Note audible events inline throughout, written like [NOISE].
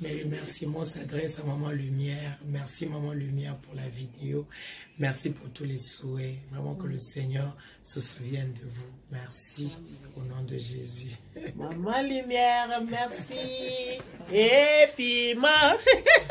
Mais remerciements s'adressent à Maman Lumière. Merci Maman Lumière pour la vidéo. Merci pour tous les souhaits. Vraiment que le Seigneur se souvienne de vous. Merci au nom de Jésus. Maman Lumière, merci. [LAUGHS] Et puis, [LAUGHS]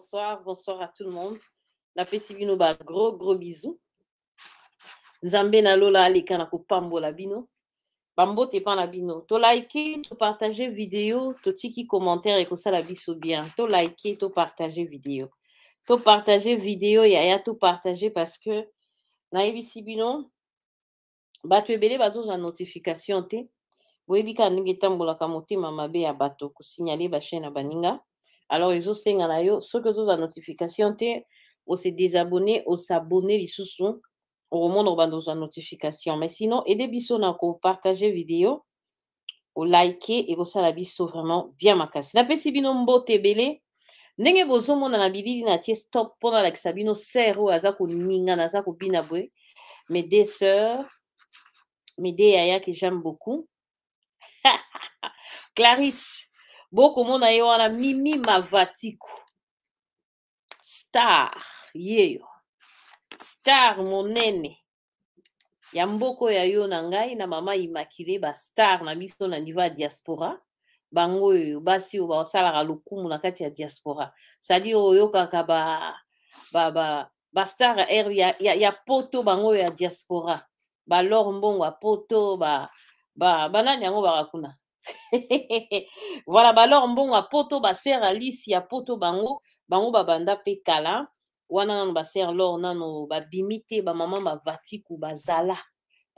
bonsoir, bonsoir à tout le monde. La PCBino, bah, gros, gros bisous. Nzambe na lola aleka na kopambola bino. Bambote pa na bino. To like, to partage vidéo, to tiki commentaire et kosala biso bien. To like, to partage vidéo. To partage vidéo, yaya to partage parce que na yebisi bino, bato ebele bazoza notification te. boyebi kaka ndenge etambolaka motema mabe ya bato kosinyale bashaine na baninga alors ezosenga na yo soki ozoza notification te osedesabone osabone lisusu okomona obanda ozwa notification mais sinon aide biso na kopartage video olike ekosala biso vraiment bien makasi napesi bino mbote ebele ndenge bozomona na bilili na tie stop mpona alakisa bino ser oyo aza koningana aza kobina boye mes deux sœurs mes deux yaya que j'aime beaucoup [LAUGHS] clarisse bokomona ye wana mimi mavatiku star yeyo star monene ya mboka ya yo na ngai na mama imakile bastar na biso na nivo ya diaspora bango oyo basi oyo basalaka lokumu na kati ya diaspora sadi oyo oyokaka bastar ba, ba, ba air ya, ya, ya poto bango oyo ya diaspora balor mbongo ya poto banani ba, ba yango baka kuna [LAUGHS] voilà balor mbongo ya poto basere alisi ya poto bango bango babanda mpe kala wana nano basere lor nano babimi te bamama bavatiku bazala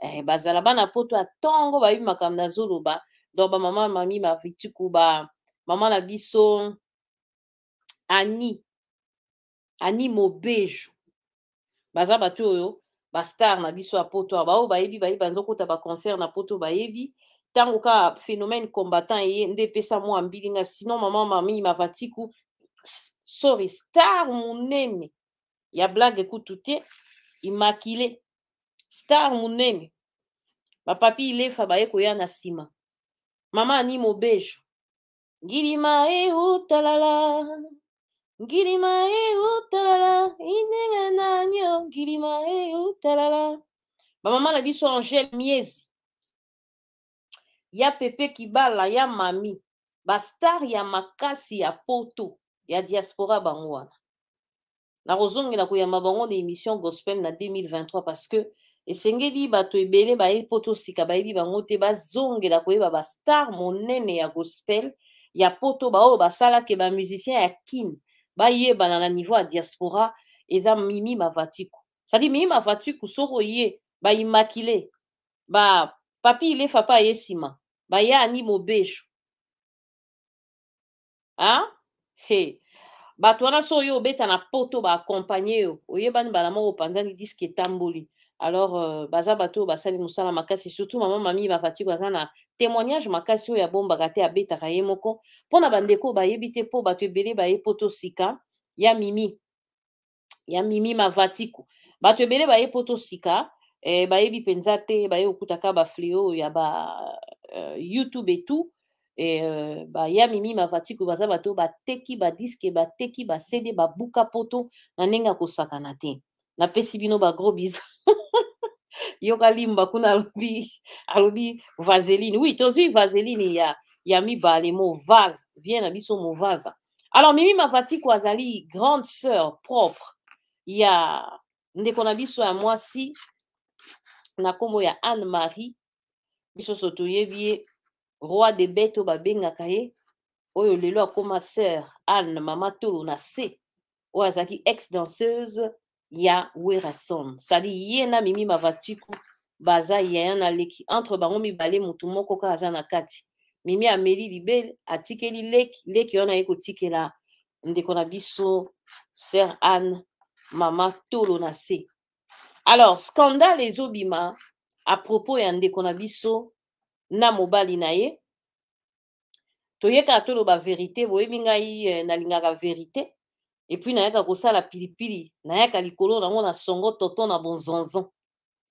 eh, bazala bana poto ya ntongo bayebi makambo nazoloba donc bamama mami bavatiku ba mama na biso ani ani mobejo baza bato oyo bastar na biso ya poto awa baoyo bayebi bayebi banzokota baconcert na poto bayebi ntango kaka phénomène combattant eye nde epesa mwa mbilinga sinon mama mami mavatiku sori star monene ya blague kutu te imakile star monene bapapi ilefa baye koya na nsima mama ani mobejo ngilima eutalala ngilima eutalala inenga nanyo ngilima eutalala bamama na biso angele miezi ya pepe kibala ya mami bastar ya makasi ya poto ya diaspora bango wana nakozongela koyamba bango na émission gospel na 2023 parce que esengeli bato ebele baye po tosika bayebi bango te bazongela koyeba bastar monene ya gospel ya poto baoyo basalaki bamusicien ya kine bayebana na niveau ya diaspora eza mimi mavatiku sadi mimi mavatiku soko ye bayimakile ba papi ilefa pa ye nsima bayani mobesho hey. bato wana so oyo obeta na poto baakompagne yo oyebani mbala moko opanzani diske etamboli alors euh, baza bato oyo basali mosala makasi surtout mama mami bafati aza na témoignage makasi oyo abombaka te abetaka ye moko mpona bandeko oyo bayebi te mpo bato ebele baye poto sika ya mimi ya mimi mavatiku bato ebele baye poto sika eh, bayebi mpenza te baye okutaka bafleo ya ba Euh, youtube et tout e, euh, baya mimi mapatiku baza bato bateki badiske bateki basede babuka poto na ndenge ya kosakana te napesi bino bagros biso [LAUGHS] yoka limba kuna alobi alobi vaseline oui tozwi vaseline ya ya mibale movase vie na biso movasa alors mimi mapatiku azali grande sœur propre ya ndeko na biso ya mwasi na nkombo ya anne marie biso so toyebi ye roi de bete oyo babengaka ye oyo lelo akóma sœur anne mama tolo na se oyo azalaki ex danseuse ya werason sali ye na mimi mavatiku baza yaya na leki entre bango mibale motu moko kaka aza na kati mimi ameli libele atikeli leki leki wana ye kotikela ndeko na biso sœur anne mama tolo na se alors scandale ezobima apropos ya ndeko na biso na mobali na ye toyekaka toloba verite boyebi ngai eh, nalingaka verite epui nayaka kosala pilipili nayaka likolo nango na songo toto na bonzonzon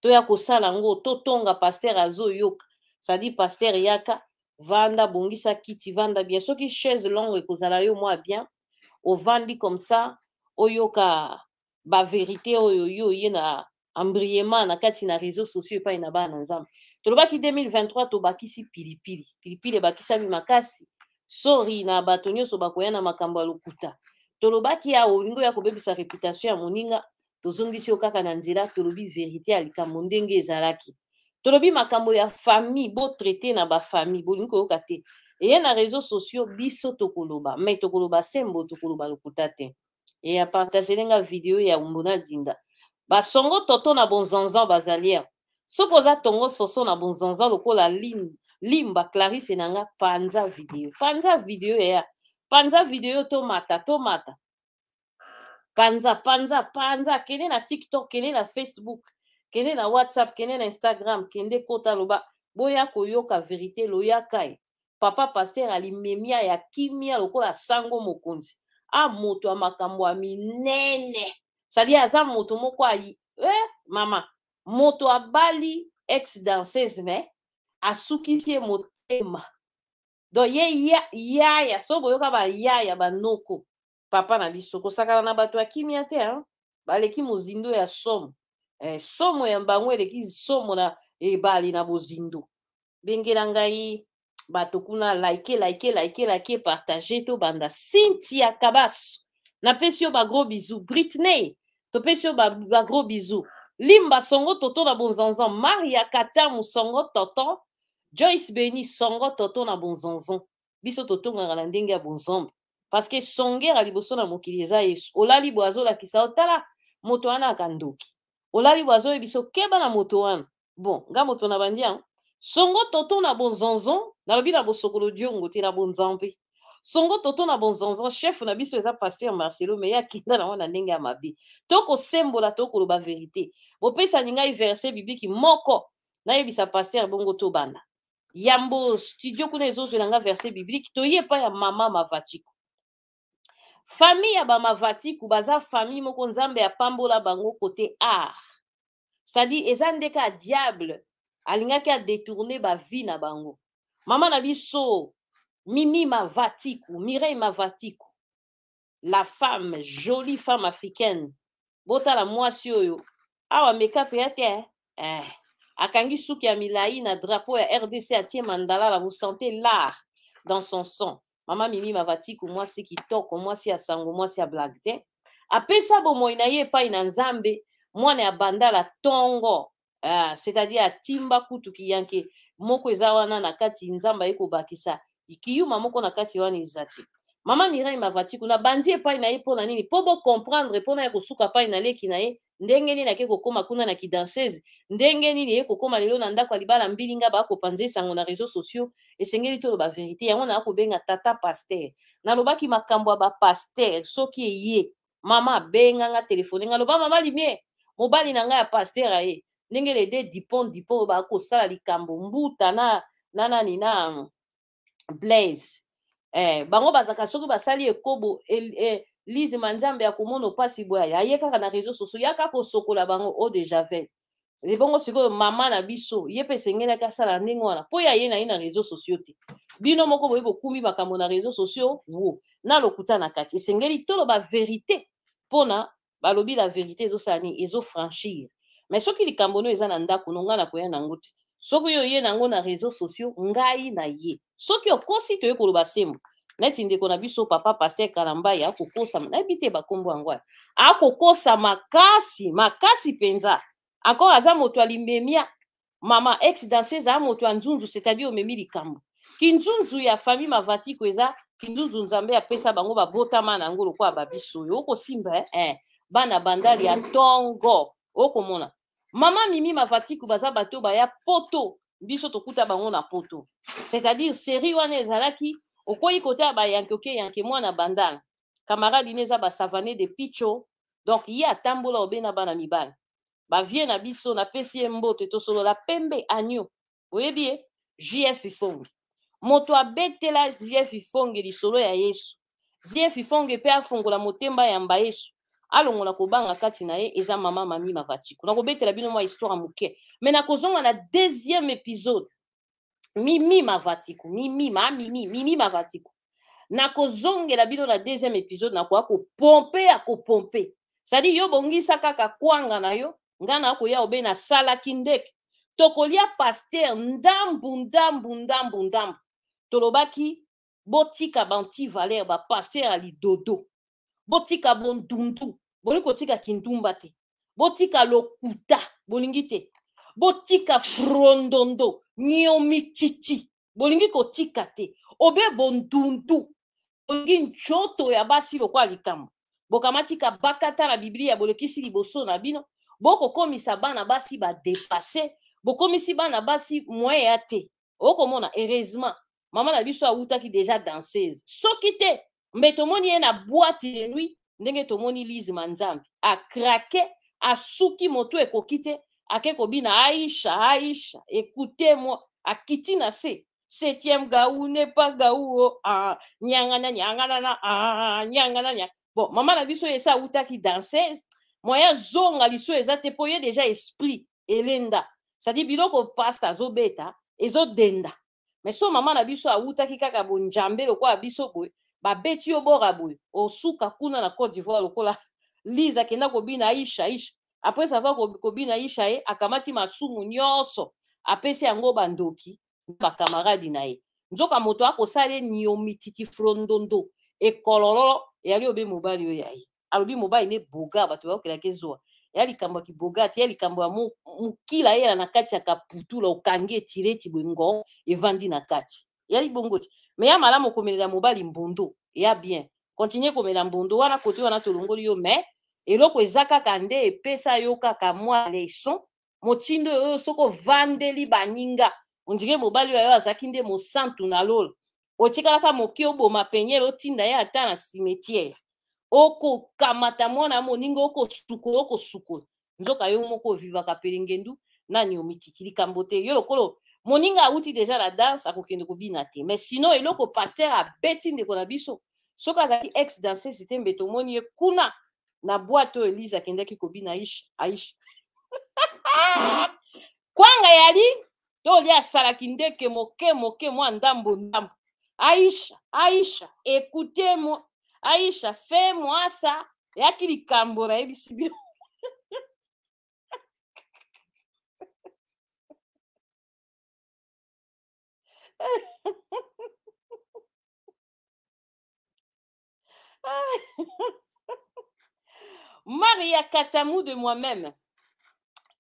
toya kosala yango totonga paster azoyoka sadi paster yaka vanda bongisa kiti vanda bien soki chaise longue ekozala yo mwa bien ovandi comme ça oyoka baverite oyo yo ye na embriement na kati na réseau sociaux epai na bana na nzambe tolobaki 2023 tobakisi pilipili pilipili ebakisami makasi sori na bato nyonso bakoya na makambo ya lokuta tolobaki ya olingo ya kobebisa reputation ya moninga tozongisi yo kaka na nzela tolobi verité ya likambo ndenge ezalaki tolobi makambo ya famille botraite na bafamille bolingi koyoka te eye na réseau sociaux biso tokoloba mai tokoloba sembo tokoloba lokuta te eya partagelenga video ya mbona dinda basongo toto na bonzanza bazali ya soki oza tongo soso na bonzanza lokola limba clarise na nga panza video panza video ya panza video tomata tomata panza panza panza kende na tiktok kende na facebook kende na whatsapp kende na instagram kende kota loba boya koyoka verité loyaka ye papa paster alimemia ya kimia lokola sango mokonzi amoto ya makambo ya minene c'est-à-dire aza moto moko ayi eh, mama moto abali ex danseuse me asukisi ye motema don ye ya, yaya so boyoka bayaya banoko papa na biso kosakana na bato ya kimia te baleki mozindo ya somo eh, somo ya mbango eleki somo na ebale na bozindo bengela ngai bato kuna like like like like partage tobanda cynthia kabas napesi yo bagros bizu britney topesi yo bagros bizu limba songo toto na bonzanzan maria katamu songo toto joyce beni songo toto na bonzanzan biso totongaka na ndenge ya bonzambe parceke songera liboso na mokili eza yesu olali bo azolakisa yo tala moto wana akandoki olali bo azoyebisa keba na moto wana bon nga moto na bandia songo toto na bonzanzan nalobi na bosokolo diongo te na bonzambe songo toto na bonzonzo chef na biso eza paster marcelo me ye akinda nango na ndenge ya mabe tokosembola tokoloba verité bopesani ngai verse bibliki moko nayebisa paster bongo tobanda yambo studio kuna ezozwela nga verse biblike toye epai ya mama mavatiku famille ya bamavatiku baza famille moko nzambe apambola bango kote art cestadire eza ndeka ya diable alingaki adetourne bavie na bango mama na biso Mimi Mavatiku, Mireille Mavatiku, la femme, jolie femme africaine. Botala mwasi oyo. Awa mekape ya te. Eh. Akangi suki ya milai na drapeau ya RDC atie mandala la vous sentez l'art dans son sang. Mama Mimi Mavatiku mwasi kitoko, mwasi ya sango, mwasi ya blague te. Apesa bomoi na ye epai na Nzambe, mwana ya bandala tongo. Ah, c'est-à-dire atimba kutu kiyanke moko eza wana na kati nzambe ayekobakisa kiyuma moko na kati wana eza te mama mirai mavati kuna bandi epai na ye mpona nini mpo bocomprendre mpona ya kosuka epai na leki na ye ndenge nini ake kokóma kuna na kidansese ndenge nini ye kokóma lelo na ndako ya libala mbilinga baakopanza esango na réseau sociaux esengeli toloba verité yango na akobenga tata paster nalobaki makambo ya bapaster soki eye mama abenganga telefone nga loba mama limier mobali na ngai ya paster aye ndenge lede dipon dipon oyo baakosala likambo mbuta na na nani na, na, na, na blaise eh, bango bazalaka soki basali ekobo el, eh, eh lizima nzambe ya komona opasi boye aye kaka na réseau soso yaka kosokola bango o oh, déjà fait ebongo eh, sikoyo mama na biso ye mpe esengeli aka asala ndenge wana mpo ya ye na ye na réseau sociaux te bino moko boye bokumi makambo na réseau sociaux wo na lokuta na kati esengeli toloba verité mpona balobi la verité ezosala nini ezofranchir mais soki likambo no eza na ndako no ngai na koya nango te soki oyo ye nango na réseau sociaux ngai na ye soki okosi toye koloba sembo neti ndeko na biso papa paster kalambai akokosama nayebi te bakombo yango wana akokosa makasi makasi mpenza encore aza moto alimemia mama ex danseuse aa moto ya nzunzu c'est-à-dire omemi likambo kinzunzu ya fami mavatiko eza kinzunzu nzambe apesa bango babotama na yango lokola babiso oyo okosimba eh, bana bandali ya tongo okomona mama mimi mavatiku baza bato baya poto biso tokuta bango na poto c'est-à-dire série wana ezalaki okoyi kote ya bayanke okeyanke mwana bandala camarade ne eza basavane de picho donc ye atambola obena bana mibale bavie na biso napesi ye mbote tosolola pembe anio oyebi ye jf fonge moto abetela jf fonge lisolo ya yesu jf fonge mpe afongola motemba yamba yesu alongola kobanga kati na ye eza mama mami mavatiku nakobetela bino mwa histoire moke me nakozonga na deuxième épisode mimi mavatiku mimi mamimi mimi mavatiku nakozongela bino na deuxième épisode nakoya kopompe ya kopompe sadi yo bongisa kaka kwanga na yo nga na koya obe nasalaki ndeke tokolia paster ndambu ndambu ndambu ndambu tolobaki botika banti valere bapaster ya lidodo botika bondundu boli kotika kindumba te botika lokuta bolingi te botika frondondo nyomikiti bolingi kotika te obe bondundu bolingi ncoto ya basi lokola likambo bokamati ka bakata na biblia bolekisi liboso na bino bokokomisa bana basi badepase bokomisi bana basi moyen ya te okomona heureusement mama na biso awutaki deja danseuse soki te mbe tomoni ye na boite de nuit ndenge tomoni lisma nzambe akrake asuki moto ekoki te ake kobina aisha aisha ekute mwa akiti na se septième gaou ne pas gaou o oh, ah, nyangana nyanganana ah, nyangana nyangana bon mama na biso esa autaki danseuse moya zonga liso eza te mpo ye deja esprit elenda cetadire biloko paste azobeta ezodenda mais so mama na biso awutaki kaka bonjambe lokola biso boye babeti yo bora boye osuka kuna na cote d'ivoire lokola [LAUGHS] lize akenda kobina isha isha apres ava kobina isha ye akamati masumu nyonso apesi yango bandoki na bakamaradi na ye nzoka moto akosala ye niomititi frondondo ekololo eyali obe mobali oyo ya ye alobi mobali ne boga bato baokelaki ezowa ya likambo ya kiboga ti ya likambo ya mokila eyela na kati ya kaputula okangi etireti bwengo evandi na kati yali bongo ti me ya malamu komelela mobali mbondo eya bien continue komela mbondo wana kote wana tolongoli yo me eloko eza kaka nde epesa yo kaka mwa leson motindo oyo soki ovandeli baninga ondire mobali oyo azalaki nde mosantu na lolo otikalaka moke oboma penyele otinda ye ata na cimetiere okokamata mwana moninga okosukola okosukola nzoka yo moko ovivaka pelengendu nani omitiki likambo te yo lokolo moninga awuti deja na danse akokende kobina te mais sino eloko paster abeti ndeko na biso soki azalaki ex danseuse te mbe tomoni ye kuna na bwate oyo elise akendaki kobina aisha [LAUGHS] kwanga yali to olia asalaki ndeke moke moke mwa ndambo ndambo aisha aisha ekute mo aisha fe mwasa eyaki likambo nayebisi bino [LAUGHS] Maria Katamu de moi-même.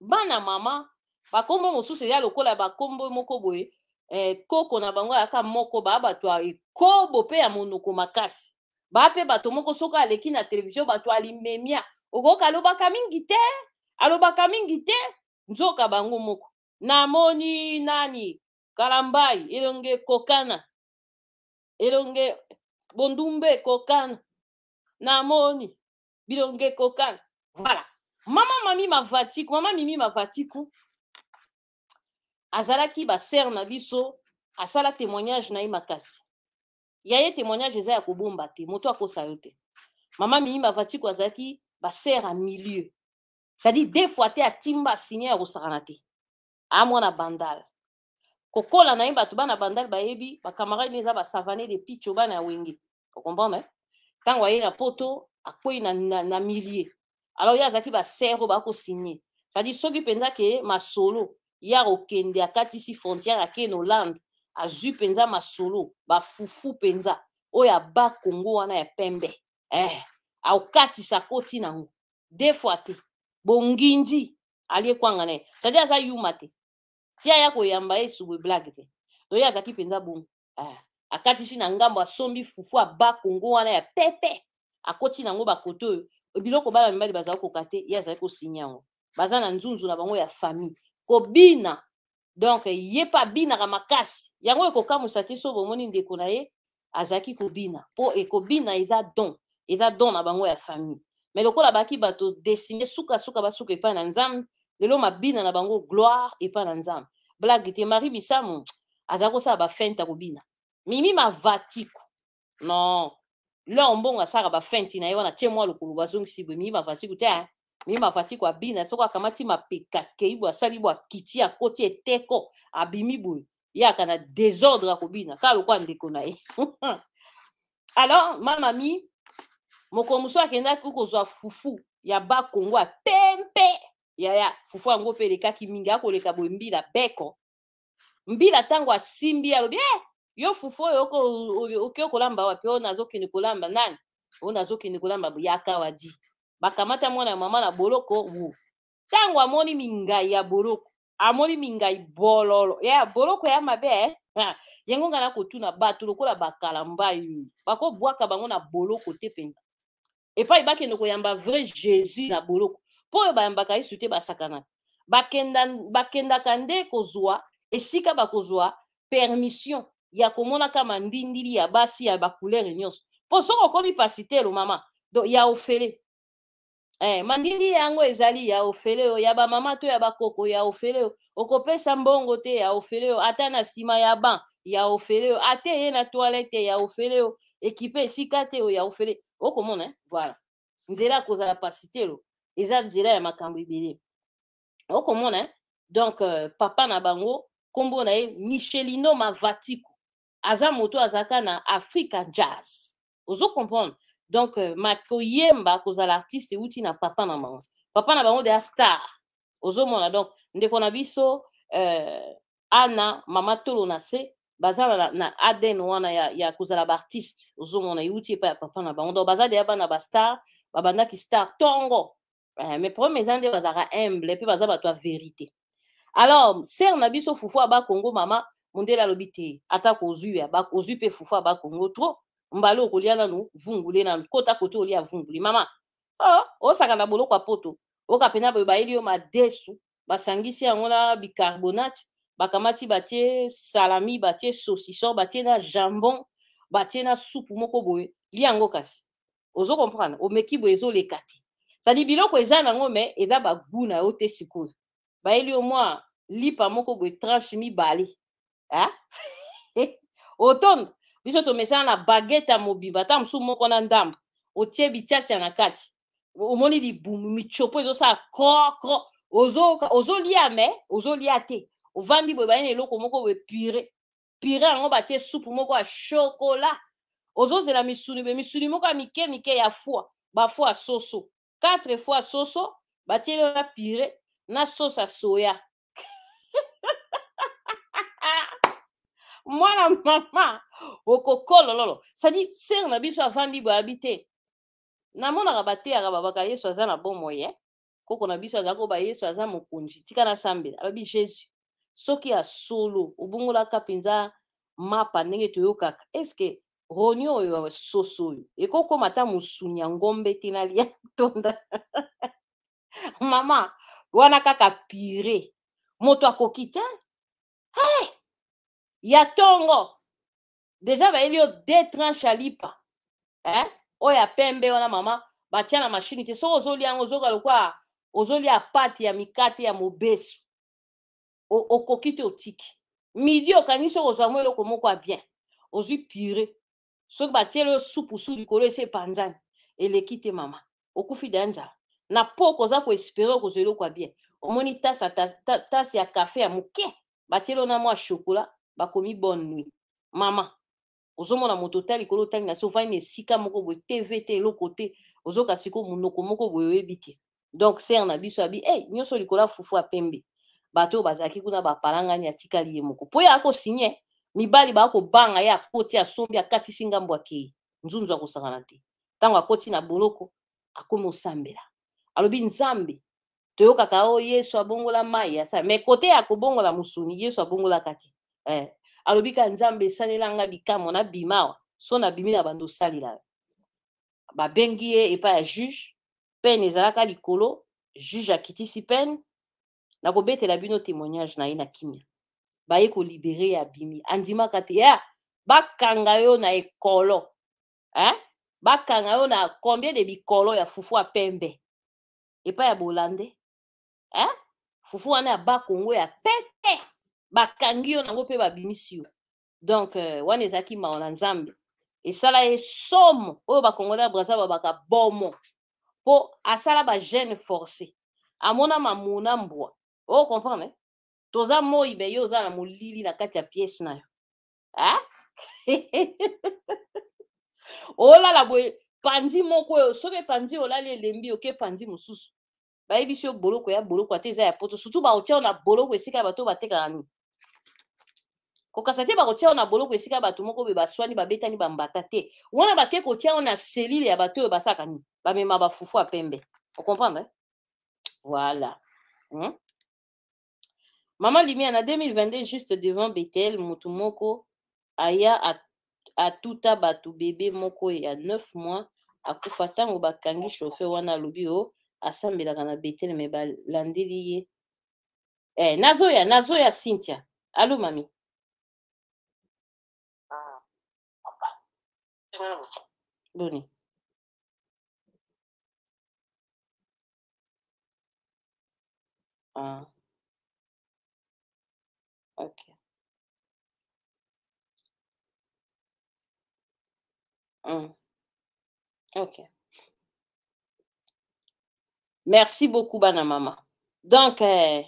Bana mama, bakombo mosusu eya lokola bakombo moko boye eh, koko na bango yaka moko baa bato ya ekobo pe ya monoko makasi baa pe bato moko soko aleki na televizio bato alimemia okoyoka alobaka mingi te alobaka mingi te nzoka bango moko namoni nani kalambai elonge kokana elonge bondumbe kokana namoni bilonge kokana voilà mama mami mavatiku mama mimi mavatiku azalaki basere na biso asala témoignage na ye makasi ya ye témoignage eza ya kobomba te moto akosa yo te mama mimi mavatiku azalaki basere ya milieu cestadire deux fois te atimba asigne ya kosakana te amwana bandala kokola na ye bato bana bandale bayebi bakamarade eza basavane de picho bana ya wenge okomprendre ntango aye na poto akwei na, na, na milie alors ye azalaki basere oyo bakosigne cetadire soki mpenza ke masolo ye akokende akatisi frontière akei na hollande azwi mpenza masolo bafufu mpenza oyo aba kongo wana ya pembe eh, aokatisa koti nango de fois te bongindi alie kwanga na ye cetadire aza yuma te ti aya koyamba ye subu blage te oyo azalaki mpenza bongo ah, akatisi na ngambo asombi fufu aba kongo wana ya pepe akoti nango bakoto oyo biloko bana mibali bazali koka te ye azali kosinya yango baza na nzunzu na bango ya famille kobina donk ye mpe abinaka makasi yango ekokamwisa te so bomoni ndeko na ye azalaki kobina mpo ekobina eza don eza don na bango ya famille me lokola baki bato desine sukasuka basuka epai na nzambe lelo mabina na bango gloire epai na nzambe blage te mari bisamu aza kosala bafente akobina mimi mavatiku non lor mbongo asala bafenti na ye wana tie mwa lokolo bazongisi boye mimi mavatiku te ah, mimi mavatiku abina soko akamati mapeka akei boye asali boye akiti akoti eteko abimi boye ye aka na désordre akobina kaka lokola ndeko na ye [LAUGHS] alors mamami mokolo mosusu akendaki kozwa fufu ya bakongo ya pempe yaya fufu yango mpe elekaki mingi akoleka boye mbila beko mbila ntango asimbi alobi e eh! yo fufu oyo oke okolamba wapi oyo nazokende kolamba nani oyo nazokende kolamba yaka wadi bakamata mwana ya mama na boloko wu ntango amoni mingai ya boloko amoni mingai bololo ya boloko ya mabe eh! [LAUGHS] yango ngai nakotuna bato lokola bakala mbai bakobwaka bango na boloko te mpenza epai bakende koyamba vrai jésus na boloko mpo oyo bayambaka yesu te basakana bakendaka nde kozwa esika bakozwa permission ya komonaka mandindili ya basi ya bacoulere nyonso mpo soki okomi pasi te lo mama do ya ofele eh, mandili yango ezali ya ofele oyo ya bamama to ya bakoko ya ofele oyo okopesa mbongo te ya ofele oyo ata na nsima ya ban ya ofele oyo ate ye na toilette ya ofele oyo ekipe esika te oyo ya ofele okomona eh? voilà nzela akozala pasi te lo eza nzela ya makambo ebele okomona eh? donc euh, papa na bango nkombo na ye michelino mavatiku aza moto azalaka na africa jazz ozo comprendre donc euh, makoyemba kozala artiste euti na papa na bango papa na bango deya star ozomona donc ndeko na biso euh, ana mama tolo na se baza na, na aden wana ya, ya kozala baartiste ozomona euti epai ya papa na bango donc baza deya bana bastar babandaki star ntongo me problème eza nde bazalaka humble mpe baza bato ya vérité alors ser na biso fufu abakongo mama mondele alobi te ata eh, kozwi ozwi mpe fufu abakongo tro mbala okolia nanu vungule nanu kota kote olia vungule mama oh, osaka na boloko ya poto oyoka pena boye bayeli yo madesu basangisi yango na bicarbonate bakamati batie salami batie saucisson batie na jambon batie na supu moko boye lia yango kasi ozokomprendre omeki boye ezoleka te sadi biloko eza nango me eza bagu na yo te sikoyo bayeli yo mwa lipa moko boye tranche mibale otonda [LAUGHS] biso tomesana na bagete ya mobimba ata mosusu moko na ndambo otie bitiatia na kati omoni libumu michopo ezosala krokro ozolia me ozolia te ovambi boye bayena eloko moko boye pure pure yango batie supu moko ya shokola ozozela misuni boye misuni moko ya mike mike ya fwa bafwa ya soso quatre fois soso batieli na pire na soso ya soya [LAUGHS] mwana mama okokolololo sadi ser na biso avandi boyabi te namonaka bateyaka babaka yesu aza na bomoye eh? koko na biso azalaka oba yesu aza mokonzi tika na sambela alobi jésus soki ya solo obongolaka mpenza mapa ndenge toyokaka eske roni oyo ya soso oyo ekokóma ata mosuni ya ngombe te nalia tonda [LAUGHS] mama wana kaka pire moto akoki te hey! ya ntongo deja bayeli yo de tranche ya lipa eh? oyo ya pembe wana mama batia na mashini te soki ozolia yango ozoka lokwa ozolia pate ya mikate ya mobeso okoki te otiki midi okangi soki ozwa ngo eloko moko ya bien ozwi pire soki batie lo supusu likolo esi epanzani eleki te mama okufi da nzala na po koza koespere okozwa eloko ya bien omoni tasi ta, ta, ya kafe ya moke batie lo na mwa shokola bakomi bonne nuit mama ozomona moto ota likolo otali na se ovandi na esika moko boye tv te eloko te ozoka sikoyo monoko moko boye oyebi te donc ser na biso abi ei hey, nyonso likolo ya fufu ya pembe bato oyo bazalaki kuna bapalangani atikali ye moko po ye akosinye mibali bakobanga ye akoti asombi akatisi ngambo akei nzunzu akosangana te ntango akoti na boloko akomi osambela alobi nzambe toyokaka o oh, yesu abongola mai asala me kote ya kobongola mosuni yesu abongolaka te eh. alobi ka nzambe esalelanga bikambo na bima awa so na bimi na bando osalela babengi ye epai ya juge pene ezalaka likolo juge akitisi pene nakobetela bino témoignage na ye na kimia baye kolibere ya bimi andimaka te ya bakanga yo na ekolo hein? bakanga yo na combien de bikolo ya fufu ya pembe epai ya bolande hein? fufu wana ya bakongo ya pete bakangi yo nango mpe babimisi yo donk euh, wana ezalaki mao na nzambe esala ye somo oyo bakongola ya braza babaka bomo mpo asala bagene forcé amona mamuna mbwa oo comprendre toza moi be yo oza na molili na kati ya piese na yo a ah? [LAUGHS] olala boye panzi moko oyo soki epanzi olali elembi oke panzi mosusu bayebi so boloko ya boloko ate eza ya poto surtout bakotia na boloko esika bato batekaka nini kokasa te bakotia na boloko esika bato moko boye baswani babetani bambata te wana bake kotia na selile ya bato oyo basalaka nini bamema bafufu ya pembe okomprendre eh? voilà hmm? mama limia na 2022 juste devant betel motu moko aya atuta bato bebe moko ya 9 mois akufa ntango bakangi shofer wana alobi o asambelaka na betel me balandeli ye eh, nazoya nazoya cynthia alo mami boni ah. Okay. Mm. OK. Merci beaucoup bana mama. Donc eh,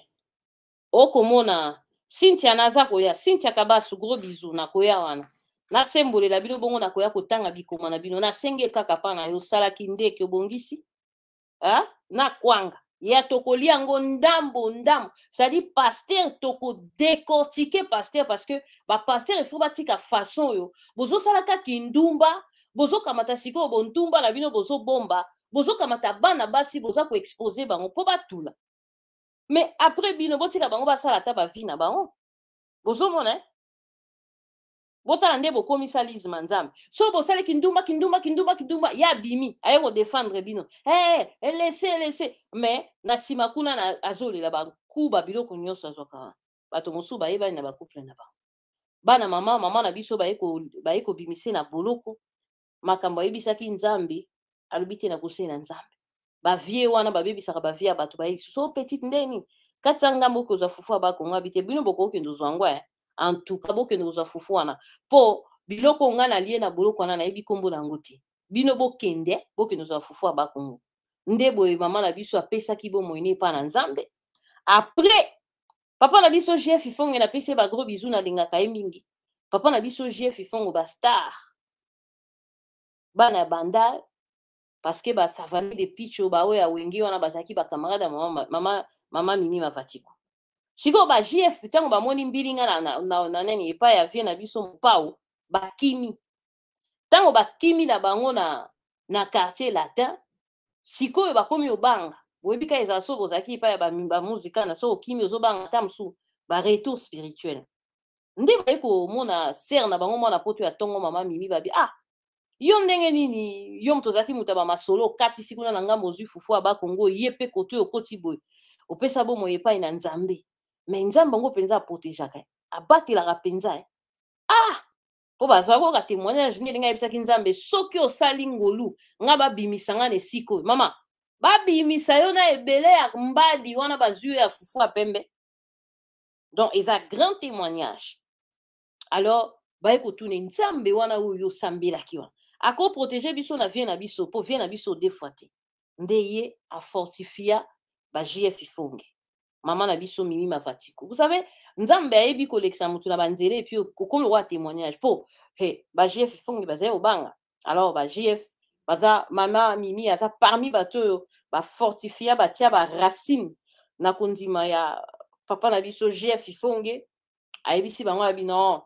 okomona Cynthia naza koya Cynthia Kabasu gros bisou na koya wana. nasembolela bino bongo nakoya kotanga bikoma na bino nasenge kaka mpa na yo osalaki ndeke obongisi ha ah, nakwanga ya tokolia yango ndambo ndambo cestadi paster tokodekortike paster parce que bapaster ifo batika façon oyo bozosala kaki ndumba bozokamata sikoyo bontumba na bino bozobomba bozokamata bana basi boza koexpose bango mpo batula me apres bino botika bango basala ata bavi na bango bozomona eh? botala nde bokomisa lisma nzambe so bosali kindumba kindumba kindumba kindumba ye abimi aye kodefendre bino hey, eh, elese elese me na nsima kuna azolela bakuba biloko nyonso azwaka wana bato mosusu bayebani na bacouple na bango bana mama mama na biso baye kobimise na boloko makambo ayebisaki nzambe alobi te na kosei na nzambe bavie wana babebisaka bavie ya bato baye lisusu so petite nde nini kati ya ngambo okozwa fufu ya bakongo abi te bino bokokende ozwa ngo ya eh. antuka bokende kozwa fufu wana mpo biloko nga nalie na boloko wana nayebi nkombo na yango te bino bokende bokende kozwa fufu ya bakongo nde boye mama na biso apesaki bomoine epa na nzambe apres papa na biso jef fongo napesi ye bagros bizu nalingaka ye mingi papa na biso jef fongo bastar bana ya bandal parceke basavane de picho baoyo awenge wana bazalaki bacamarade ya mama, mama, mama mimi mapatiko sikoyo ba jf ntango bamoni mbilinga na, na, na, na nani epai ya vie na biso mopau bakimi ntango bakimi na bango na, na quartier latin sikoyo bakomi obanga boyebi ka ezala so bozalaki epai ya bamuzikana so okimi ozobanga ata mosusu baretour spirituel nde baye komona sere na bango mwana poto ya ntongo mama mimi babi ah yo ndenge nini yo moto ozalaki moto ya bamasolo okatisi kuna na ngambo ozwi fufu ya bakongo ye mpe koto oyo okoti boye opesa bomoi epai na nzambe me nzambe yango mpenza aprotegeaka abatelaka mpenza ah mpo bazala koyoka témoignage ndenge ndenge ayebisaki nzambe soki osali ngolu nga babimisa nga na esika oyo mama babimisa yo na ebele ya mbadi wana bazwi yo ya fufu ya pembe donc eza grand témoignage alors baye kotuna nzambe wana oyo osambelaki wana akoprotege biso na vie na biso mpo vie na biso defoi te nde ye afortifia ba jf fonge mama na biso mimi mavatiko vous savez nzambe ayebi kolekisa motu na banzela epui okomi okoya témoignage mpo he bagf fongi bazali kobanga alors bagf baza mama mimi aza parmi bato oyo bafortifia batia baracine na kondima ya papa na biso gf fonge ayebisi bango ya bino oh.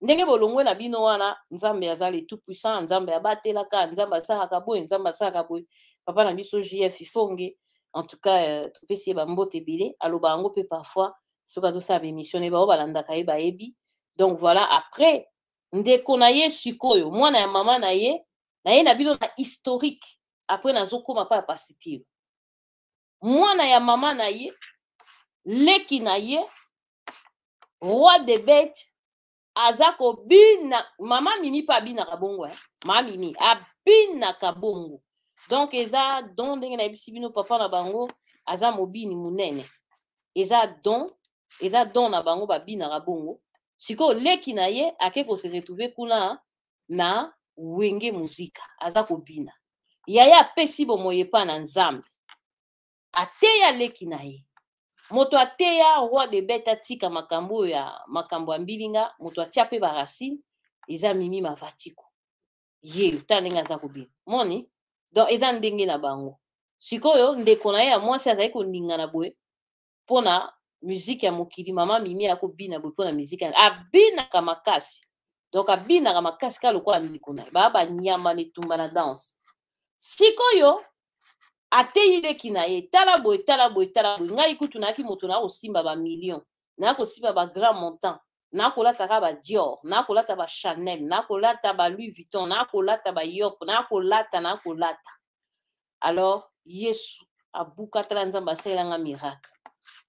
ndenge bolongwe na bino wana nzambe aza le tout puissant nzambe abatelaka nzambe asalaka boye nzambe asalaka boye papa na biso gf fonge en tout cas euh, topesi ye bambote ebele aloba yango mpe parfois soki azosala bémission na ye bao balandaka ye bayebi donc voilà après ndeko na ye sikoyo mwana ya mama na ye na ye na bino na historique après nazokóma mpa ya pasitire mwana ya mama na ye leki na ye roi de bete aza kobina mama mimi mpe abinaka bongo eh? mama mimi abinaka bongo donc eza don ndenge nayebisi bino papa na bango aza mobini monene eza don eza don na bango babinaka bongo sikoyo leki na ye ake koseretrouve kuna na wenge muzika aza kobina yaya apesi bomoi epa na nzambe ateya leki na ye moto ateya roi de bete atika makambo oyo ya makambo ya mbilinga moto atia mpe baracine eza mimi mavatiko ye ta ndenge aza kobina moni donc eza ndenge na bango sikoyo ndeko na ye ya mwasi azali koningana boye mpona muzike ya mokili mama mimi akobina boye mpona muzike abinaka makasi donc abinaka makasi ka lokola ndeko na ye baya banyama na etumba na danse sikoyo ateyi leki na ye tala boye tala boye tala boye ngai kutu nayaki moto naa kosimba bamillion naa kosimba bagrand montant nakolata ka ba dior nakolata ba chanel nakolata ba louis vuitton nakolata ba york nakolata nakolata alors yesu abukatala nzambe asalelanga miracle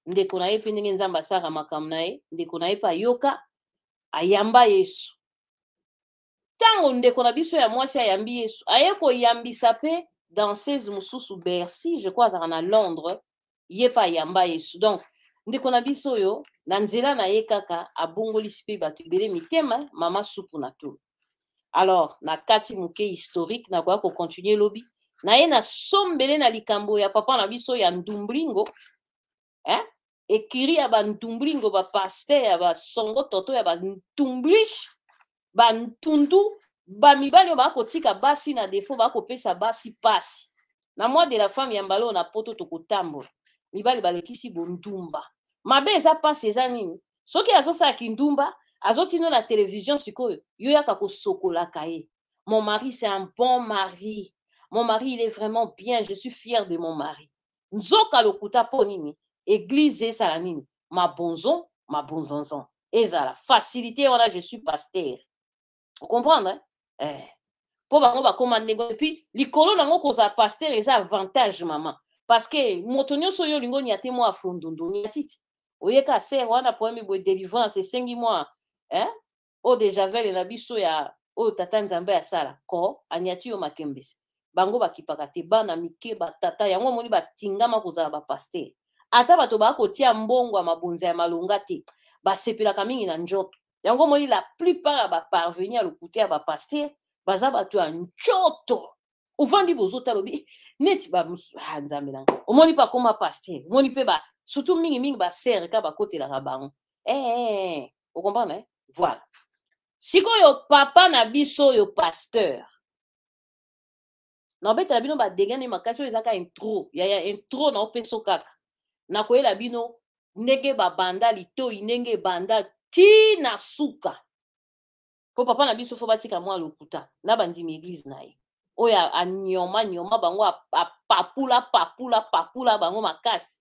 ndeko na ye mpe ndenge nzambe asalaka makambo na ye ndeko na ye mpe ayoka ayamba yesu ntango ndeko na biso ya mwasi ayambi yesu aye koyambisa mpe danseuse mosusu bercy je crois azalaka na londres ye mpe ayamba yesu donc ndeko na biso oyo na nzela na ye kaka abongolisi mpe bato ebele mitema mama supu na tolo alors na kati moke historique nakoya kocontinue elobi na ye nasombele na likambo ya papa na biso ya ndumblingo eh? ekiri ya bandumblingo bapaster ya basongo toto ya bantumblish bantundu bamibali oyo baa kotika basi na defo baa kopesa basi pasi na mwa de la femme ya mbala oyo na poto tokotambola mibali balekisi bondumba mabe eza pasi eza nini soki azosala kindumba azotindela televizion sikoyo yo yaka kosokolaka ye mon mari c'est un bon mari mon mari il est vraiment bien je suis fier de mon mari nzoka lokuta mpo nini eglize ezala nini mabonzo mabonzonzon ezala facilité wana je suis paster okomprendre eh. mpo bango bakóma ndenge epuis likolo nango kozala paster eza avantage mama parce que moto nyonso oyo olingi onia te mwa afrondondoni ya titi oyeka ser wana poyemi boye délivrance esengi mwa eh? Oh, oyo dejavel na biso ya oyo oh, tata nzambe asala ko aniati yo makembisi bango bakipaka te bana mike batata yango omoni batingama kozala bapaster ata bato bakotia mbongo ya mabonza ya malonga te basepelaka mingi na nzoto yango omoni la plupart ya baparveni ya lokuta ya bapaster baza bato ya nzoto ovandi bozotala obi neti banzambe ah, nanga omoni mpe akoma paster omoni mpe surtout mingimingi basere kaka bakotelaka bango eh, okomprendre eh? eh voilà sikoyo papa na biso oyo pasteur naobetela bino badegane makasi oyo eza kaka intro yaya intro naopesa kaka nakoyela bino ndenge babanda litoi ndenge ebanda ti na suka po papa na biso fo batika mwa lokuta na bandimi eglize na ye oyo anyoma nyoma bango apapula papula papula bango makasi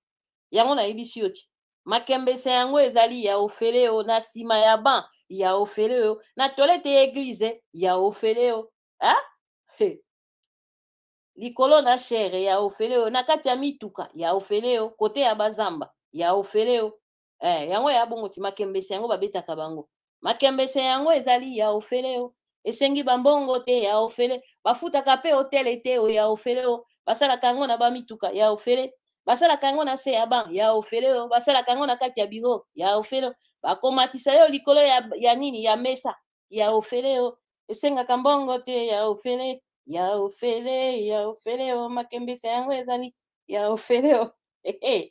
yango nayebisi yo ti makembese yango ezali ya ofele o na nsima ya ban ya ofele o na toilette ya eglize ya ofele o a ah! hey. likolo na shere ya ofele o na kati ya mituka ya ofele o kote ya bazamba ya ofele o eh, yango ya bongo ti makembese yango babetaka bango makembese yango ezali ya ofele o esengi bambongo te ya ofele bafutaka mpe hotele te o ya ofele o basalaka yango na bamituka ya ofele Basala yango na se ya banke ya ofeleyo basalaka yango kati ya biro ya ofeleyo bakomatisa yo likolo ya, ya nini ya mesa ya ofeleyo esengaka kambongo te ya ofele ya ofele ya ofeleyo makembisa yango ezali ya ofeleyo [LAUGHS]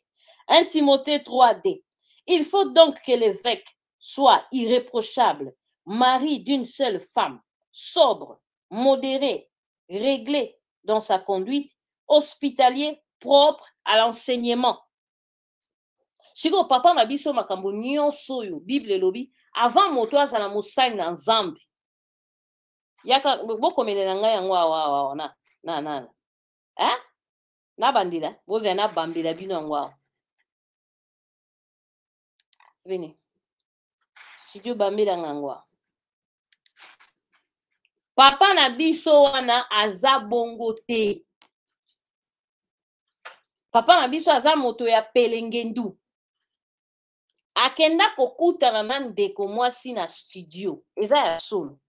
un timothée 3d il faut donc que l'évêque soit irréprochable mari d'une seule femme sobre modéré réglé dans sa conduite hospitalier propre à l'enseignement sikoyo papa na biso makambo nyonso oyo bible elobi avant moto azala mosali na nzambe yaka bokomelela ngai yango awa awa awa na na na eh? nabandela bozala nabambela bino yango awa bene studio bambelanga yango awa papa na biso wana aza bongo te papa na biso aza moto ya pelengendu akenda kokutana na ndeko mwasi na studio eza ya solo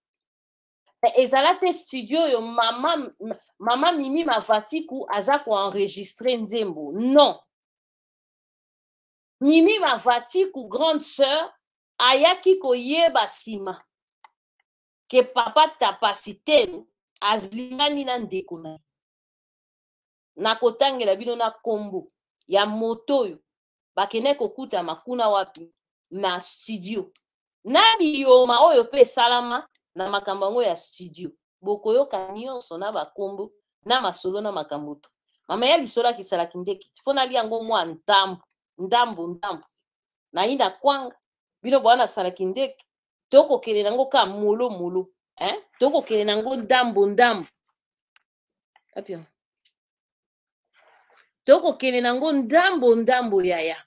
e, ezala te studio oyo mama, mama mimi mavatiku aza koenregistre nzembo non mimi mavatiku grande sœur ayaki koyeba nsima ke papa tapasitelu alingani na ndeko na ye nakotangela bino na nkombo ya moto oyo bakende kokutama kuna wapi na studio na biyoma oyo mpe esalama na makambo yango ya studio bokoyoka nyonso na bakombo na masolo na makambo to mama ya lisolo akisalaki nde kiti mpo nalia yango mwa ndambo ndambo ndambo nayi na kwanga bino bwana nasalaki ndeke tokokele nango ka molomolo eh? tokokele nango ndambo ndambo apio tokokende nango ndambo ndambo yaya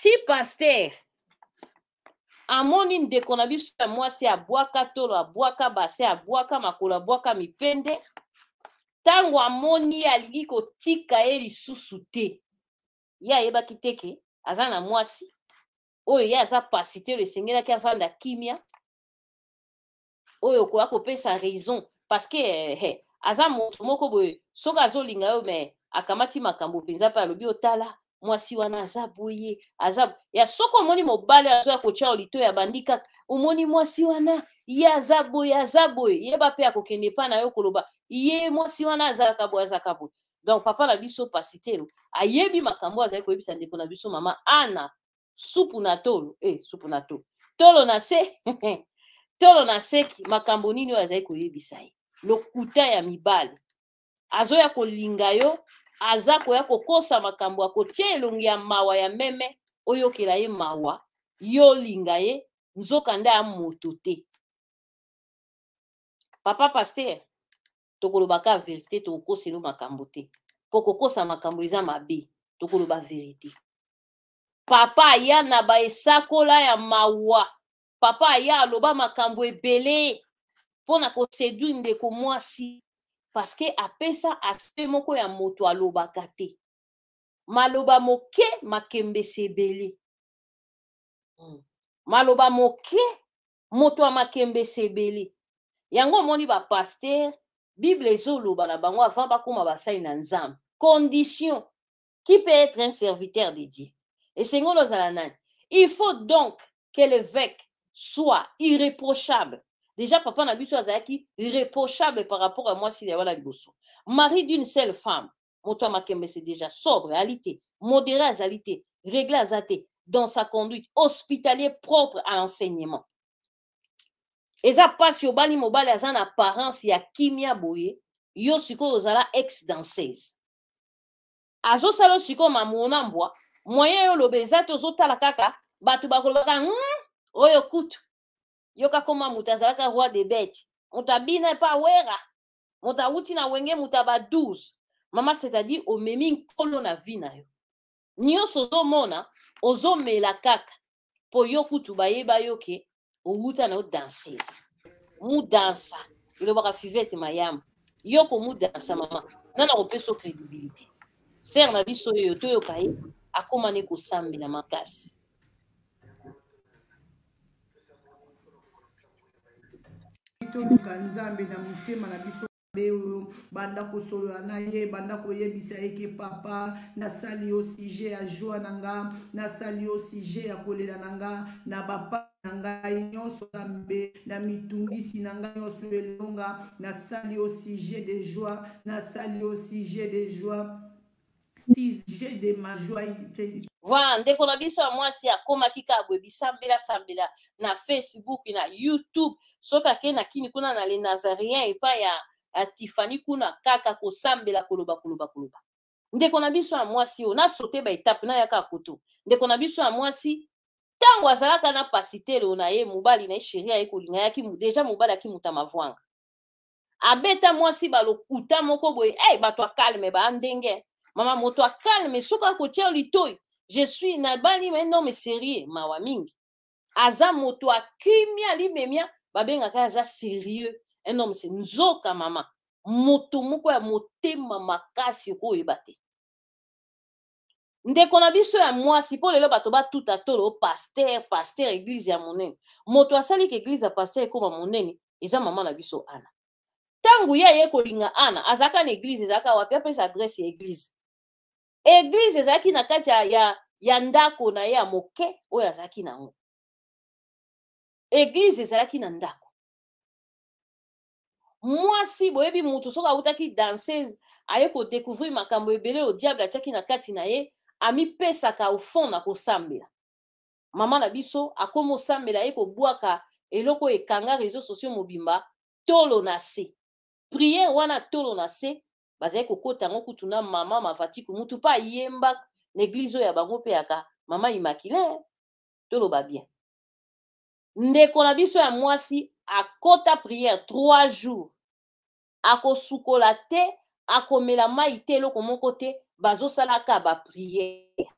ti paster amoni ndeko na biso ya mwasi abwaka tolo abwaka base abwaka makolo abwaka mipende ntango amoni ye alingi kotika ye lisusu te ye ayebaki teke aza na mwasi oyo ye aza pasi te oyo esengelaki avanda kimia oyo okoya kopesa raison parce que eh, eh, aza moto moko boye soki azolinga yo me akamati makambo mpenza mpe alobi otala mwasi wana aza boye aza ya soki omoni mobali azoya kotya olito ya bandi kaka omoni mwasi wana ye aza boye aza boye yeba mpe akokende mpa na yo koloba ye mwasi wana azalaka boye azalaka boye donc papa na biso pasi telo ayebi makambo azali koyebisa ndeko na biso mama ana supu na tolo e eh, supu na tolo tolo na se [LAUGHS] tolo na seki makambo nini oyo azali koyebisa ye lokuta ya mibale azoya kolinga yo aza koya kokosa makambo akotia elongi ya mawa ya meme oyokela ye mawa yo olinga ye nzokanda ya moto te papa paster tokolobaka verite tokokoselo makambo te mpo kokosa makambo eza mabe tokoloba verite papa aya na baesakola ya mawa papa aya aloba makambo ebele mpona koseduire ndeko mwasi parceke apesa aspe moko ya moto alobaka te maloba moke makembesi ebele mm. maloba moke moto ya makembesi ebele yango omoni bapaster bible ezoloba na bango avant bakóma basali na nzambe condition qui peut être un serviteur de dieu esengoli ozala nani il faut donc que l'évêque soit irréprochable Déjà, papa na biso azalaki reprochable par rapport à moi si ya wana liboso. Mari d'une seule femme, moto makembe c'est déjà sobre, alité, modéré azalité, réglé azate, dans sa conduite, hospitalier propre à l'enseignement. eza mpasi obali mobali aza na parence ya kimia boye yo sikoyo ozala ex danseuse azosala sikoyo mamona mbwa moyen oyo lobe eza te ozotala kaka bato bakolobaka hmm, oyo kutu yoka koma moto azalaka roi de bete moto abina epa awera moto awuti na wenge moto ya ba 12 mama c'est-à-dire omemi nkolo na vi na yo nyonso ozomona ozomela kaka mpo yo kutu bayeba yo ke owuta na yo dansese mudansa elobaka fivete mayamu yo komudansa mama nana kopesa o crédibilité sere na biso oyo toyoka ye akomani kosambela makasi toluka nzambe na motema na biso mabe oyo banda kosolola na ye banda koyebisa eke papa nasali yo sujet ya joi na nga nasali yo sujet ya kolela na nga na bapa na ngai nyonso nzambe na mitungisi na ngai nyonso elonga nasali yo sujet de joi nasali yo sujet de joi sujet de ma joie voilà ndeko na biso ya mwasi akomaki kaka boyebisambela sambela na facebook na youtube soki akei na kini kuna na le nazarien epai ya atifani kuna kaka kosambela koloba koloba koloba ndeko na biso ya mwasi oyo nasote baetape nayaka koto ndeko na biso ya mwasi ntango azalaka na pasitelo na ye mobali na ye sheri aye kolinga yaki deja mobali akimuta mavwanga abeta mwasi balokuta moko boye hey, eh, bato akalme bandenge mama moto akalme soki akotia litoi je suis nabali me nome serie mawa mingi aza moto akimia limemia babengaka aza sérieux un homme se nzoka mama moto moko ya motema makasi okoyeba te ndeko na biso ya mwasi mpo lelo bato batuta tolo paster paster eglize ya monene moto asali ka eglize ya paster ekoma monene eza mama na biso ana ntango ye aye kolinga ana azalaka na eglize ezalaka wapi apesa adrese ya eglize eglize ezalaki na kati ya, ya, ya ndako na ye ya moke oyo azalaki nango eglize ezalaki na ndako mwasi boyebi mutu soki awutaki danseuse aye kodécouvrir makambo ebele o diable atiaki na kati na ye amipesaka ofond na kosambela mama na biso akomi osambela ye kobwaka eloko ekanga réseau sociaux mobimba tolo na se priere wana tolo na se bazali kokɔta yango kutu na mama mavatiku mutu mpe ayemba l'église oyo ya bango mpe yaka mama imakile toloba bien ndeko na biso ya mwasi akota priere trois jours akosukola te akomela mai te eloko moko te bazosalaka bapriere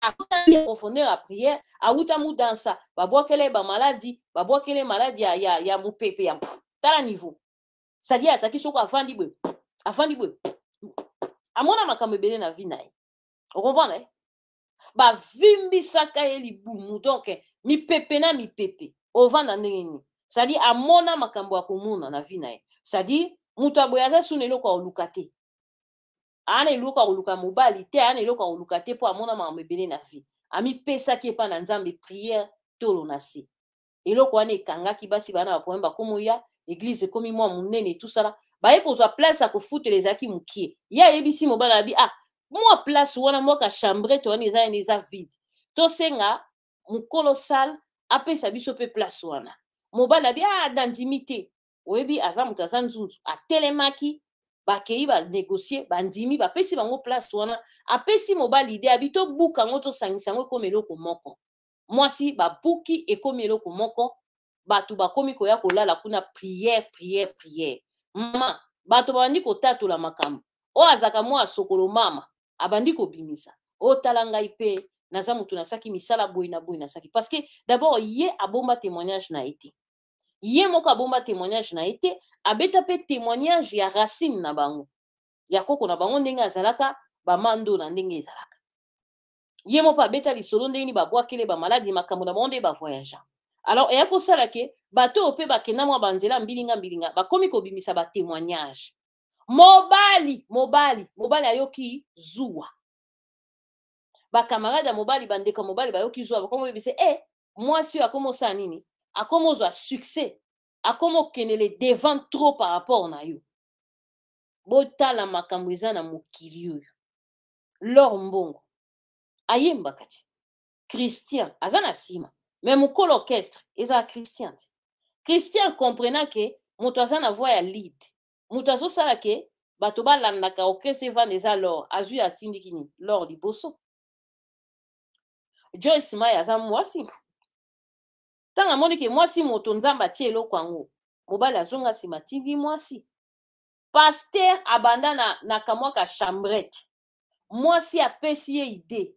akotami profondeur ya priere awuta mu dansa babwakele bamaladi babwakele maladi ya, ya, ya mopepe ya tala niveau sadi azalaki soko afandi boye afandi boye amona makambo ebele na vi na ye okomprendre eh? bavimbisaka ye libumu donc eh, mipepe na mipepe ovanda ndenge nini sadi amona makambo ya komona na vi na ye sadi moto aboye aza suna eloko ya koluka te aa na eloko ya koluka mobali te aa na eloko ya koluka te mpo amona makambo ebele na vi amipesaki epai na nzambe priere tolo na se eloko wana ekangaki basi bana baproblème bakomi ya eglize ekomi mwa monene etusala baye kozwa place ya kofutela ezalaki mokie ye ayebisi mobali abi ah mwa place wana mwaka chambrete wana eza ene eza vide tosenga mokolo sale apesa biso mpe place wana mobali abi ah dandimi te oyebi aza moto aza nzunzu atelemaki bakei banegocie bandimi bapesi bango place wana apesi mobali ide abi tobuka yango tosangisa yango ekomi eloko moko mwasi babuki ekomi eloko moko bato bakomi koya kolala kuna priere priere priere ma bato babandi kotatola makambo oyo azalaka mwa asokolo mama abandi kobimisa otala ngai mpe naza motu nasaki misala boye na boye nasaki parce que d'abord ye abomba témoignage na ye te ye moko abomba témoignage na ye te abeta mpe témoignage ya racine na bango ya koko na bango ndenge azalaka bamando na ndenge ezalaka ye moko abeta lisolo ndenge nini babwakele bamaladi makambo na bango nde bavoyagea alors eya kosala ke bato oyo mpe bakenda mwa banzela mbilinga mbilinga bakomi kobimisa batémoignage mobali mobali mobali ayoki zuwa bakamarade ya mobali bandeko ya mobali bayoki zwa bakomi oyebisa e eh, mwasi oyo akomi osala nini akomi ozwa succès akomi okendele devant trop par rapport na yo botala makambo eza na mokili oyo lor mbongo ayembaka ti christian aza na nsima me mokolo orchestre ezala christian ti christian comprena ke moto aza na voi ya lead moto azosala ke bato balandaka orchestre evanda eza lor azwi atindiki nini lor liboso joyce mai aza mwasi ntango amoni ke mwasi moto nzambe atie eloko yango mobali azonga nsima atindi mwasi paster abanda na, na kamwaka chambrete mwasi apesi ye ide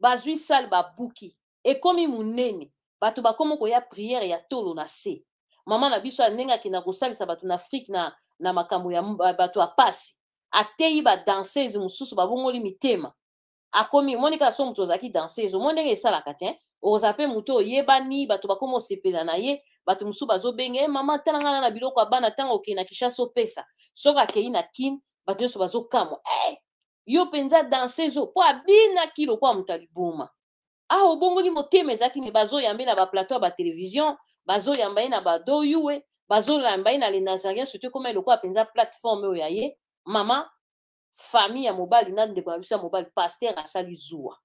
bazwi sale babuki ekomi monene bato bakomi koya priere ya tolo na se mama na biso ndenge akenda kosalisa bato na afrike na, na makambo ya bato ya pasi atei badanseuse mosusu babongoli mitema akomi omoni kaka so moto ozalaki danse ezo omoi ndenge esalaka te oza mpe moto oyebani bato bakoma osepela na ye bato mosusu bazobenge e mama tala ngana na biloko ya bana ntango okei na kishasa opesa soki akei na kine bato nyonso bazokamwa e yo mpenza danse ezo mpo abinaki lokola moto aliboma awa obongoli motema ezalaki me bazoyamba ye na baplateau ya batelevizion bazoyamba ye na badoyue bazoyamba ye na le nazarien surtout ekoma eloko apenza plateforme oyo ya ye mama famille ya mobali na ndeko na biso ya mobali paster asali zuwa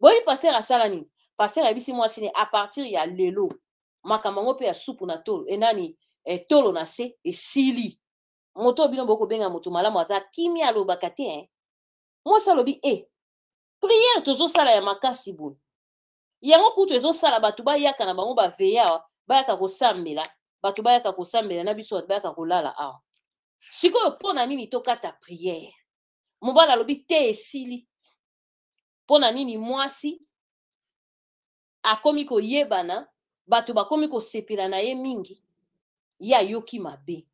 boyi paster asala nini paster ayebisi mwasi ne apartir ya lelo makambo yango mpe ya supu na tolo enani etolo na se esili moto bino bokobenga moto malamu aza kimia alobaka te eh? mwasi alobi e eh, priere tozosala ya makasi boye yango kutu ezosala bato bayaka na bango baveya bayaka kosambela bato bayaka kosambela na biso bato bayaka kolala awa sikoyo mpo na nini tokata priere mobali alobi te esili mpo na nini mwasi akomi koyebana bato bakomi kosepela na ye mingi ye ayoki mabe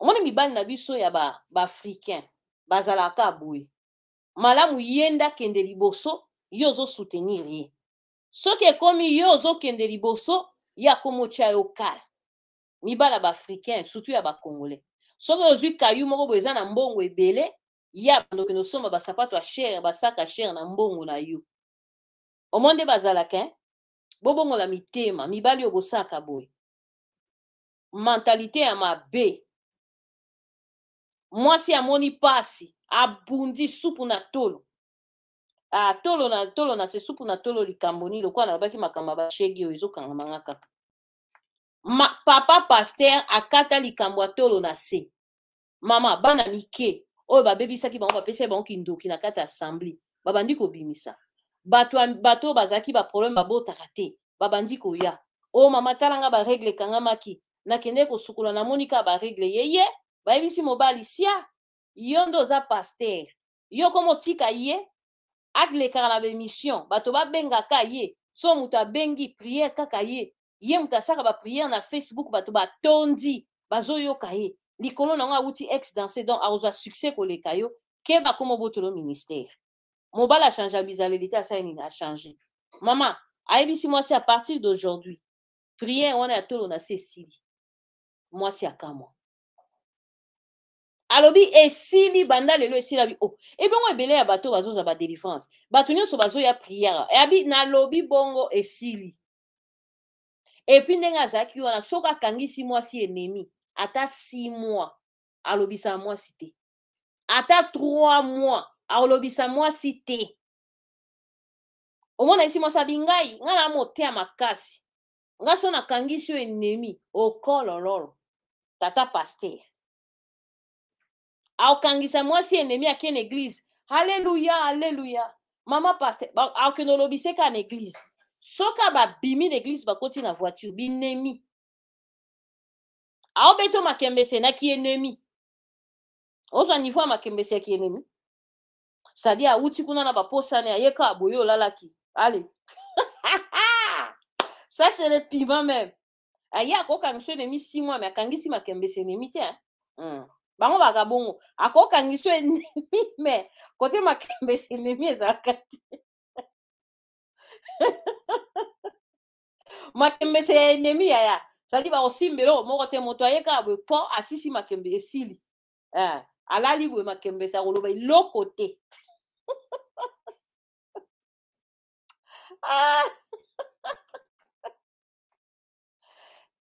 omoni mibali na biso ya baafricain ba bazalaka boye malamu ye nde akende liboso ye ozosoutenir ye soki ekomi ye ozokende liboso ye akomotya ye okala mibali ya baafricain surtout ya bacongolais soki ozwi kayu moko boye eza na mbongo ebele ya bando okende osomba basapato ya shere basaka shere na mbongo na yo omo nde bazalaka eh? bobongola mitema mibali oyo bosaka boye mentalite ya mabe mwasi amoni pasi abundi supu na tolo atolo ah, na tolo na se supu na tolo likambo ni lokola nalobaki makambo ya bashegi oyo ezokangamanga kaka ma, papa paster akata likambo atolo na se mama bana mike oyo babebisaki bango bapesaki bango kindoki na kati ya assembli babandi kobimisa bato bato oyo bazalaki baproblème babotaka te babandi koya oyo oh, mama talanga baregle ekangamaki nakende kosukola namoni kaka baregle yeye bayebisi mobali sia yo nde oza paster yo komo otika ye alekaka na bemission bato babengaka ye so moto abengi priere kaka ye ye moto asaka bapriere na facebook bato batondi bazoyoka ye likolo na yango awuti ex danse donc akozwa succès koleka yo keba koma obotolo ministère mobali achange abizalelite asali nini achange mama ayebisi mwasi a partir d'aujourd'hui priere wana ya tolo na se esili mwasi akamwa alobi esili banda lelo esilami o oh. ebongo ebele ya bato bazozwa badelivrance bato nyonso bazoya priere yabi nalobi bongo esili epuis ndenge azalaki wana soki akangisi mwasi enemi ata si mois alobisa mwasi te ata trois mois alobisa mwasi te omona esi mwasi abi ngai ngai na moteya makasi ngai so nakangisi oyo enemi okolololo tata paster aokangisa mwasi enemi akie na eglize alleluya alleluya mama paster akende olobiseka na eglize soka babimi na eglize bakoti na voiture binemi aobeto makembese na kienemi ozwa nivo ya makembese ya kienemi cetadire awuti kuna na baposane aye kaka boye olalaki ale [LAUGHS] ça c'est le piment même aye akokangisa enemi si mois me akangisi makembese enemi te mm. bango baka bongo akokangisa enemi me kote makembese enemi ezalaka te [LAUGHS] makembe se ya endemi yaya sadi bakosimbela oyo moko te moto ayeka boye mpo asisi ah, makembe esili alali boye makembe se akoloba iloko te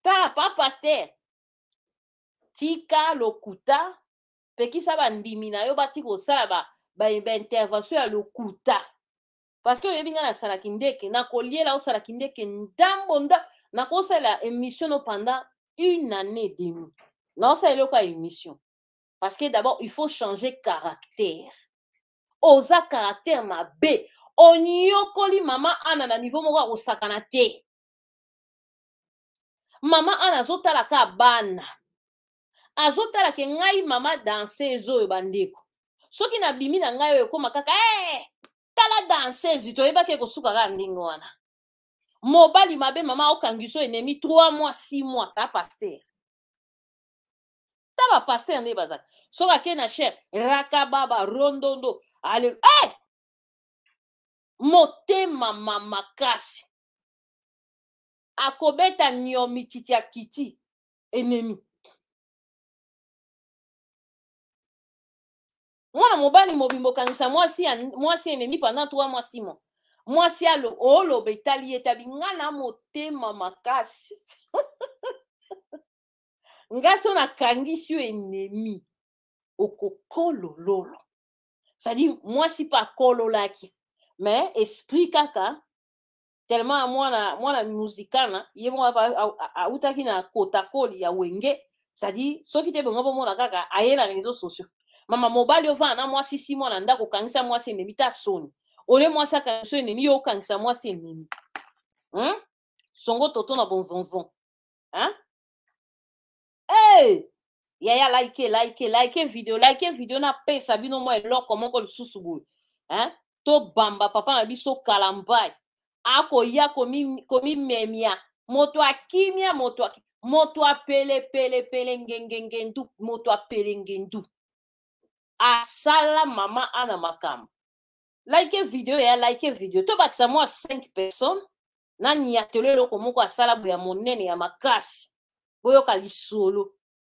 ta pa paster tika lokuta pekisa bandimi na yo bati kosala baintervention ya lokuta parce que oyebi ngai nasalaki ndeke nakoliela osalaki ndeke ndambo nda nakosalela émission no pendant une année demi naosala eloko ya émission parce que d'abord il faut changer caractère oza caractère mabe oniokoli mama ana na niveau moko ya kosakana te mama ana azotalaka bana azotalaka ngai mama danseuse oyo bandeko soki nabimi na ngai oyo ekoma kaka hey! Eh! tala dansese toyebaki ekosuka kaka ndenge wana mobali mabe mama okangi so enemi trois mois six mois ta paster ta bapaster nde bazaka soki ake na sher rakababa rondondo ale hey! Eh! motema ma makasi akobeta niomititi ya kiti enemi mwana mobali mobimba okangisa mwasi mwasi enemi pendant trois mois six mois mwasi oloba etali etabi nga na motema makasi [LAUGHS] nga so nakangisi yo enemi okokolololo cestadire mwasi mpe akololaki me esprit kaka telema mwana mwana muzikana ye moko autaki na kotakoli ya wenge cestadire soki te bongo bomona kaka aye na réseau sociaux mama mobali ovanda na mwasi si mwana ndako okangisa mwasi ememi ta soni ole mwasi akangisa oyo ememi yo okangisa mwasi ememi hmm? songo toto na bonzonzon hein? hey! yaya like like like video like video napesa bino mwa eloko moko lisusu boye hein? tobamba papa na biso kalambai akoya komimemia komi moto akimia moto moto apelepele pele ngengengendu moto apelengendu asala mama ana makambo like video ya like video tobakisa mwa 5 personnes naniatela eloko moko asala boya monene ya makasi boyoka lisolo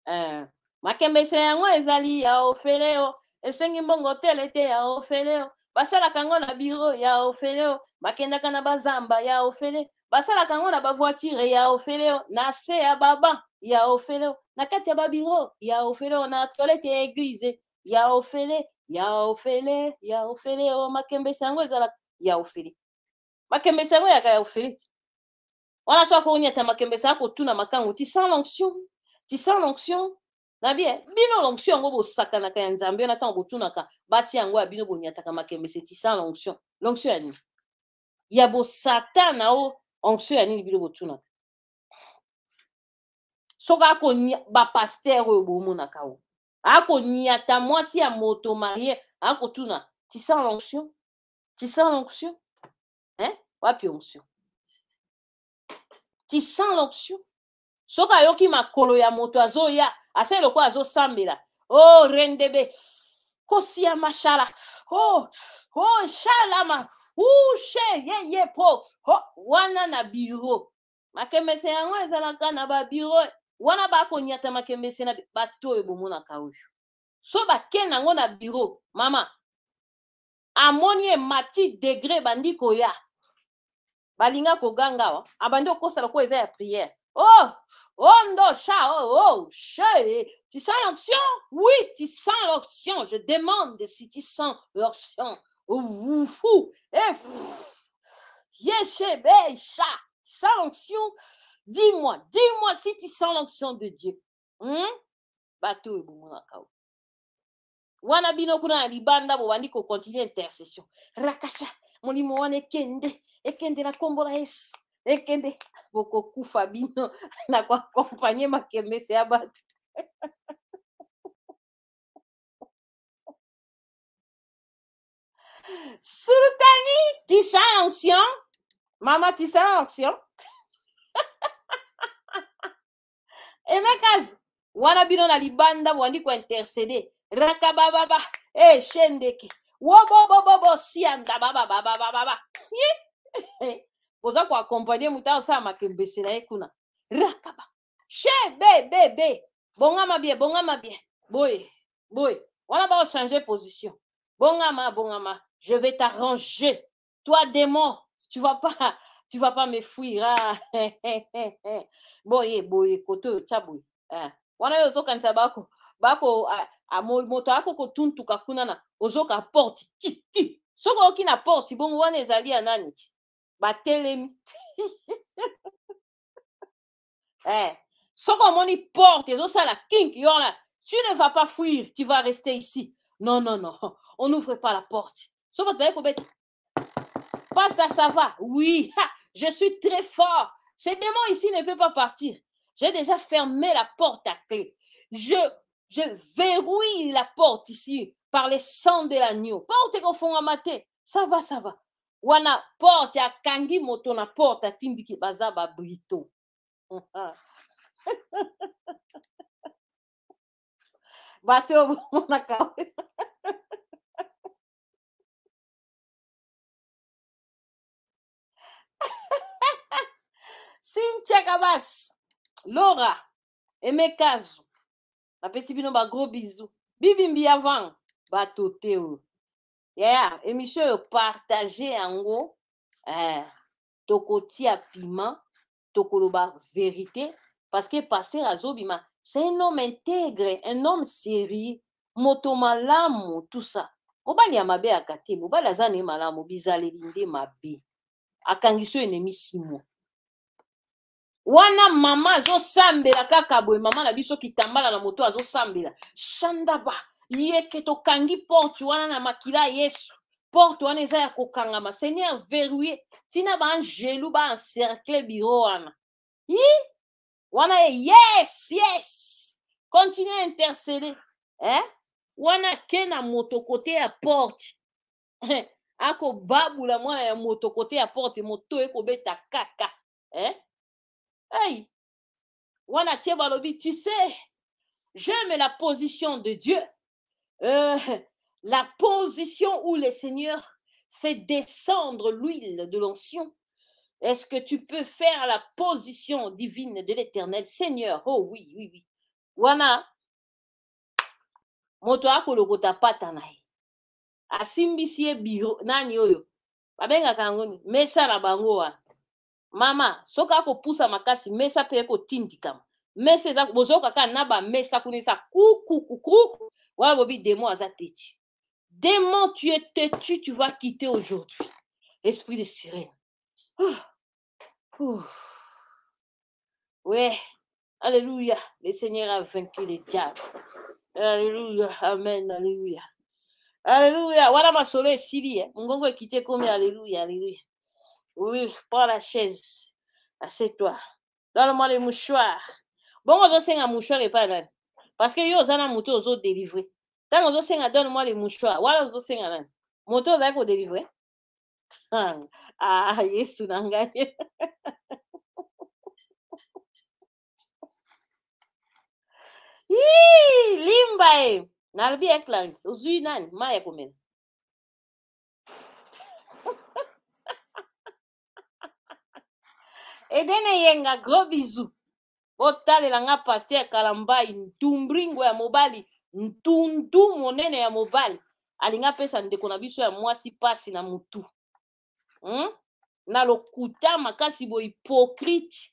uh, eh, makembese yango ezali ya ofeleo esengi mbongo tele te ya ofeleo basalaka yango na biro ya ofeleo bakendaka na bazamba ya ofele basalaka yango na bavoitire ya ofeleo na se ya baba ya ofeleo na kati ya babiro ya ofeleo na toilette ya eglize ya ofele ya ofele ya ofele o makembesi yango ezalaka ya ofele makembesi yango eyaka ya ofele wana so akonyata makembesi akotuna makango ti sans l'onction ti sans l'onction na bien bino l'onction yango bosakanaka ya nzambe wana ntango botunaka basi yango ya bino bonyataka makembesi ti sans l'onction l'onction ya nini ya bosatana o onction ya nini bino botunaka soki akonya bapaster oyo bomonaka o akoniata mwasi ya moto marie akotuna tisa l'onction tisa l'onction eh? wapi onction tisa l'onction soki ayoki makolo ya moto azoya asali lokola azosambela o oh, rendebe kosi ya mashala oh, oh, shalama ushe yeye po oh, wana na biro makemese yango ezalaka na babiro wana bakoniatama kembesi na bato oyo bomonaka oyo so bakenda yango na biro mama amoni emati degre ebandi koya balinga koganga wa abandi okosala ko eza ya priere oh oh ndo chat oh oh chat eh! tu sens l'onction oui tu sens l'onction je demande si tu sens l'onction oh fou eh yeshebe eh, eh, chat tu sens l'onction Dis-moi, dis-moi si tu sens l'onction de Dieu. Hmm? Bato ebungunakao. wana bino kuna na libanda bobandi kokontinue intercession rakasha molimo wana ekende ekende na nkombo la yesu ekende bokokufa bino [LAUGHS] na koakompagne makembese ya bato [LAUGHS] surutani tisa onction mama tisa onction emekazi wana bino na libanda bwandi kointercede rakabababa e eh, shendeke wobobobobo sianda babababababa [LAUGHS] oza koakompagne moto asala makembese na ye kuna rakaba she bebebe bongama bien bongama bien boye boye wana baochange position bongama bongama je vais t'arranger toi démon tu vas pas tu vas pas me fuir ah [LAUGHS] boye boye kote ochaboye ah. wana oyo ozokanisa bako bako ah, ah, moto akokotuntuka kuna na ozoka porte ti ti soki oyoki na porte bongo wana ezali ya nani ti batelemi [LAUGHS] eh. soki omoni porte ezosala kink yola tu ne vas pas fuir tu vas rester ici non non non on n'ouvre pas la porte so bato baye kobeta Pasteur, ça va? Oui, je suis très fort. Ce démon ici ne peut pas partir. J'ai déjà fermé la porte à clé. Je, je verrouille la porte ici par les sang de l'agneau. Porte qu'on fond à maté. Ça va, ça va. Wana porte à kangi moto na porte à tindi bazaba brito. [LAUGHS] Bateau, [LAUGHS] cynthia kabasi lora emekazu bapesi bino bagros bizu bibimbi ya van bato te oyo yaya émission oyo partage yango eh, tokotia piment tokoloba vérité parce que paster azobima c'est un homme intègre un homme série moto malamu tout ça mobali ya mabe aka te mobali aza na ye malamu bizaleli nde mabe akangisi oyo enemi simo wana mama azosambela kaka boye mama na biso kitambala na moto azosambela shandaba yeke tokangi porte wana na makila ya yesu porte wana eza ya kokangama seigneur verrouye ntina baangelu baencercle biro wana i wana ye yes yes continue intercede eh? wana ke na moto kote ya porte akobabula mwana ya moto kote ya porte moto ekobeta kaka eh? Hey, Wana Balobi, tu sais, j'aime la position de Dieu. Euh, la position où le Seigneur fait descendre l'huile de l'ancien Est-ce que tu peux faire la position divine de l'éternel Seigneur? Oh oui, oui, oui. Wana, moto akolokota pata nae, ye biro nani oyo babengaka mesa la bango mama soki akopusa makasi mesa mpe ye kotindikama mesa eza bozoyoka kaka na bamesa kuna eza kukukukuku wana bobi demo aza têtu démon tu es têtu tu vas quitter aujourd'hui esprit de sirène oh. ouais alléluia le seigneur a vaincu le diable alléluia amen alléluia alléluia wana masolo esili eh? mongongo ekiti ekomi alléluia alléluia Oui, prends la chaise. Assieds-toi. Donne-moi le mouchoir. Bon, on un mouchoir et pas là. Parce que yo, on moto aux autres délivrés. Tant on a donne-moi le mouchoir. Voilà, on a là. Moto, on a délivré. Ah, Yesu, n'engaye. Yii, [LAUGHS] limba e. Nalbi eklangs. Uzui nani, maya komena. edene yenga gros bisou botalela nga paster kalambai ntumbringo ya mobali ntundu monene ya mobali alingi apesa ndeko na biso ya mwasi mpasi na motu hmm? na lokuta makasi bo hypocrite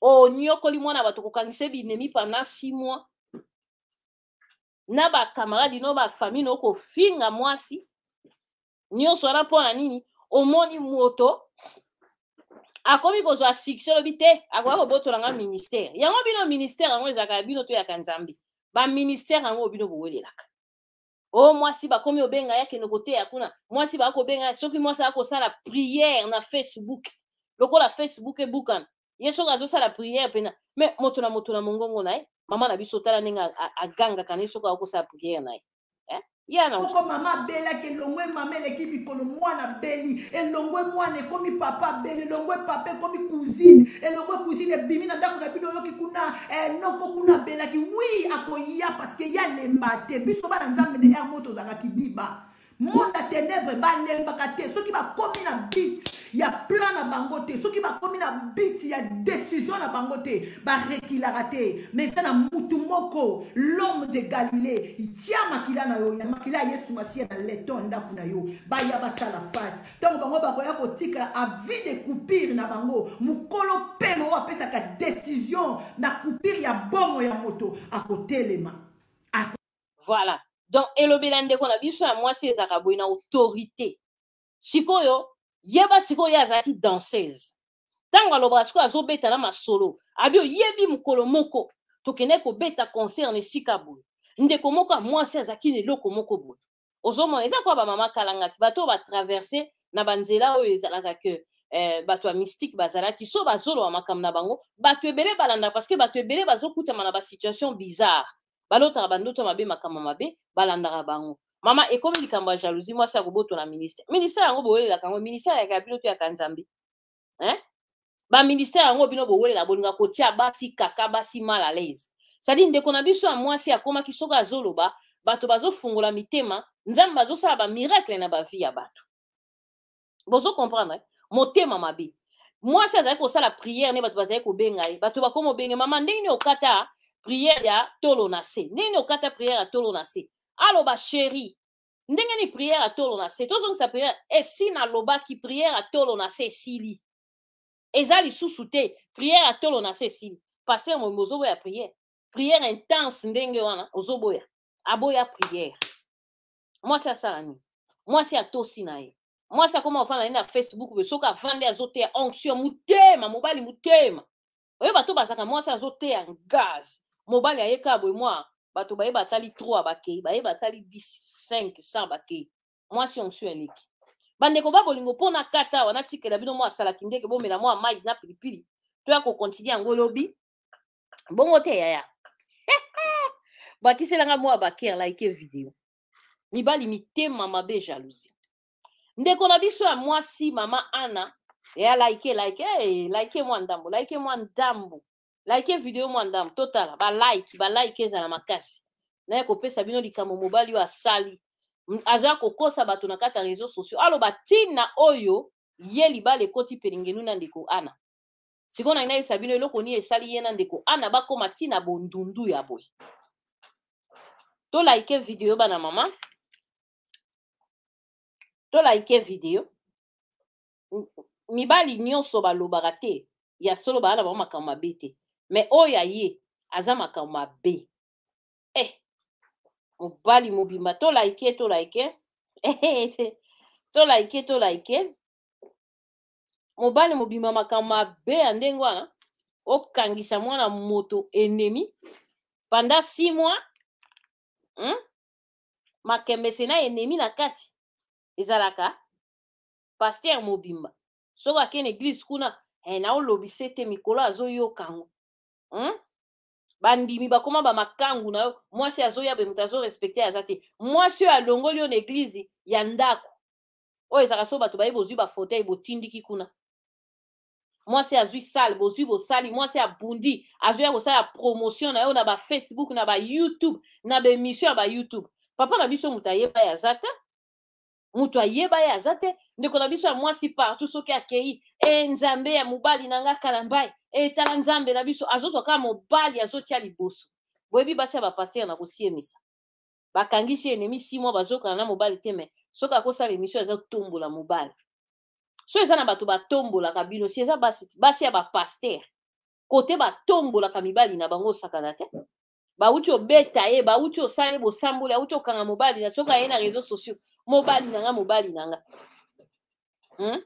onyokoli oh, mwana bato kokangisa binemi pendant si mois na bakamaradi no bafamile okofinga mwasi nyonso wana mpona nini omoni moto akomi kozwa succès lobi te akoya kobotola nga ministère yango bino ministère yango ezalaka ya bino toyaka nzambe baministère yango bino bowelelaka o mwasi bakomi obenga ye akende koteya kuna mwasi baakobenga ye soki mwasi akosala priere na facebook lokola facebook ebukana ye soki azosala priere mpena me moto na moto na mongongo na ye mama na biso otala ndenge agangaka na ye soki akosala priere na ye koko mama abelaki elongwe mama eleki mikolo mwana abeli elongwe mwana ekomi papa abeli elongwe papa ekomi cousine elongwe cousine ebimi na ndako na bino oyoki kuna enoko kuna abelaki wi akoya parceke ya lemba te biso bana nzambe na r mo tozalaki biba monde ba lemba balembaka te soki ba na bit ya plan na bango te soki ba na bit ya décision na bango te l'a raté mais ça na mutu moko l'homme de galilée tient makila na yo ya makila yesu masiya na leton ndako kuna yo Ba la face ntango bango tika a vie de coupire na bango mokolo a pesa ka décision na y ya bomo ya moto à côté les mains voilà donc elobela ndeko na biso ya mwasi ezalaka boye na autorité sikoyo yeba sikoyo azalaki danseuse ntango alobaka sikoyo azobeta na masolo abi oyebi mokolo moko tokende kobeta concert na esika boye ndeko moko ya mwasi azalaki na eloko moko boye ozomona eza kwa bamama kalanga ti bato oyo batraverse na banzela oyo ezalaka ke eh, bato ya mystique bazalaki so bazoloba makambo na bango bato ebele balanda parce ke bato ebele bazokutama na basituation bizarre balotaka bandoto mabe makambo mabe balandaka bango mama ekomi likambo ya jalousie mwasi ya kobotona ministere ministere yango bowelelaka yango ministere yaka ya bino to yaka nzambe eh? baministere yango bino bowelela bolinga kotia basi kaka basi mal a l'aise sadi ndeko na biso ya mwasi akomaki soki azoloba bato bazofungola mitema nzambe bazosala bamiracle na bavie ya bato bozocomprendre eh? motema mabe mwasi azali kosala priere nde bato bazali kobenga ye bato bakoma obenge mama ndenge nini okata priere ya tolo na se ndenge okata priere ya tolo na se aloba sheri ndenge ni priere ya tolo na se tozongisa priere esi nalobaki priere ya tolo na se esili eza lisusu te priere ya tolo na se esili paster moyembo ozoboya priere priere intense ndenge wana ozoboya aboya priere mwasi asala nini mwasi atosi na ye mwasi akoma kofanda ye na facebook be soki avandi azoteya onction motema mobali motema oyo bato bazalaka mwasi azoteya gaz mobali ayeka boye mwa bato bayeba atali 3 bakei bayeba atali 5 100 bakei mwasi onsu eleki bandeko babolingo mpona kata wana tikela bino mwa asalaki ndenge bomela mwa mai na pilipili toya kokontinue yango lobi bongo te yaya [LAUGHS] bakiselanga mwa baker laike video mibali mitema mabe jalousie ndeko na biso ya mwasi mama ana ya laike laike hey, eh, laike mwa ndambo laike mwa ndambo like video mwa ndambo totala balike balike ezala makasi naye kopesa bino likambo mobali oyo asali aza kokosa bato na kati ya réseau sociaux aloba ntina oyo ye libala ekoti pelengenu na ndeko ana sikoyo nangi nayebisa bino eloko nini esali ye na ndeko ana bakóma ntina bondundu ya boye tolaike video bana mama tolaike video mibali nyonso balobaka te ya solo baa na bango makambo mabe te me oyo aye aza makambo mabe e eh, mobali mobimba tolaike tolaike eh! [LAUGHS] tolaike tolaike mobali mobimba makambo mabe ya ndenge wana okangisa mwana moto enemi panda si mois hmm? makembe sena enemi na kati ezalaka paster mobimba soki ake na eglize kuna eh, naolobisa ete mikolo azoyoka ango hmm? bandimi bakóma bamakangu na yo mwasi azoya be moto azorespecte aza te mwasi oyo alongoli yo na eglize ya ndako oyo ezalaka so bato baye bozwi bafauteuil botindiki kuna mwasi azwi sale bozwi bosali mwasi abundi azoya kosala promotion na yo na bafacebook na bayoutube na baemission ya bayoutube papa na biso moto ayeba ye aza te moto ayeba ye aza te ndeko na biso ya mwasi partout soki akei e nzambe ya mobali na nga kalambai etala eh, nzambe na biso azozwa kaka mobali azotya liboso boyebi basi ya bapaster na kosiemisa bakangisi enemi si mwa bazokana na mobali te me soki akosala emission eza kotombola mobali so eza na bato batombolaka bino si eza basi, basi ya bapaster kote batombolaka mibali na bango osakana te bauti obeta ye bauti osala ye bosambola auti okanga mobali na soki aye na réseau sociaux mobali nanga mobali nanga hmm?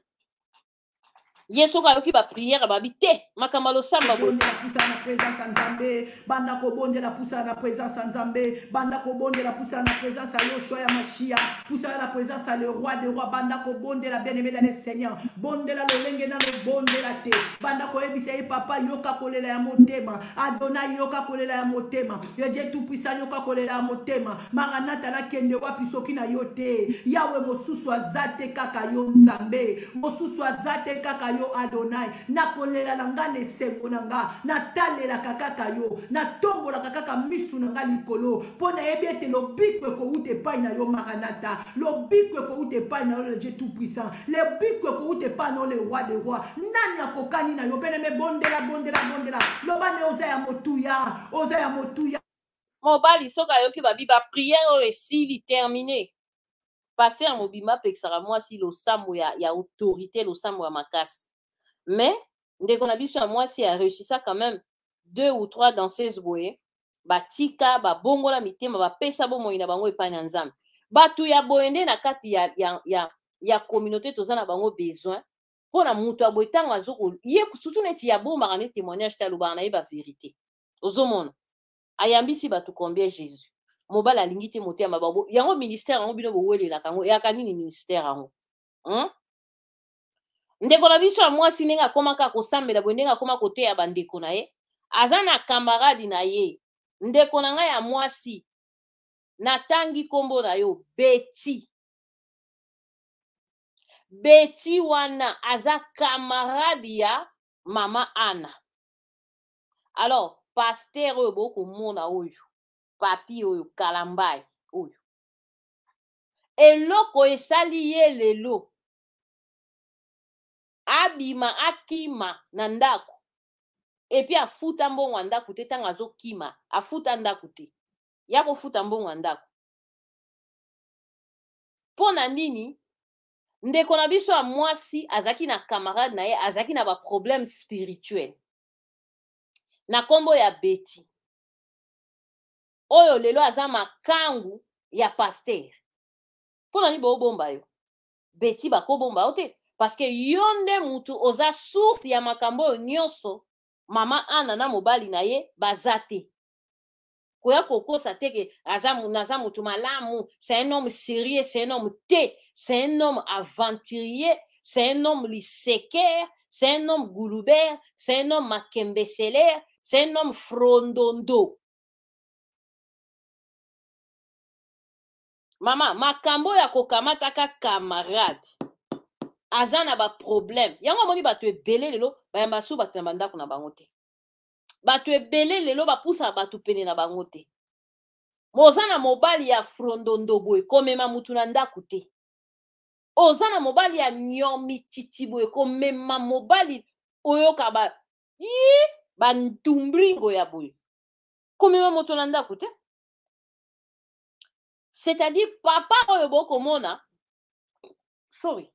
ye soko ayoki bapriere ababi te makambo alosamba boyepusa na présence ya nzambe banda kobondela pusa na présence ya nzambe banda kobondela pusa na présence ya yoshua ya mashia pusa na présence ya le roi de roi banda kobondela bien-aimé dans le seigneur bondela lolenge na lobondela te banda koyebisa ye papa yoka kolela ya motema adonai yoka kolela ya motema ye dieu tout puissant yoka kolela ya motema maranata nakende wapi soki na yo te yawe mosusu aza te kaka yo nzambe mosusu aza te kaka yo yo adonai nakolelana nga na esengo na nga natalelaka kaka yo natombolaka kaka misu na nga likolo mpo nayebi ete lobiko ekouta epai na yo maranata lobiko ekouta epai na yo le dieu tout puissant lobiko ekouta epai na yo le roi de roi nani akokani na yo mpeneme bondela bondela bondela loba nde oza ya motuya oza ya motuya mobali soki ayoki babi bapriere oyo esili termine paster mobimba apekisaka mwasi losambo ya, ya autorité losambo ya makasi mais ndeko na biso ya mwasi areusisa quand même deux ou trois danseuse boye batika babongola mitema bapesa bomoi na bango epai na nzambe bato ya boye nde na kati ya, ya, ya, ya communauté toza na bango besoin mpona moto ya boye ntango azoko ye sutu neti yabombaka nde témoignage te alobaka na ye bavérité ozomona ayambisi bato combien jésus mobali alingi te motema yango ministère yango bino bowelelaka yango eyaka nini ministère yango hmm? ndeko na biso ya mwasi ndenge akomaka kosambela boye ndenge akoma koteya bandeko na ye aza na kamaradi na ye ndeko na ngai ya mwasi natangi nkombo na yo beti beti wana aza kamaradi ya mama ana alors paster oyo bokomona oyo papi oyo kalambai oyo eloko esali ye lelo abima akima na ndako epuis afuta mbongo ya ndako te ntango azokima afuta ndako te ya kofuta mbongo ya ndako mpo na nini ndeko na biso ya mwasi azalaki na camarade na ye azalaki na baproblème spirituel na nkombo ya beti oyo lelo aza makangu ya paster mpo na nini boobomba yo beti bakobomba yo te parceke yo nde mutu oza source ya makambo oyo nyonso mama ana na mobali na ye baza te koya kokosa te ke naza motu malamu c'est un homme sérieux c'est un homme te c'est un homme aventurier c'est un homme liseker c'est un homme goulubert c'est un homme makembeselaire c'est un homme frondondo mama makambo ya kokamata ka camarade aza na baproblème yango amoni bato ebele lelo bayamba so bato na bandako na bango te bato ebele lelo bapusaka bato pene na bango te moza na mobali ya frondondo boye komema mutu na ndako te oza na mobali ya nyomititi boye komema mobali oyoka ba yi bandumbringo ya boye komema moto na ndako te c'est-à-dire papa oyo bokomona sorry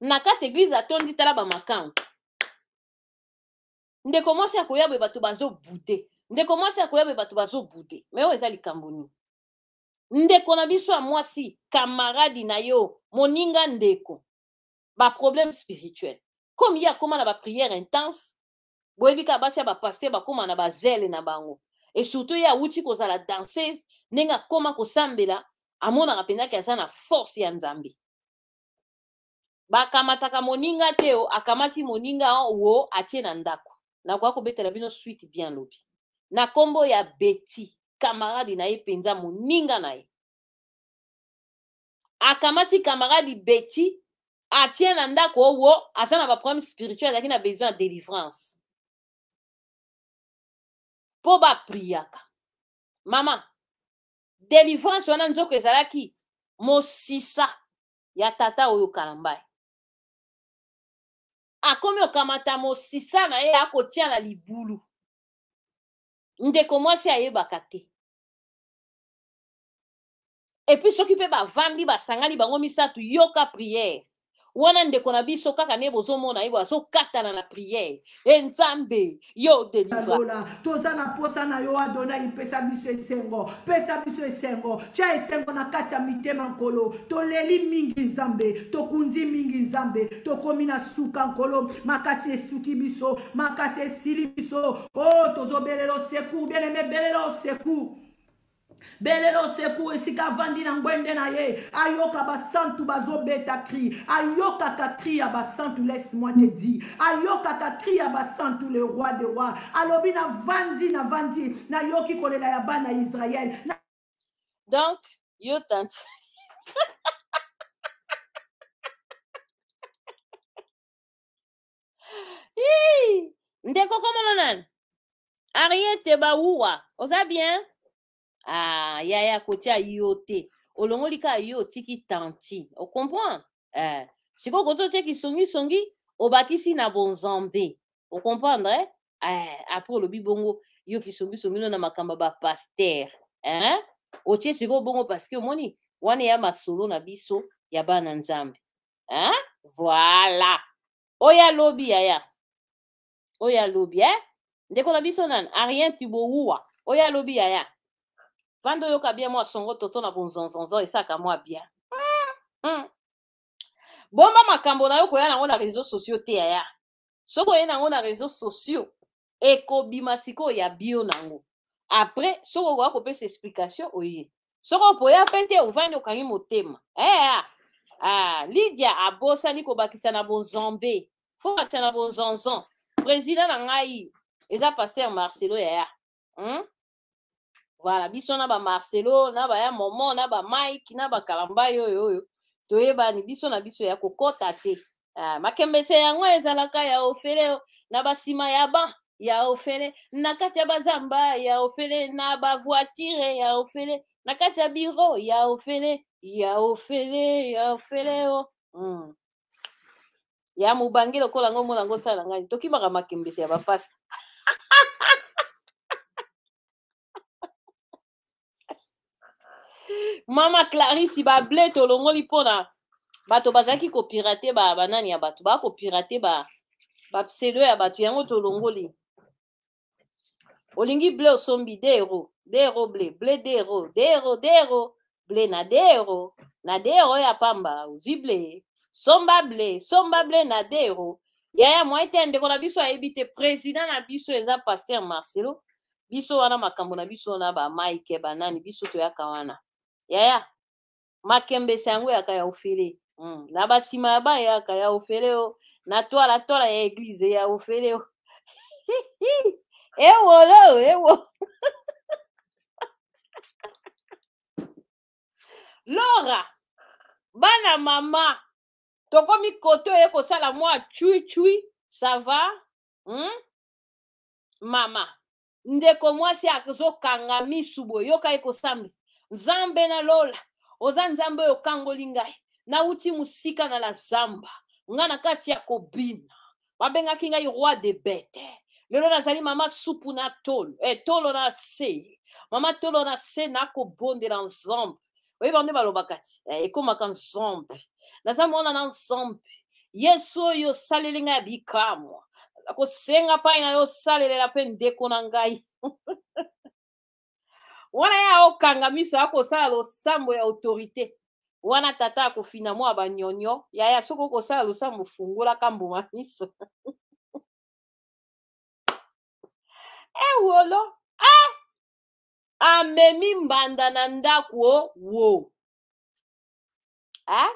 na kati eglize atondi tala bamakambo ndeko mwasi ya koya boye bato bazobude ndeko mwasi ya koya boye bato bazobude me oyo eza likambo nini ndeko na biso ya mwasi kamaradi na yo moninga ndeko baproblème spirituel comme ye akóma na baprière intense boyebi kaka basi ya bapaster bakóma na bazele na bango e surtout ye awuti kozala danseuse ndenge akóma kosambela amonaka mpenzaki aza na force ya nzambe bakamataka moninga te o akamati moninga wo atie na ndako nakoka kobetela bino suite bien lobi na nkombo ya beti kamaradi na ye mpenza moninga na ye akamati kamaradi beti atie na ndako wo aza na baproblème spirituel azalaki na besoin ya délivrance mpo bapriaka mama délivrance wana nzoko ezalaki mosisa ya tata oyo kalambai akomi kokamata mosisa na ye akotia na libulu ndeko mwasi ayebaka te epuis soki mpe bavandi basangani bango misato yoka priere wana ndeko na biso kaka nde bozomona ye azokatana na priere e nzambe yo delivra toza na mposa na yo adonai pesa biso esengo pesa biso esengo tya esengo na kati ya mitema nkolo toleli mingi nzambe tokundi mingi nzambe tokomi na suka nkolo makasi esuki biso makasi esili biso o oh, tozobelela osecour bien aime belela osecour belelo seku esika avandi na ngwende na ye ayoka basantu bazobeta cri ayokaka cri ya basantu laisse-moi te di ayokaka cri ya basantu le roi de roi alobi navandi navandi nayoki kolela ya bana ya israel na... donc yo tante [LAUGHS] ndeko komonanani ariete bawuwa oza bien ah, ya ya kotia yo te olongoli kaka yo otiki tanti ocomprendre eh, sikoyo kototeki songisongi obakisi na bonzambe ocomprendre eh? eh, apres olobi bongo yoki songisongi no na makambo ya bapaster eh? otie sikoyo bongo parceke omoni wana eya masolo na biso ya bana nzambe hein? Eh? voilà oyo alobi yaya oyo alobi e eh? ndeko na biso nani arien tibowuwa oyo alobi yaya vanda oyoka bien mwa songo toto na bonzonzonzo esaka mwa bien mm, mm. bomba makambo na yo koya nango na réseau sociaux te yaya soki oye nango na réseau sociaux ekobima sikoyo ya bio nango apres soki okoka kopesa explication oye soki opoya mpe te ovandi okangi motema eya eh, ah, ah, lydia abosani kobakisa na bonzambe fo bakisa na bonzonzon président na ngai eza paster marcelo yaya hmm? voilà biso na bamarcelo na baya momo na bamike na bakalambay oyo oyo toyebani biso na biso ya kokɔta te ah, makembese yango ezalaka ya ofele na basima ya ban ya ofele na kati ya bazamba ya ofele na bavoitire ya ofele na kati ya biro ya ofele ya ofele ya ofele o oh. mm. ya mobange lokola ngo mona ngo osala na ngai tokimaka makembese ya bapasta [LAUGHS] mama clarisi bable tolongoli mpona bato bazalaki kopirate banani ya bato baa kopirate bapsedo ya bato yango tolongoli olingi ble osombi dero dero ble ble dero dero dero ble na dero na dero ya pamba ozwi ble somba ble somba ble na dero yaya mwa ete ndeko na biso ayebi te président na biso eza paster marcelo biso wana makambo na biso na bamike banani biso toyaka wana yaya makembe yango yaka ya ofele mm. na basima ya bana yaka ya ofele o na twala twala ya eglize ya ofele o [LAUGHS] ewolo eh, ewo eh, lora [LAUGHS] bana mama tokomi kote oye kosala mwa chui chuichui sava mm? mama ndeko mwasi azokanga misu boye yoka ye kosambe nzambe nalola oza nzambe oyo okangoli ngai nauti mosika na la zamba nga na kati ya kobina babengaki ngai roi de bete lelo nazali mama supu na tolo eh, tolo na se mama tolo na se nakobondela nzambe oyeba nde balobaka ti eh, ekómaka nzambe naza mwana na nzambe yesu oyo osaleli ngai ya bikamwa nakosenga pai na yo osalelela mpe ndeko na ngai [LAUGHS] wana ya okanga miso akosala losambo ya autorité wana tata akofina mwa banyonyo yaya soki okosala losambo fungolaka mbuma miso [LAUGHS] ewolo eh, ah! amemi mbanda na ndako o oh. wo ah?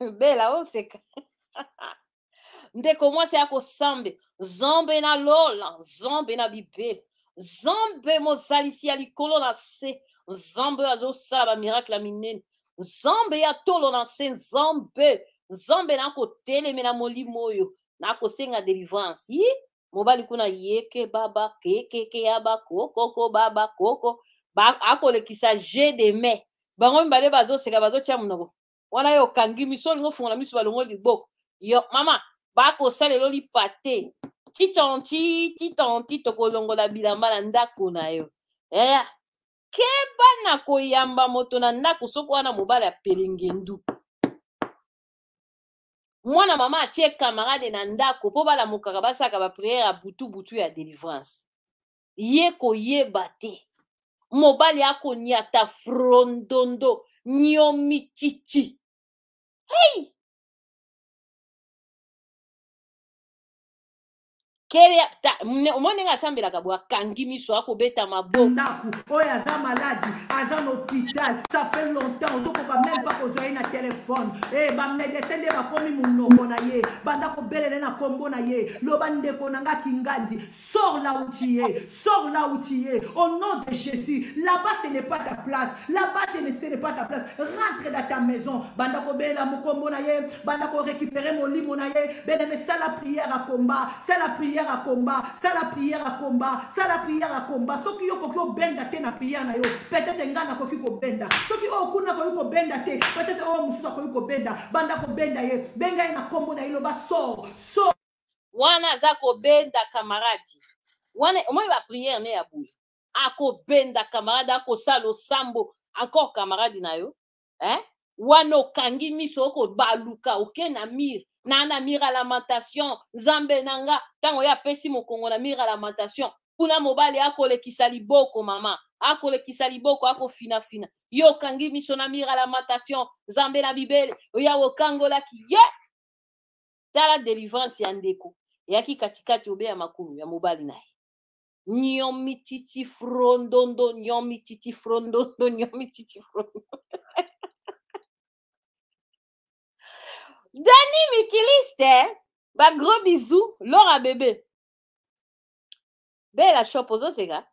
[LAUGHS] bela oseka oh, [LAUGHS] ndeko mwasi akosambe zombe na lola zombe na bibele nzambe mosalisi ya likolo na se nzambe oyo azosala bamirakle ya minene nzambe ya tolo na se nzambe nzambe na koteleme na molimo oyo na kosenga délivrance yi mobali kuna yeke baba kekeke yaba kokoko baba koko akolekisa je de mai bango mibale bazoseka bazotia monoko wana ye okangi miso olingo fungola miso balongo liboko yo mama bakosalelo lipa te titonti titonti tokolongola bilamba na ndako na yo eya eh, keba na koyamba moto na ndako soki wana mobali apelenge ndu mwana mama atie camarade na ndako mpo balamukaka basalaka bapriere ya butu butu ya délivrance ye koyeba te mobali akoniata frondondo nyomikiti hei kerea mwa ndenge asambelaka bo akangi miso akobeta maboko oyo aza maladi aza na hôpital ça fait longtemps ozokoka meme mpa kozwa ye na telefone e eh, bamédecin nde bakomi monoko na ye banda kobelele na nkombo na ye loba ndeko na nga kingandi sor la outi ye sor la outi ye au nom de jésus là-bas ce n'est pas ta place là-bas ce n'est pas ta place rentre dans ta maison banda kobelela mokombo na ye banda korécupere molimo na ye beneme sala prière akomba sala prière prière à combat, ça la prière à combat, ça la prière à combat. Soki yo koki obenda te na prière na yo, peut-être nga na koki kobenda. Soki o kuna koki kobenda te, peut-être o oh, mususu akoki kobenda, banda kobenda ye, benga ye na kombo na iloba sort, sort. Wana aza kobenda camarade. Wana moi ba prière ne ya boye. Akobenda camarade akosala osambo encore camarade na yo. Hein? wana okangi miso okobaluka oke na mire na na mire ya lamentation nzambe na nga ntango ye apesi mokongo na mire ya lamentation kuna mobali akolekisa liboko mama akolekisa liboko akofinafina ye okangi miso na mire ya lamentation nzambe na bibele oyawe okangolaki ye tala délivrance ya ndeko eyaki katikati obeya makulu ya mobali na ye nyomititi frondondo nyomititi frondondo [LAUGHS] nyomititi frondondo Dani Mikiliste, ba gros bisous, Laura bébé. Bella shop ozoseka.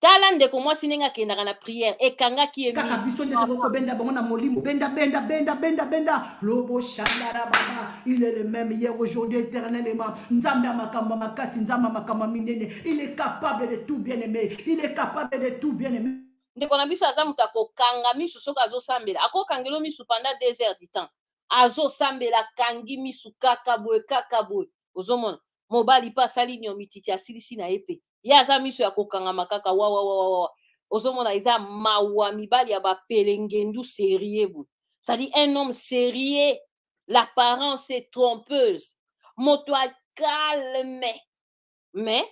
tala ndeko mwasi ndenge akendaka na priere ekangaki ekaka biso nde tokobenda bango na molimo benda benda benda benda benda loboshandala baba il est le même hier aujourd'hui éternellement nzambe ya makambo makasi nzambe ya makambo minene il est capable de tout bien aimé il est capable de tout bien aimé ndeko na biso aza moto akokanga misu soki azosambela akokangelo misu pendant deux heures du temps azosambela akangi misu kaka boye kaka boye ozomona mobali mpe asali nyonmititi asilisi na ye mpe ye aza miso ya kokangama kaka wawawawawa ozomona eza mawa mibali ya bapelengendu serie boye sadi un homme serie l'apparence est trompeuse moto akalme mais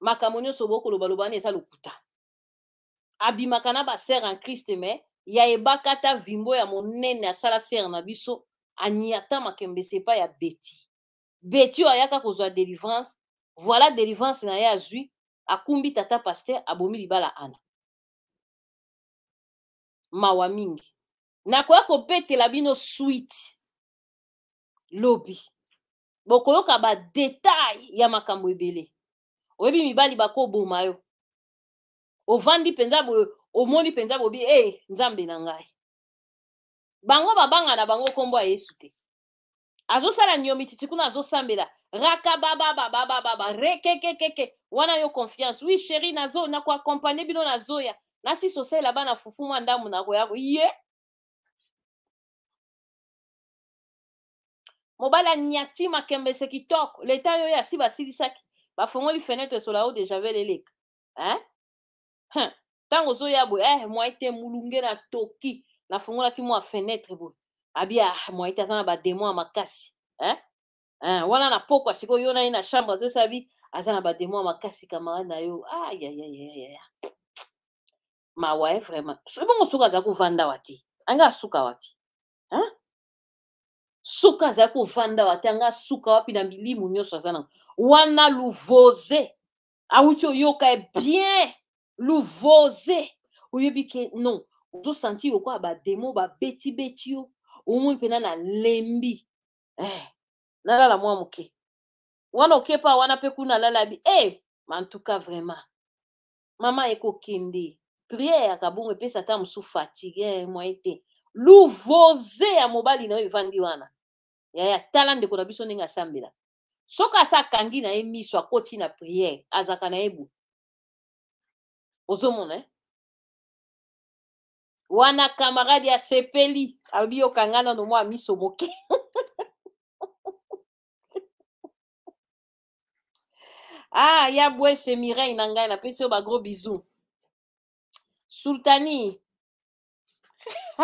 makambo nyonso bokoloba lobani eza lokuta abimaka na basere en christ mais ya ebaka ata vimbo ya monene asala sere na biso ania ta makembese epai ya beti beti oyo ayaka kozwa délivrance voilà délivrance na ye azwi akumbi tata paster abomi libala ana mawa mingi nakoya kopetela bino swite lobi bokoyoka badetail ya makambo ebele oyebi mibali bakoboma yo ovandi mpenza omoni mpenza bobi e eh, hey, nzambe na ngai bango babanga na bango nkombo ya yesu te azosala niyomititi kuna azosambela rakababababababa rekekekeke wana yo confiance wi sheri nazo nakoakompagne bino nazoya nasi sosalela bana fufu mwa ndambu nakoyako ye mobali aniati makembese kitoko leta yo ye asi basilisaki bafongoli fenetre sola o deja ve leleka hein? Hein. ntango ozoya boye eh, mwa ete mulunge natoki nafungolaki mwa fenetre boye abi ah, mwa ete aza na bademo ya makasi eh? eh, wana na pokwa sikoyo yo naye na chambre azosala bi aza na bademo ya makasi camarade na yo ayayayaya mawa ye vraiment ebongo suka aza kovanda wa te anga asuka wapi eh? suka aza kovanda wa te anga asuka wapi na milimu nyonso aza nango wana luvoze awuti oyoka ye eh, bien luvoze oyebi ke non ozosantiri lokola bademo babetibeti yo omoi mpena na lembi eh, nalala mwa moke wana oke mpa wana mpe kuna alala bi e eh, mantuka vraiment mama ekokende priere yaka bongo epesa ata mosu fatigue mwa ete luvoze ya mobali na oyo evandi wana yaya tala ndeko na biso ndenge asambelaka soki asa akangi na ye miso akoti na priere azaka na ye boye ozomona eh? wana camarade asepeli alobi yokanga nano mwa miso moke [LAUGHS] ah ya bwese mirei na ngai napesi yo bagros bizu sultani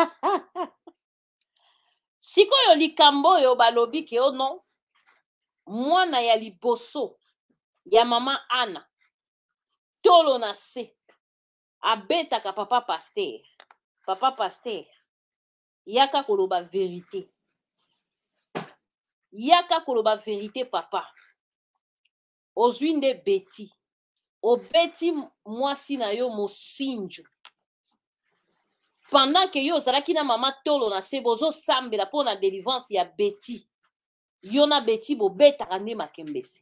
[LAUGHS] sikoyo likambo oyo balobi ke ono mwana ya liboso ya mama ana tolo na se abetaka papa paster papa paster yaka koloba verité yaka koloba verité papa ozwi nde beti obeti mwasi na yo mosinju pendant ke yo ozalaki na mama tolo na se bozosambela mpo na délivrance ya beti yo na beti bobetaka nde makembesi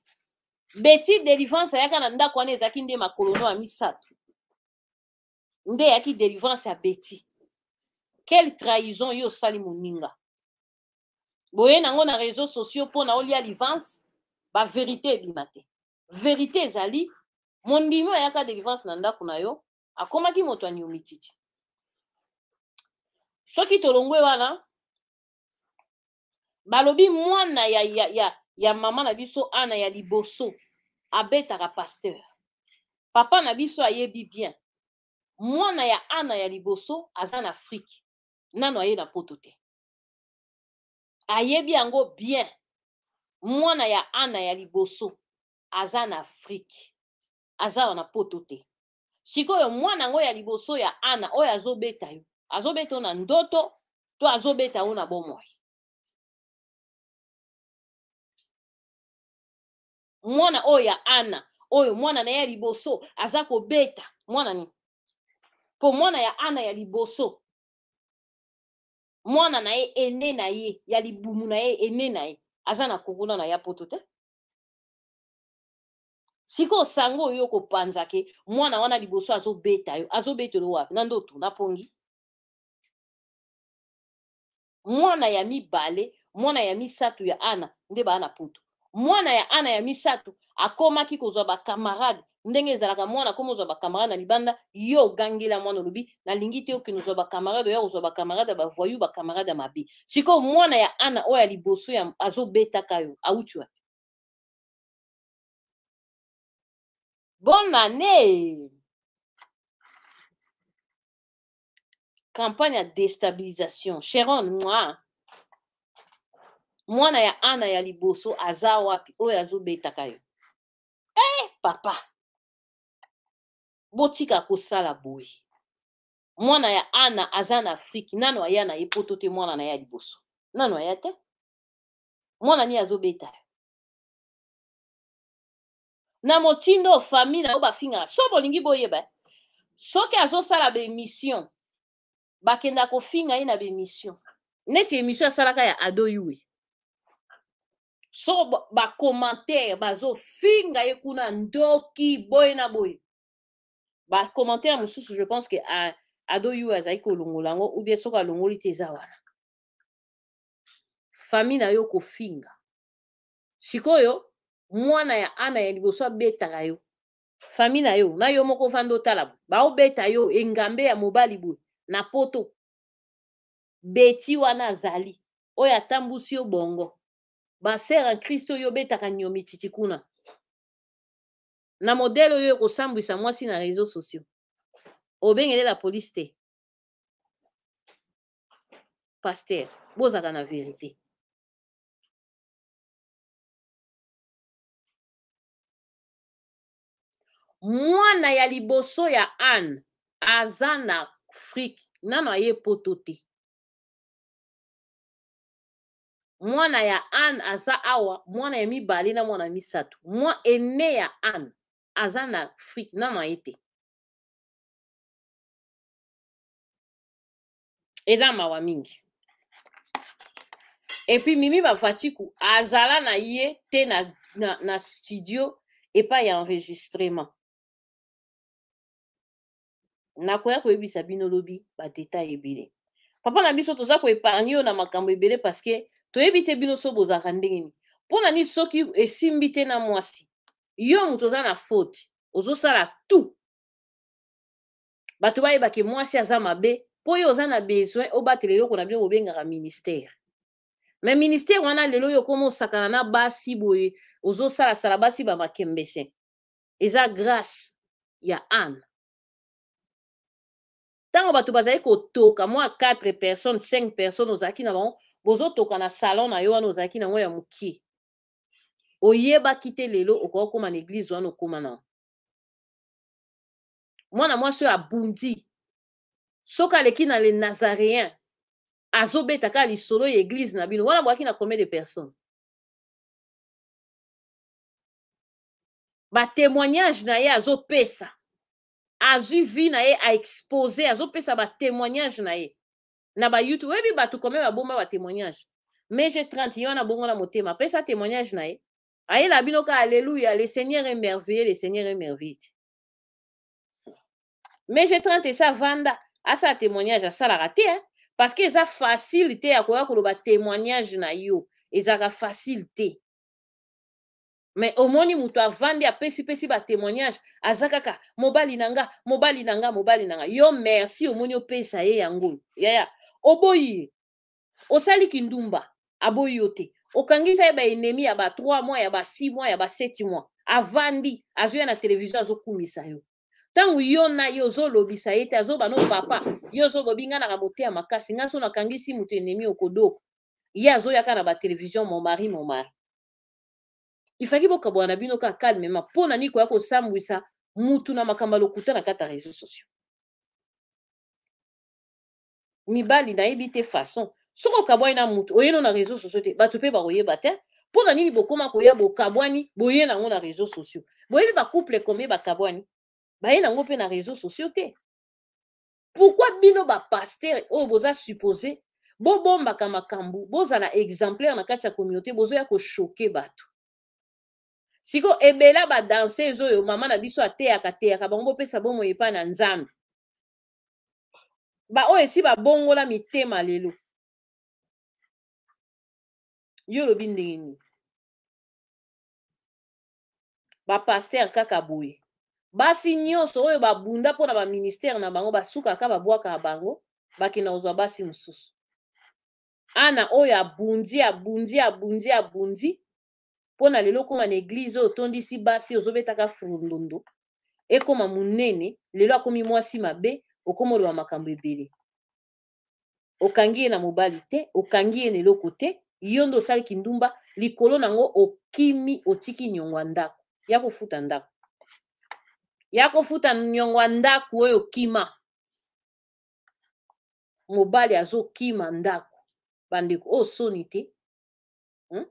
beti délivrance ayaka na ndako wana ezalaki nde makolo no ya misato nde eyaki délivrance ya beti quelle trahison yo osali moninga boye nango na réseau sociaux mpona olia livance bavérité ebima te vérité ezali mondimi ayaka délivrance na ndako na yo akomaki moto ya niomititi soki tolongwe wana balobi mwana ya, ya, ya, ya mama na biso ana ya liboso abetaka pasteur papa na biso ayebi bien mwana ya ana ya liboso aza na afrike nano aye na poto te ayebi yango bien mwana ya ana ya liboso aza na afrike aza na poto te sikoyo mwana yango ya liboso ya ana oyo azobeta yo azobeta yo na ndoto to azobeta yo na bomoi mwana oyo ya ana oyo mwana na ye ya liboso aza kobeta mwana nini mpo mwana ya ana ya liboso mwana na ye ene na ye ya libumu na ye ene na ye aza na kokuna na ya poto te sikoyo sango oyo kopanza ke mwana wana liboso azobeta yo azobetela wapi na ndoto napongi mwana ya mibale mwana ya misato ya ana nde baa na poto mwana ya ana ya misato akomaki kozwa bakamarade ndenge ezalaka mwana komi ozwa bakamarade na libanda yo ogangela mwana olobi nalingi te okende ozwa bakamarade oya kozwa bakamarade ya bavoyu bakamarade ya mabe sikoyo mwana ya ana oyo ya liboso ya azobetaka yo auti wapi bonne année campagne ya destabilisation sheron mwa mwana ya ana ya liboso aza wapi oyo azobetaka yo e eh, hey, papa botika kosala boye mwana ya ana aza na afrike nano aya na ye poto te mwana na ye ya liboso nano aya te mwana nini azobeta yo na motindo famille na yo bafingaka so bolingi boyeba eh? soki azosala bemission bakenda kofinga ye na bemission neti emission asalaka ya ado yue eh? so bacommentaire bazofinga ye kuna ndoki boye na boye bacommentaire mosusu je pense ke ah, ado yu azali kolongola yango ou bien soki alongoli te eza wana fami na yo kofinga sikoyo mwana ya ana ya liboso abetaka yo fami na yo na yo moko vanda otala boye baobeta yo engambe ya mobali boye na poto beti wana azali oyo atambusi yo bongo basere en kristo oyo obetaka niomititi kuna na modele oyo ekosambwisa mwasi na réseau sociaux obengelela polise te paster bozaka na verité mwana ya liboso ya anne aza na frike nano aye poto te mwana ya anne aza awa mwana ya mibale na mwana misato mwa ene ya anne aza na frike nano ye te eza mawa mingi epuis mimi bavatiku azala na ye te na, na, na studio epai ya enregistrement nakoya koyebisa bino lobi badetail ebele papa na biso toza koepargne oyo na makambo ebele parceke toyebi te bino so bozalaka ndenge nini mpo na nini soki esimbi te na mwasi yo moto oza na faute ozosala tu bato bayebake mwasi aza mabe mpo oyo oza na besoin obatela eloko na bino bobengaka ministere me ministere wana lelo oyo okoma osakana na basi boye ozosalasala basi bamakembese eza grâce ya anne ntango bato bazali kotoka mwa 4 personnes 5 personnes ozalaki na bango bozotoka na salon na yo wana ozalaki nango ya mokie oyebaki te lelo okoki kóma na eglize wana okóma na mwana mwasi oyo abundi soki aleki na le nazaréen azobeta kaka lisolo ya eglize na bino wana bwaki na combien de personnes batémoignage na ye azopesa azwi vi na ye aexpose azopesa batémoignage na ye na bayoutube oyebi bato combien babomba batémoignage mege 31 wana bongo na motema apesa témoignage na ye ayela bino ka alléluia le seigneur est merveilleux le seigneur est merveilleux mais je trente eza vanda asala témoignage asalaka te parce que eza facile te ya koya koloba témoignage na yo ezalaka facile te me omoni moto avandi apesipesi batémoignage aza kaka mobali na nga mobali na nga mobali na nga yo merci omoni opesa ye yango yaya oboyi ye osali kindumba aboyi yo te okangisa ye baennemi ya ba trois mois ya ba six mois ya ba sept mois avandi azwi ye na televizio azokumisa yo ntango yo na ye ozolobisa ye te azoba no papa ye ozolobi nga naka moteya makasi nga so nakangisi moto ennemi okodoka ye azoya kaka na batelevizio mon mari mon mari ifaki bokabwana na bino kaka calmema mpona niko ya kosambwisa mutu na makambo alokuta na kati ya réseau sociaux mibali nayebi te façon soki okabwani na motu oyeno na réseau sociaux te bato mpe bakoyeba te mpo na nini bokóma koya bokabwani boye nango na réseau sociaux boyebi bacouple combien bakabwani baye nango mpe na réseau sociaux te pourkui bino bapaster oyo boza supposé bobombaka makambo bozala exemplaire na kati ya communauté bozoya koshoke bato siko ebela badanseuse oyo mama na biso ateyaka teyaka bango bopesa bomoi epai na nzambe baoyo esi babongola mitema lelo yo olobi ndenge nini bapaster kaka boye basi nyonso oyo babunda mpona baministere na bango basukaka babwakaka bango bakenda kozwa basi mosusu ana oyo abundi abundi abundi abundi mpona lelo okóma na eglize oyo otondisi basi ozobetaka frundondo ekóma monene lelo akómi mwasi mabe okóma oloba makambo ebele okangi ye na mobali te okangi ye na eloko te yo nde osalaki ndumba likolo nango okimi otiki nyongo ya ndako ya kofuta ndako ya kofuta nyongo ya ndako oyo okima mobali azokima ndako bandeko oyo oh, soni te hmm?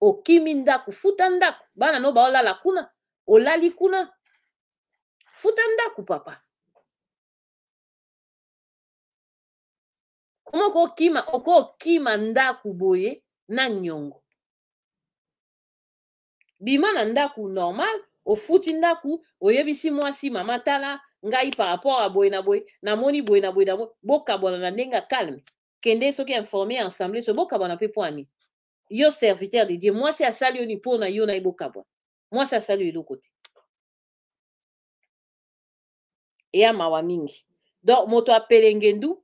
okimi ndako futa ndako bana no baolala kuna olali kuna futa ndako papa moko okima okokima ndako boye na niongo bima na ndako normal ofuti ndako oyebisi mwasi mama tala ngai par rapport a boye na boye namoni boye na boye na boye bokabwana na ndenge calme kende soki informe ensemble so bokabwana mpe mpo ani yo serviteur de dieu mwasi asali yo ni mpo na yo na ye bokabwana mwasi asali yo eloko te eya mawa mingi donc moto apelenge ndu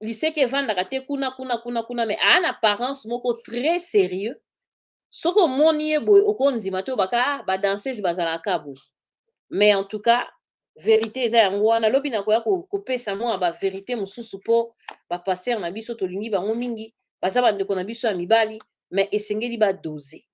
liseke evandaka te kuna kuna kuna kuna me aa na parence moko très sérieux soki omoni ye boye okondima te obaka ah, badansese bazalaka boye mais en tout cas vérité eza yango wana lobi na koya kopesa mwa bavérité mosusu mpo bapaster na biso tolingi bango mingi baza bandeko na biso ya mibali me esengeli badoze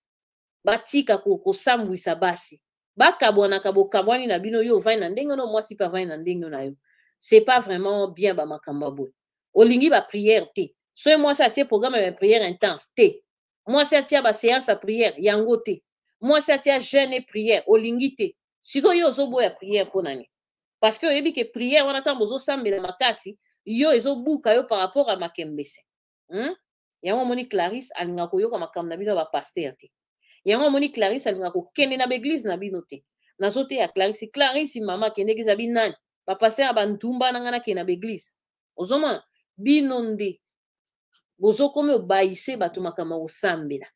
batika kosambwisa basi bakabwanaka bokabwani na bino yo ovandi na ndenge no mwasi mpe avandi na ndenge na yo c'est pas vraiment bien bamakambo ya boye olingi bapriere te soki mwasi atie programme ya bapriere intense te mwasi atia baséance ya priere yango te mwasi atia jeune priere olingi te sikoyo yo ozoboya priere mpo na nini parce que oyebi ke priere wana ntango ozosambela makasi yo ezobuka yo par rapport ya makembese hmm? yango omoni clarisse alingaka koyoka makambo na bino ya bapaster te yango omoni clarisse alingaka kokende na baeglize na bino te nazoteya clarisse clarisse mama akendeki ezabi nani bapaster ya bandumba na ngai nakende na baeglize ozomona bino nde bozokomi obayise bato makambo kosambela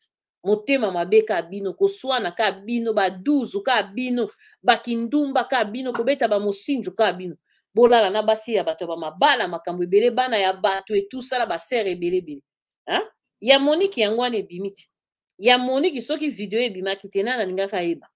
motema mabe ka bino koswana ka bino baduzu ka bino bakindumba ka bino kobeta bamosinju ka bino bolala na basi ya bato ya bamabala makambo ebele bana ya bato etusala basere ebele ebele ya moniki yango wana ebimi te ya moniki soki video ebimaki te nana alingaka yeba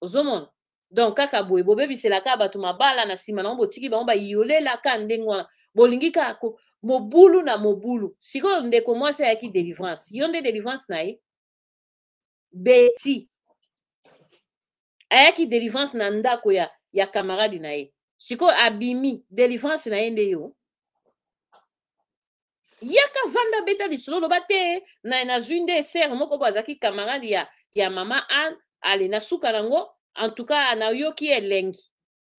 ozomona donc kaka boye bobebiselaka bato mabala na nsima nango botiki bango bayolelaka ndenge wana bolingi kaka mobulu na mobulu sikoyo ndeko mwasi ayaki délivrance yo nde délivrance na ye beti ayaki délivrance na ndako ya, ya camarade na ye sikoyo abimi délivrance na ye nde yo yaka vanda beta lisolo loba te nazwi na nde esere moko bo azalaki camarade ya, ya mama anne ale nasuka nango en tout cas nayoki elengi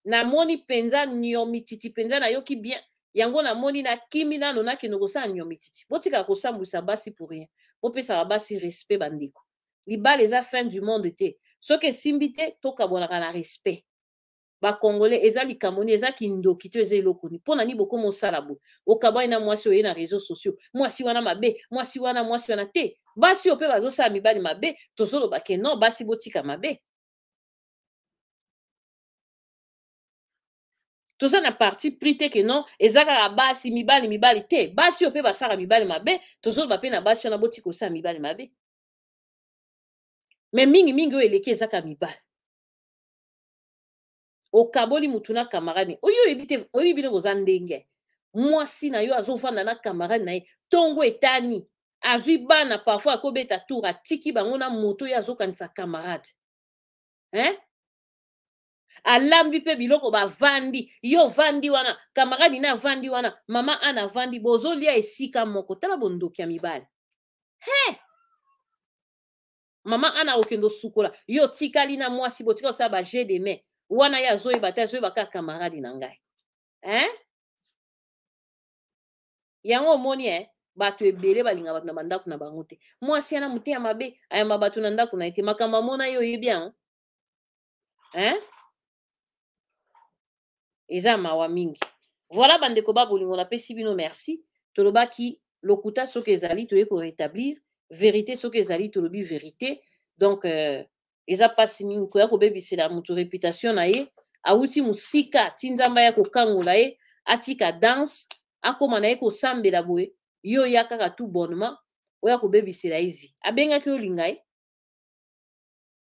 namoni mpenza niyomititi mpenza nayoki bien yango namoni nakimi nano nakende kosala niyomititi botikala kosambwisa basi pour rien bopesaka basi respect bandeko libala eza fin du monde te soki esimbi te tokabwanaka na respect bakongole eza likambo nini eza kindoki to eza eloko nini mpo na nini bokoma osala boye okabwani na mwasi oye na réseau sociaux mwasi wana mabe mwasi wana mwasi wana te basi oyo mpe bazosala mibali mabe tozoloba ke non basi botika mabe toza na parti pris te ke non eza kaka basi mibali mibali te basi oyo mpe basala mibali mabe tozoloba mpe na basi wana botika kosala mibali mabe me mingimingi oyo eleki eza kaka mibali okaboli mutu na kamarade oyo oyebi te oyebi biloko oza ndenge mwasi na yo azovanda na kamarade na ye ntongo etani azwi bana parfois akobeta tour atiki bango na moto oyo azokanisa kamarade hein alambi mpe biloko bavandi yo vandi wana kamaradi na avandi wana mama ana avandi bozolia esika moko tala bondoki ya mibale he mama ana okende osukola yo tikali na mwasi botika osala baje de main wana ye azoyeba te azoyeba kaka kamaradi na ngai hein? yango omoni e eh? bato ebele balinga bato na bandako na bango te mwasi ana motema mabe ayamba bato na ndako na ye te makambo amona ye oyebi yango hein? eza mawa mingi voilà bandeko ba bolingo napesi bino merci tolobaki lokuta soki ezali toye korétablir vérité soki ezali tolobi vérité donc euh, eza mpasi mingi koya kobebisela moto réputation na ye awuti mosika ti nzambe aya kokangola ye atika danse akóma na ye kosambela boye yo ya kaka tout bonnement oya kobebisela ye vi abengaki olinga ye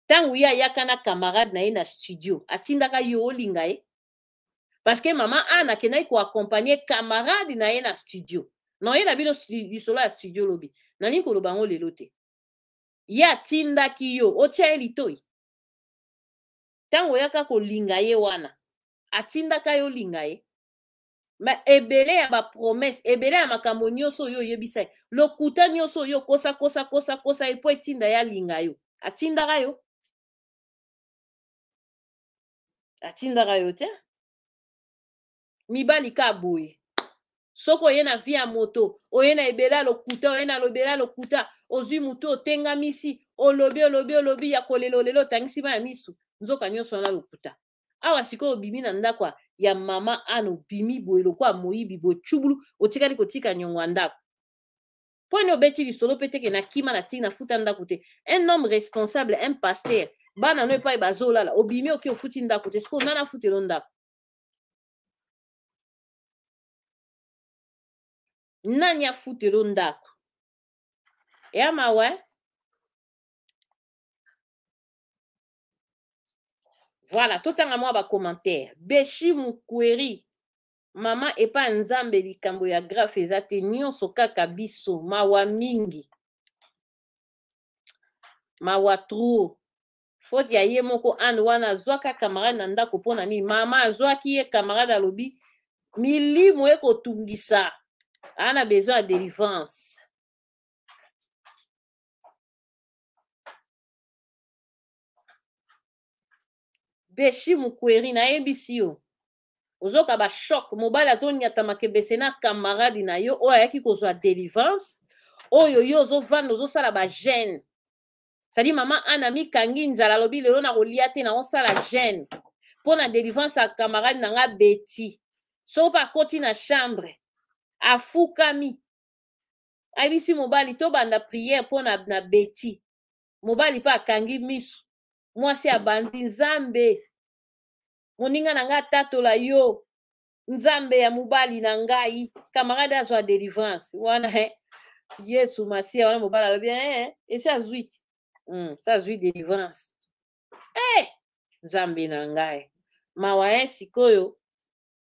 ntango ye ayaka na camarade na ye na studio atindaka yo olinga ye parceke mama ana akendaki koakompagne camarade na ye na studio na ye na bino lisolo ya studio lobi nalingi koloba yango lelo te ye atindaki yo otya ye litoi ntango oyaka kolinga ye wana atindaka yo linga ye ma ebele ya bapromese ebele ya makambo nyonso oyo oyebisa ye lokuta nyonso oyo kosa kosa kosa kosa ye mpo etinda ye alinga yo atindaka yo atindaka yo te mibali ka boye soki oye na vi ya moto oye na ebela lokuta oye na lobela lokuta ozwi motu otengamisi olobi olobi olobi ya kolela olela otangisi ma ya misu nzoka nyonso wana lokuta awa sikoyo obimi na ndako ya mama ana obimi boye lokwa moyibi bocubulu otikali kotika nyongo ya ndako mponi obeti lisolo mpe teke nakima na ntina nafuta ndako te un homme responsable un pasteur bana no epai bazolala obimi oke ofuti ndako te sikoyo nana futelo ndako nani afutelo ndako ya mawe voilà totanga mwa bacommentaire beshi mukweri mama epa nzambe likambo ya grafe eza te nyonso kaka biso mawa mingi mawa tro foti ya ye moko ane wana azwaka camarade na ndako mpona nini mama azwaki ye camarade alobi milimu ekotungisa On a besoin de délivrance. beshi mokweri nayebisi yo ozoka bashok mobali azoniatama kebese na kamaradi na yo oyo ayaki kozwa délivrance oyo yo ozovanda ozosala bagene sadi mama ana mikangi nzala alobi lelo na kolia te naosala gene mpo na délivrance ya kamaradi na nga beti soki mpe akoti na chambre afukami ayebisi mobali tobanda priere mpo na, na beti mobali mpe akangi miso mwasi abandi nzambe moninga na ngai atatola yo nzambe ya mobali na ngai kamarade azwa délivrance wana eh? yesu masiya wana mobali alobi eh? eh, eh esi azwi mm, sa azwi délivrance eh! nzambe na ngai mawa ye eh, sikoyo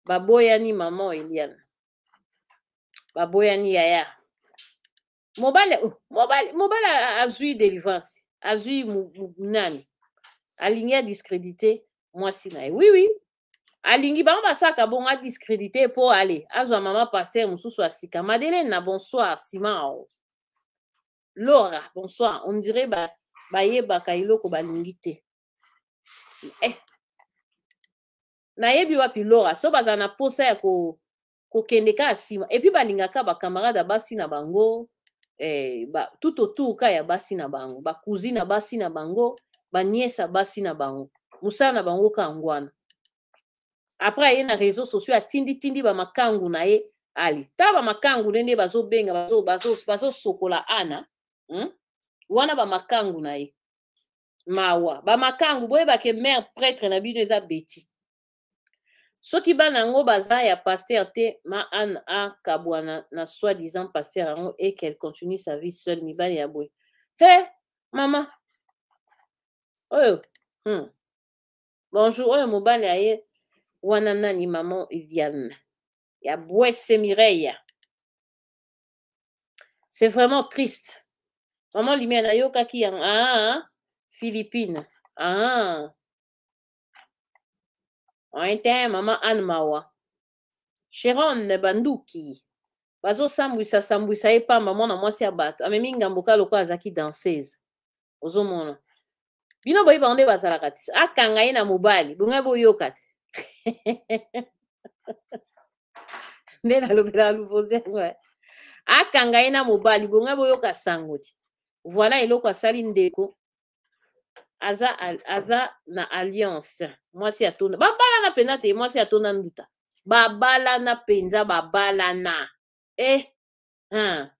baboyani mama eliana baboyani yaya mobali oh, mobali mobali azwi délivrance azwi nani alingi adiskrédite mwasi na ye wiwi oui, oui. alingi bango basaka bongo adiskrédite mpo ale azwa mama paster mosusu asika madeleine na bonsoir nsima ao laura bonsoir on dirait ba bayebaka eloko balingi te eh. nayebi wapi laura so bazala na posa ya ko kokende ka nsima epuis balingaka bakamarade ya basi na bango eh, ba, tout autour ka ya basi na bango bakuzi na basi na bango baniese ya basi na bango mosala na bango ka yango wana apres aye na réseau sociaux atinditindi bamakangu na ye ali ta bamakangu nde nde bazobenga bazosokola bazo, bazo ana hmm? wana bamakangu na ye mawa bamakangu boyebake mare prêtre na bino eza beti soki bana yango baza ya paster te ma anne akabwa na, na soi-disant paster yango e qu'elle continue sa vie seule mibali ya boye he mama oyo hmm. bonjour oyo mobali aye wana nani mama viane ya bwese mireille c'est vraiment triste mama lumière nayokaki yango ah, philippine ah. Un tem mama anmawa. Sharon banduki. bazosambwisa sambwisa ye pamba mwana mwasi ya bato amemi ngamboka azaki azalaki danseuse ozomona bino boyi bango nde bazalaka ti akanga ye na mobali bongai boyoka te [LAUGHS] nde nalobela luvoze eh. akanga ye na mobali bongai boyoka sango ti voila eloko asali ndeko aza, al, aza na alliance mwasi atona babalana mpenza te mwasi atona nduta babalana mpenza babalana e eh, ha.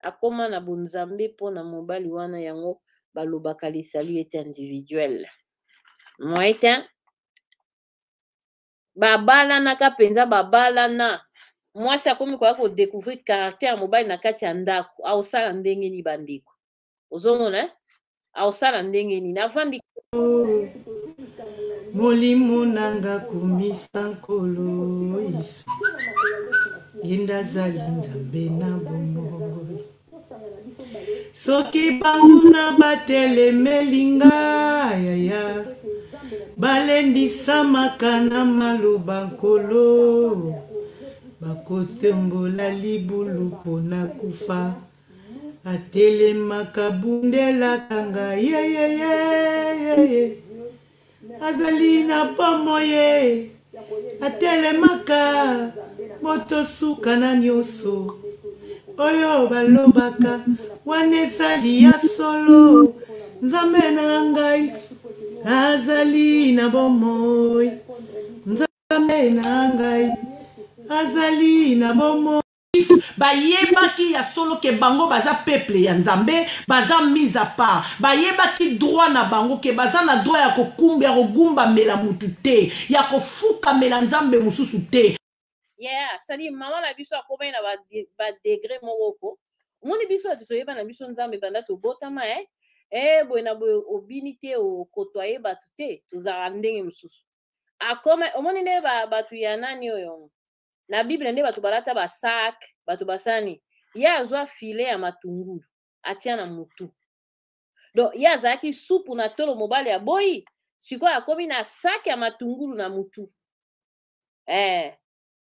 akóma na bonzambe mpona mobali wana yango balobaka le salut ete individuel mwa ete babalanaka mpenza babalana mwasi akomi koya kodécouvrir caractère mobali na kati ya ndako aosala ndenge ni bandeko ozomona eh? aosala ndenge nini avandi oh, molimo nanga komisa nkolo yesu ye nde azali nzambe na bomoi soki banguna batelemelinga yaya balendisamaka na maloba nkolo bakotombola libulu mpo na kufa atelemaka bundelaka ngai yeyeyeyeye azali na pomo ye atelemaka moto suka na nyonso oyo balobaka wana ezali ya solo nzambe na ngai azali na bomoi nzambe na ngai azali na bomoi juif bayebaki ya solo ke bango baza peuple ya nzambe baza mise à part bayebaki droit na bango ke baza na droit ya kokumba ya kogumbamela motu te ya kofukamela nzambe mosusu te yeah sadi mama na biso akomai na badegre moko omoni biso bato toyeba na biso nzambe banda tobotama e e boye na boye obini te okotoaye bato te tozalaka ndenge mosusu akoma omoni nde bato ya nani oyo na bible nde bato balata basak bato basala nini ye azwa file ya matungulu atia na motu don ye azalaki supu na tolo mobali aboyi sikoyo akomi na sak ya matungulu na motu eh.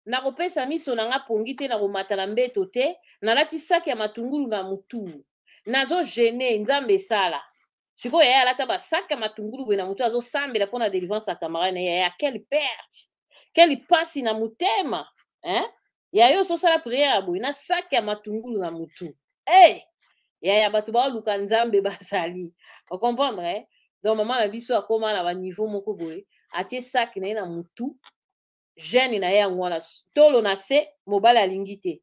nakopesa miso na nga pongi te nakomata na mbeto te nalati sak ya matungulu na motu nazogene nzambe esala sikoyo yaye alata basak ya matungulu boye na motu azosambela mpona delivrance ya camarade na ye ya quelle perte quelle pasi na motema eh? yaye ozosala priere ya boye na saki ya matungulu na motu hey! Eh! yaya bato baoluka nzambe [LAUGHS] bazali okomprendre eh? donc mama na biso akóma na baniveau moko boye atie saki na ye na motu gene na ye yango wana tolo na se mobali alingi te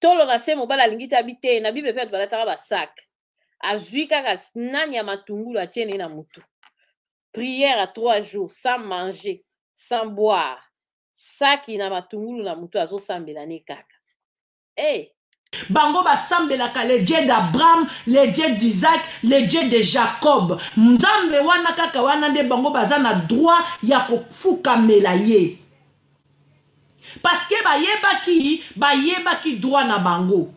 tolo na se mobali alingi te abi te na bible mpe bato balataka basak azwi kaka nani ya matungulu atie na ye na motu priere ya trois jours sans manger sans boire saki na matungulu na moto azosambela ne kaka hey. Eh! bango basambelaka le dieu d'abraham le dieu d'isaac le dieu de jacob nzambe wana kaka wana nde bango baza na droit ya kofukamela ye parceke bayebaki bayebaki droit na bango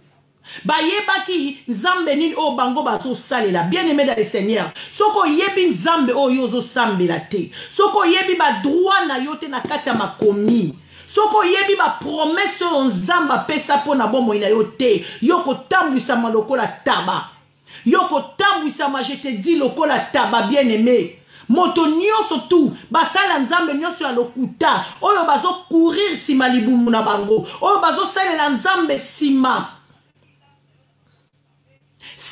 bayebaki nzambe nini oyo bango bazosalela bien aimé dans le seigneur soki oyebi nzambe oyo ozosambela te soki oyebi badroit na yo te na kati ya makomi soki oyebi bapromese oyo nzambe apesa mpo na bomoi na yo te yo kotambwisama lokola taba yo kotambwisama je te di lokola taba bien aimé moto nyonso tu basala nzambe nyonso ya lokuta oyo bazokourir nsima libumu na bango oyo bazosalela nzambe nsima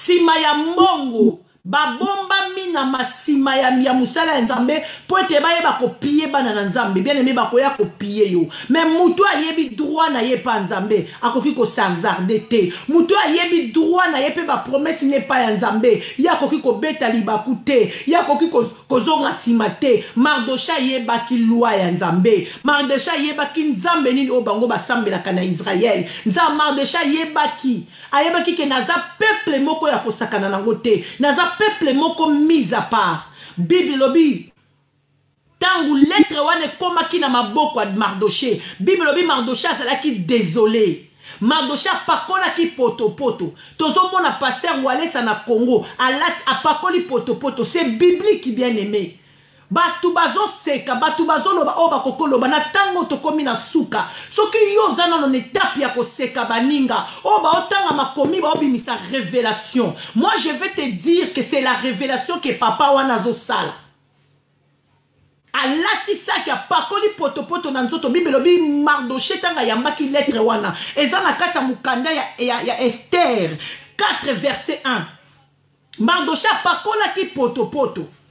sima ya mbongo babombami na masima ya, ya mosala ya nzambe mpo ete bayeba kopie bana na nzambe bien eme bakoya kopie yo me motu ayebi droit na ye mpa nzambe akoki kosazarde te motu ayebi droit na ye mpe bapromese ne epai ya nzambe ye akoki kobeta libaku te ye akoki kozonga nsima te mardosha ayebaki lwa ya nzambe mardosha ayebaki nzambe nini oyo oh, bango basambelaka na israele nzambe mardosha ayebaki ayebaki ke naza peuple moko ya kosakana nango te naza peuple moko mise à part bible elobi ntango lettre wana ekomaki na maboko ya mardoche bible elobi mardoche azalaki désolé mardoche apakolaki potopoto tozomona paster walesa na congo alati apakoli potopoto c'est biblique bien aimé bato bazoseka bato bazoloba oyo bakokoloba na ntango tokómi na suka soki yo oza nano na etape ya koseka baninga oyo baotanga makomi baobimisa révélation moi je vais te dire que c'est la révélation ke papa wana azosala alati saki apakoli potopoto na nzoto bible elobi mardoshe ntango ayambaki lettre wana eza na kati ya mokanda ya, ya, ya ester 4 verset 1 mardoshe apakolaki potopoto poto.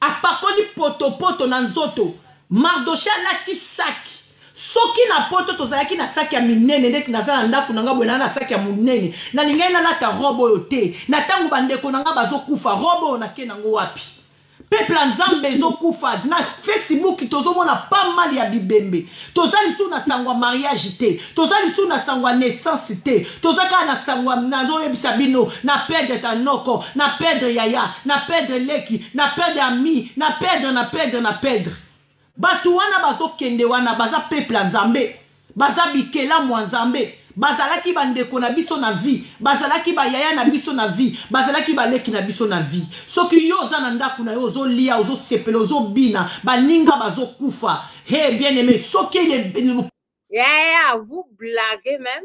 apakoli potopoto na nzoto mardoshe alati saki soki na poto tozalaki na saki ya minene nde naza na ndako na nga boye naa na saki ya monene nalingai nalata robe oyo te na ntango bandeko na nga bazokufa robe oyo nake nango wapi peuple nzambe ezokufa na facebook tozomona pamali ya bibembe toza lisusu na sango ya mariage te toza lisusu na sango ya naissance te toza kaka na sango nazoyebisa bino na pedre tanoko na pedre yaya na pedre leki na pedre ami na pedre na pedre na pedre bato wana bazokende wana baza peuple ya nzambe baza bikelamu ya nzambe bazalaki bandeko na biso na vie bazalaki yaya na biso na vie bazalaki leki na biso na vie soki yo oza na ndako na yo bina, ba ninga bazo koufa. he bien aimé soki yeah, yeah, vous blaguez même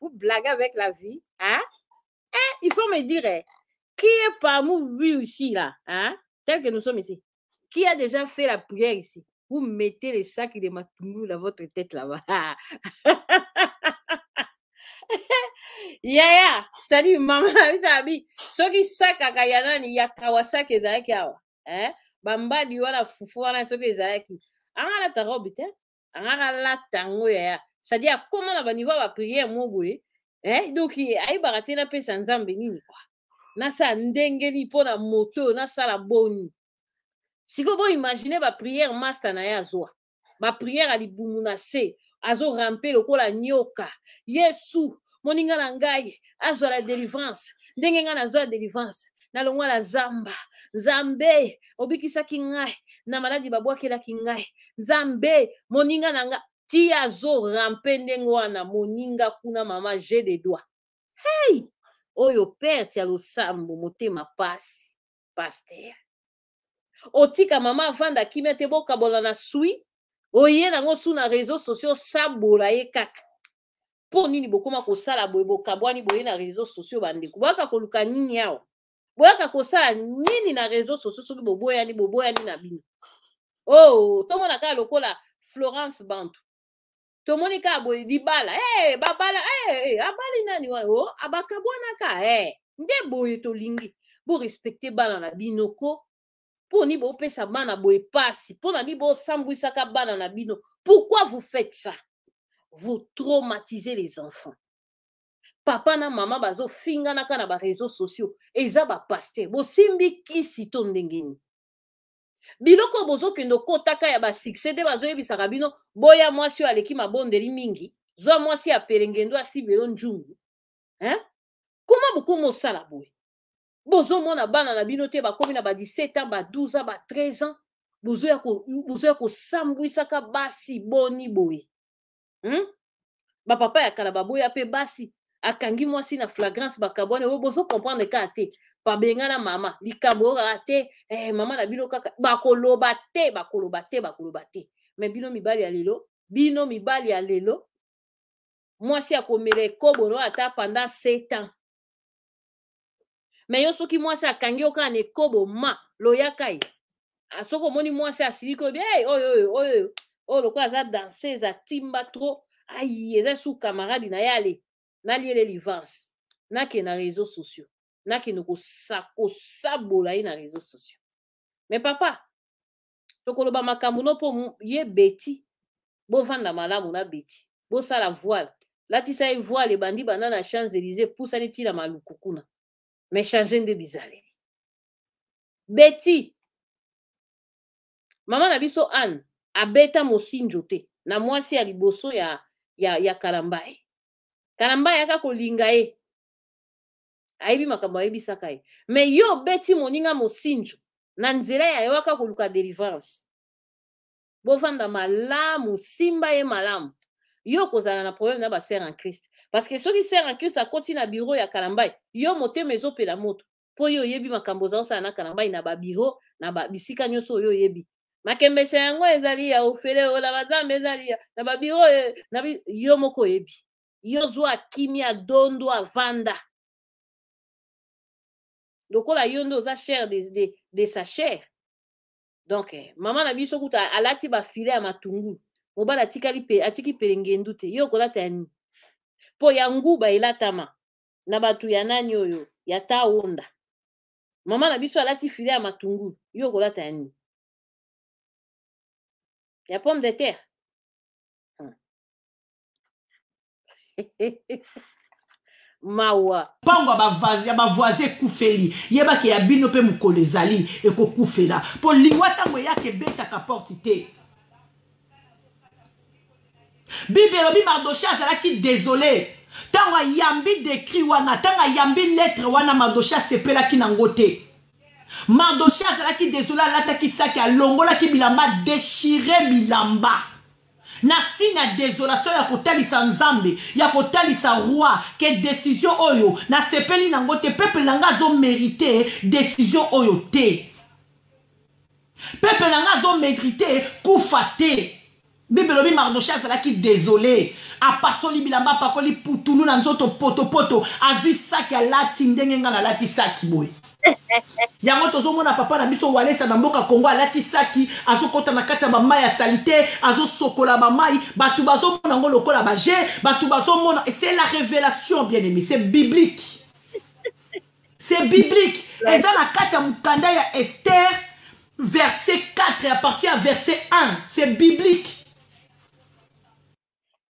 vous blaguez avec la vie hein? Hein? il faut me dire eh, qui est parmi vous ici là hein? tel que nous sommes ici qui a déjà fait la prière ici vous mettez les sacs de matungu dans votre tête là-bas [LAUGHS] [LAUGHS] yaya cetadire mama na biso abi soki sakaka ya nani ya kawasaki ezalaki awa eh? bambadi wana fufu wana soki ezalaki anga lata robe te anga kalata yango yaya cetadire akóma na baniveau ya bapriere mo boye eh? donc ayebaka te napesa nzambe nini kwa nasala ndengeni mpona moto nasala boni sikoyo boimagine bapriere master na ye azwa bapriere alibumu na se azorampe lokola nyoka yesu moninga na ngai azwa la délivrance ndenge ngai nazwa la délivrance nalongwala zamba nzambe obikisaki ngai na maladi babwakelaki ngai nzambe moninga na ngai ti azorampe ndenge wana moninga kuna mama je de doi hey oyo pere ti ya losambo motema pasi paster otika mama avandaki me te bokabola na swi oye nango su na réseau sociaux sabola ye kaka mpo nini bokóma kosala boye bokabwani boye na réseau sociaux bandeko boyaka koluka nini awa boyaka kosala nini na réseau sociaux soki boboyani boboyani na bino o oh, tomona kaka lokola florence bantu tomoni kaka boye libala hey, eh, babala hey, eh, eh, hey, abali ah, nani wana o oh, abakabwanaka ah, e hey. nde boye tolingi borespecte bana na bino ko mponi bopesa bana boye pasi mpona ni bosambwisaka bana na bino pourquoi vous faites ça vous traumatisez les enfants papa na mama bazofinganaka na bareseau sociaux eza bapaster bosimbi kisi to ndenge nini biloko bozokende okotaka ya basuccès nde bazoyebisaka bino boya mwasi oyo aleki mabondeli mingi zwa mwasi apelenge ndo asibelo njungu hein? koma bokoma osala boye bozomona bana na bino te bakomi na ba 17 ans ba 12 ans ba 13 ans bozoya kosambwisaka basi boni boye hmm? bapapa ya kala baboya mpe basi akangi mwasi na flagrance bakabwana oyo bozokomprendre kaka te babengana mama likambo oyo kaka te eh, mama na bino kaka bakoloba te bakoloba te bakoloba te me bino mibali ya lelo bino mibali ya lelo mwasi akomela ekobono ata pendant sept ans me yo soki mwasi akangi yo kaka na ekoboma loyaka ye soki omoni mwasi asili koyebi eh, hey, oyo oyo oyo oyo lokola aza danseuse atimba tro ai eza su camarade na ye ale naliele livance nakende na réseau sociaux nakende kosabola ye na réseau sociaux me papa tokoloba makambo no mpo ye beti bovanda malamu na beti bosala voile latisa ye voile ebandi banda na champs élysée pusani ntina maluku kuna me change nde bizaleli beti mama na biso anne abeta mosinjo te na mwasi ya liboso ya, ya, ya kalambae kalambae ayaka kolinga ye ayebi makambo ayebisaka ye me yo obeti moninga mosinjo na nzela ya yo aka koluka delivrance bovanda malamu simba ye malamu yo kozala na probleme na basere en christ parceke soki sere en krist akoti na biro ya kala mbai yo motema ezopela moto mpo ye oyebi makambo ozalosala na kala mbai na babiro na bisika nyonso oyo oyebi makembese yango ezali ya ofele oyo na bazambe ezali ya na babiro eh, na yo moko oyebi yo zwa akimi adondo avanda lokola yo nde oza chere de, de, de sa chere donk eh, mama na biso kuta alati bafile ya matungulu mobali atikali pe atiki pele ngendu te yo okolata ya nini mpo ya nguba elatama na bato ya nani oyo ya taonda mama na biso alati file ya matungulu yo okolata ya nini ya pomme de terre hmm. [LAUGHS] mawa mpango ya bavoisi ekufeli yebaki ya bino mpe mokolo ezali ekokufela mpo lingwa ntango eyaka ebetaka porte te bible elobi mardoche azalaki désolé ntango ayambi dekri wana ntango ayambi lettre wana mardoche asepelaki nango te mardoche azalaki désolé alataki saki alongolaki bilamba adeshire bilamba na nsina désolation ya kotalisa nzambe ya kotalisa roi ke desizio oyo nasepeli nango te peple nanga azomerite desizio oyo te peple nanga azomerite kufa te bible elobi là qui désolé apasoli bilamba apakoli putulu na nzoto potopoto azwi saki la ndenge ngai nalati saki boye [LAUGHS] yango mona papa na biso sa na mboka kongo alati saki kota na kati ya bamai ya salite azosokola bamai mona ba yango lokola baje mona, mon c'est la révélation bien aimé c'est biblique [LAUGHS] c'est biblique ezana na la ya ya Esther verset 4 à partir à verset 1 c'est biblique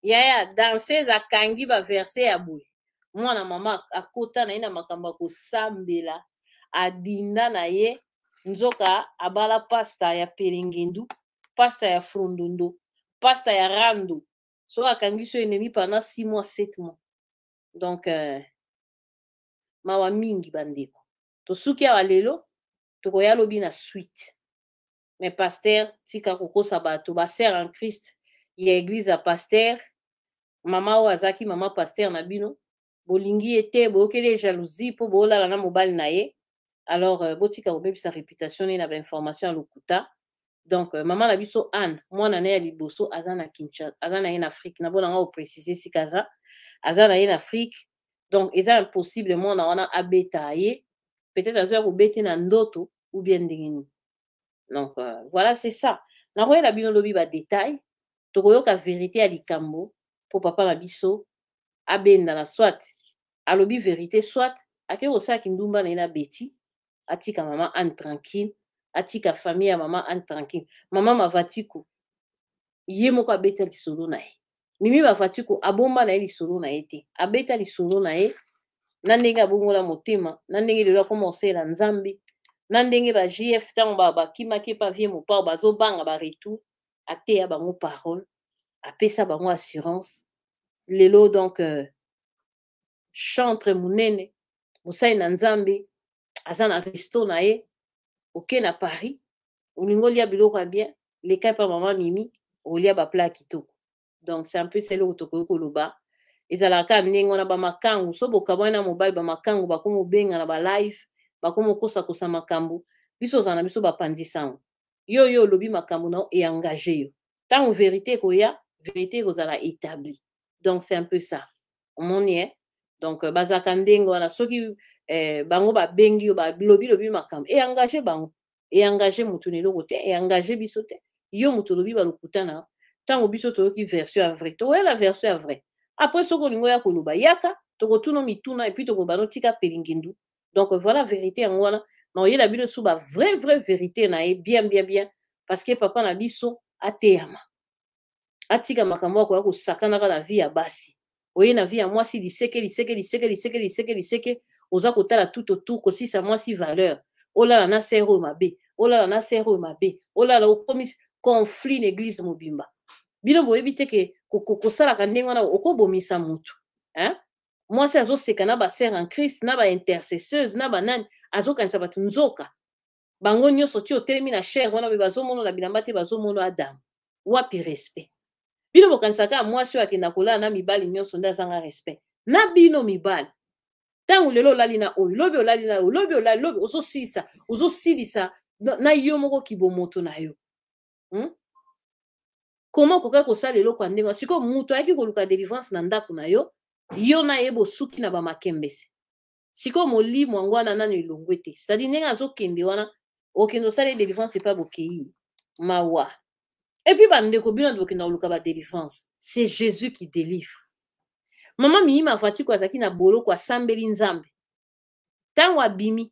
yaya danseuse akangi baverse ya boye mwana mama akota na ye na makambo ya kosambela adinda na ye nzoka abala pasta ya pelengendu pasta ya frondondo pasta ya rando so akangi so enemi pendant six mois sept mois donc euh, mawa mingi bandeko tosuki awa lelo tokoya lobi na suite mais paster tika kokosa bato baser en christ ya eglize ya paster mama oyo azalaki mama paster na bino bolingi ye te boyokeli ye jalousie mpo boolala na mobali na ye alors euh, botika kobebisa réputation ne na bainformation ya lokuta donc euh, mama na biso anne mwana na ye ya liboso aza na kinshasa aza na ye na afrique na bonanga koprécise esika aza aza na ye na afrique donc eza impossible mwana wana abeta ye peut-être azoya kobete na ndoto ou bien ndenge nini donc euh, voilà c'est ça nakoyela bino lobi badetail tokoyoka vérité ya likambo mpo papa na biso abenda na swat alobi verité swat akei kosalaki ndumba na ye na beti atika mama anne tranquille atika famille ya mama anne tranquille mama mavatiko ye moko abeta lisolo na ye mimi mavatiko abomba na ye lisolo na ye te abeta lisolo na ye na ndenge abongola motema na ndenge lelo akoma kosalela nzambe na ndenge ba jf ntango bakimaki epa vie mopao bazobanga baretour ateya bango parole apesa bango assurance lelo donc euh, chantre monene mosali na nzambe aza na resto na ye oke na paris olingi olia biloko ya bien leka epa mama mimi olia bapla ya kitoko donc c'est un peu seloko tokoki koloba ezalaka ndenge wana bamakangu so bokabwani na mobali bamakangu bakomi obenga na balive bakomi okosakosa makambo biso ozala na biso bapanzi sango yo yo olobi makambo na yo eengage yo ntango verité ekoya vérité kozala établi donc c'est un peu ça omoni e donc euh, bazalaka ndenge wana soki eh, bango babengi yo balobilobi makambo eengage bango eengage motu na eloko te eengage biso te yo moto olobi balokuta na ntango biso toyoki version ya vrai toyela version ya vrai après soki olingo ya koloba yaka tokotuna mituna epui tokoloba notika pelingindu donc euh, voilà vérité yango wana na oyela bino so bavrai vrai vérité na ye bien bien bien parce que papa na biso ateyama atika makambo akoya kosakana kaka na vie ya basi oye na vie ya mwasi liseke liseke liseke liseke liseke liseke oza kotala tout autour kosisa mwasi valeur olala na sere oyo mabe olala na sere oyo mabe olala okomisi conflit na église mobimba bino boyebi te ke kosalaka ndenge wana okobomisa motu mwasi azoseka na basere en christ na baintercesseuse na banani azokanisa bato nzoka bango nyonso ti otelemi na shere wana me bazomonana bilamba te bazomono adamu wapi respect bino bokanisaka ya mwasi oyo akenda kolala na mibali nyonso nde azanga respect na bino mibali ntango lelo olali na oyo lobi olali na oyo lobi olali lobi ozosilisa ozosilisa na yo moko kibomoto na yo hmm? koma okoka kosala eloko ya ndenge sikoyo moto ayaki koluka délivrance na ndako na yo yo na ye bosuki na bamakembese sikoyo molimo yango wana nano elongwe te c'est-à-dire ndenge azokende wana okende osala ye délivrance epa bokei mawa epuis bandeko bino tokende koluka badelivrance c'est jésus qui délivre mama miyima avatiku azalaki na boloko asambeli nzambe ntango abimi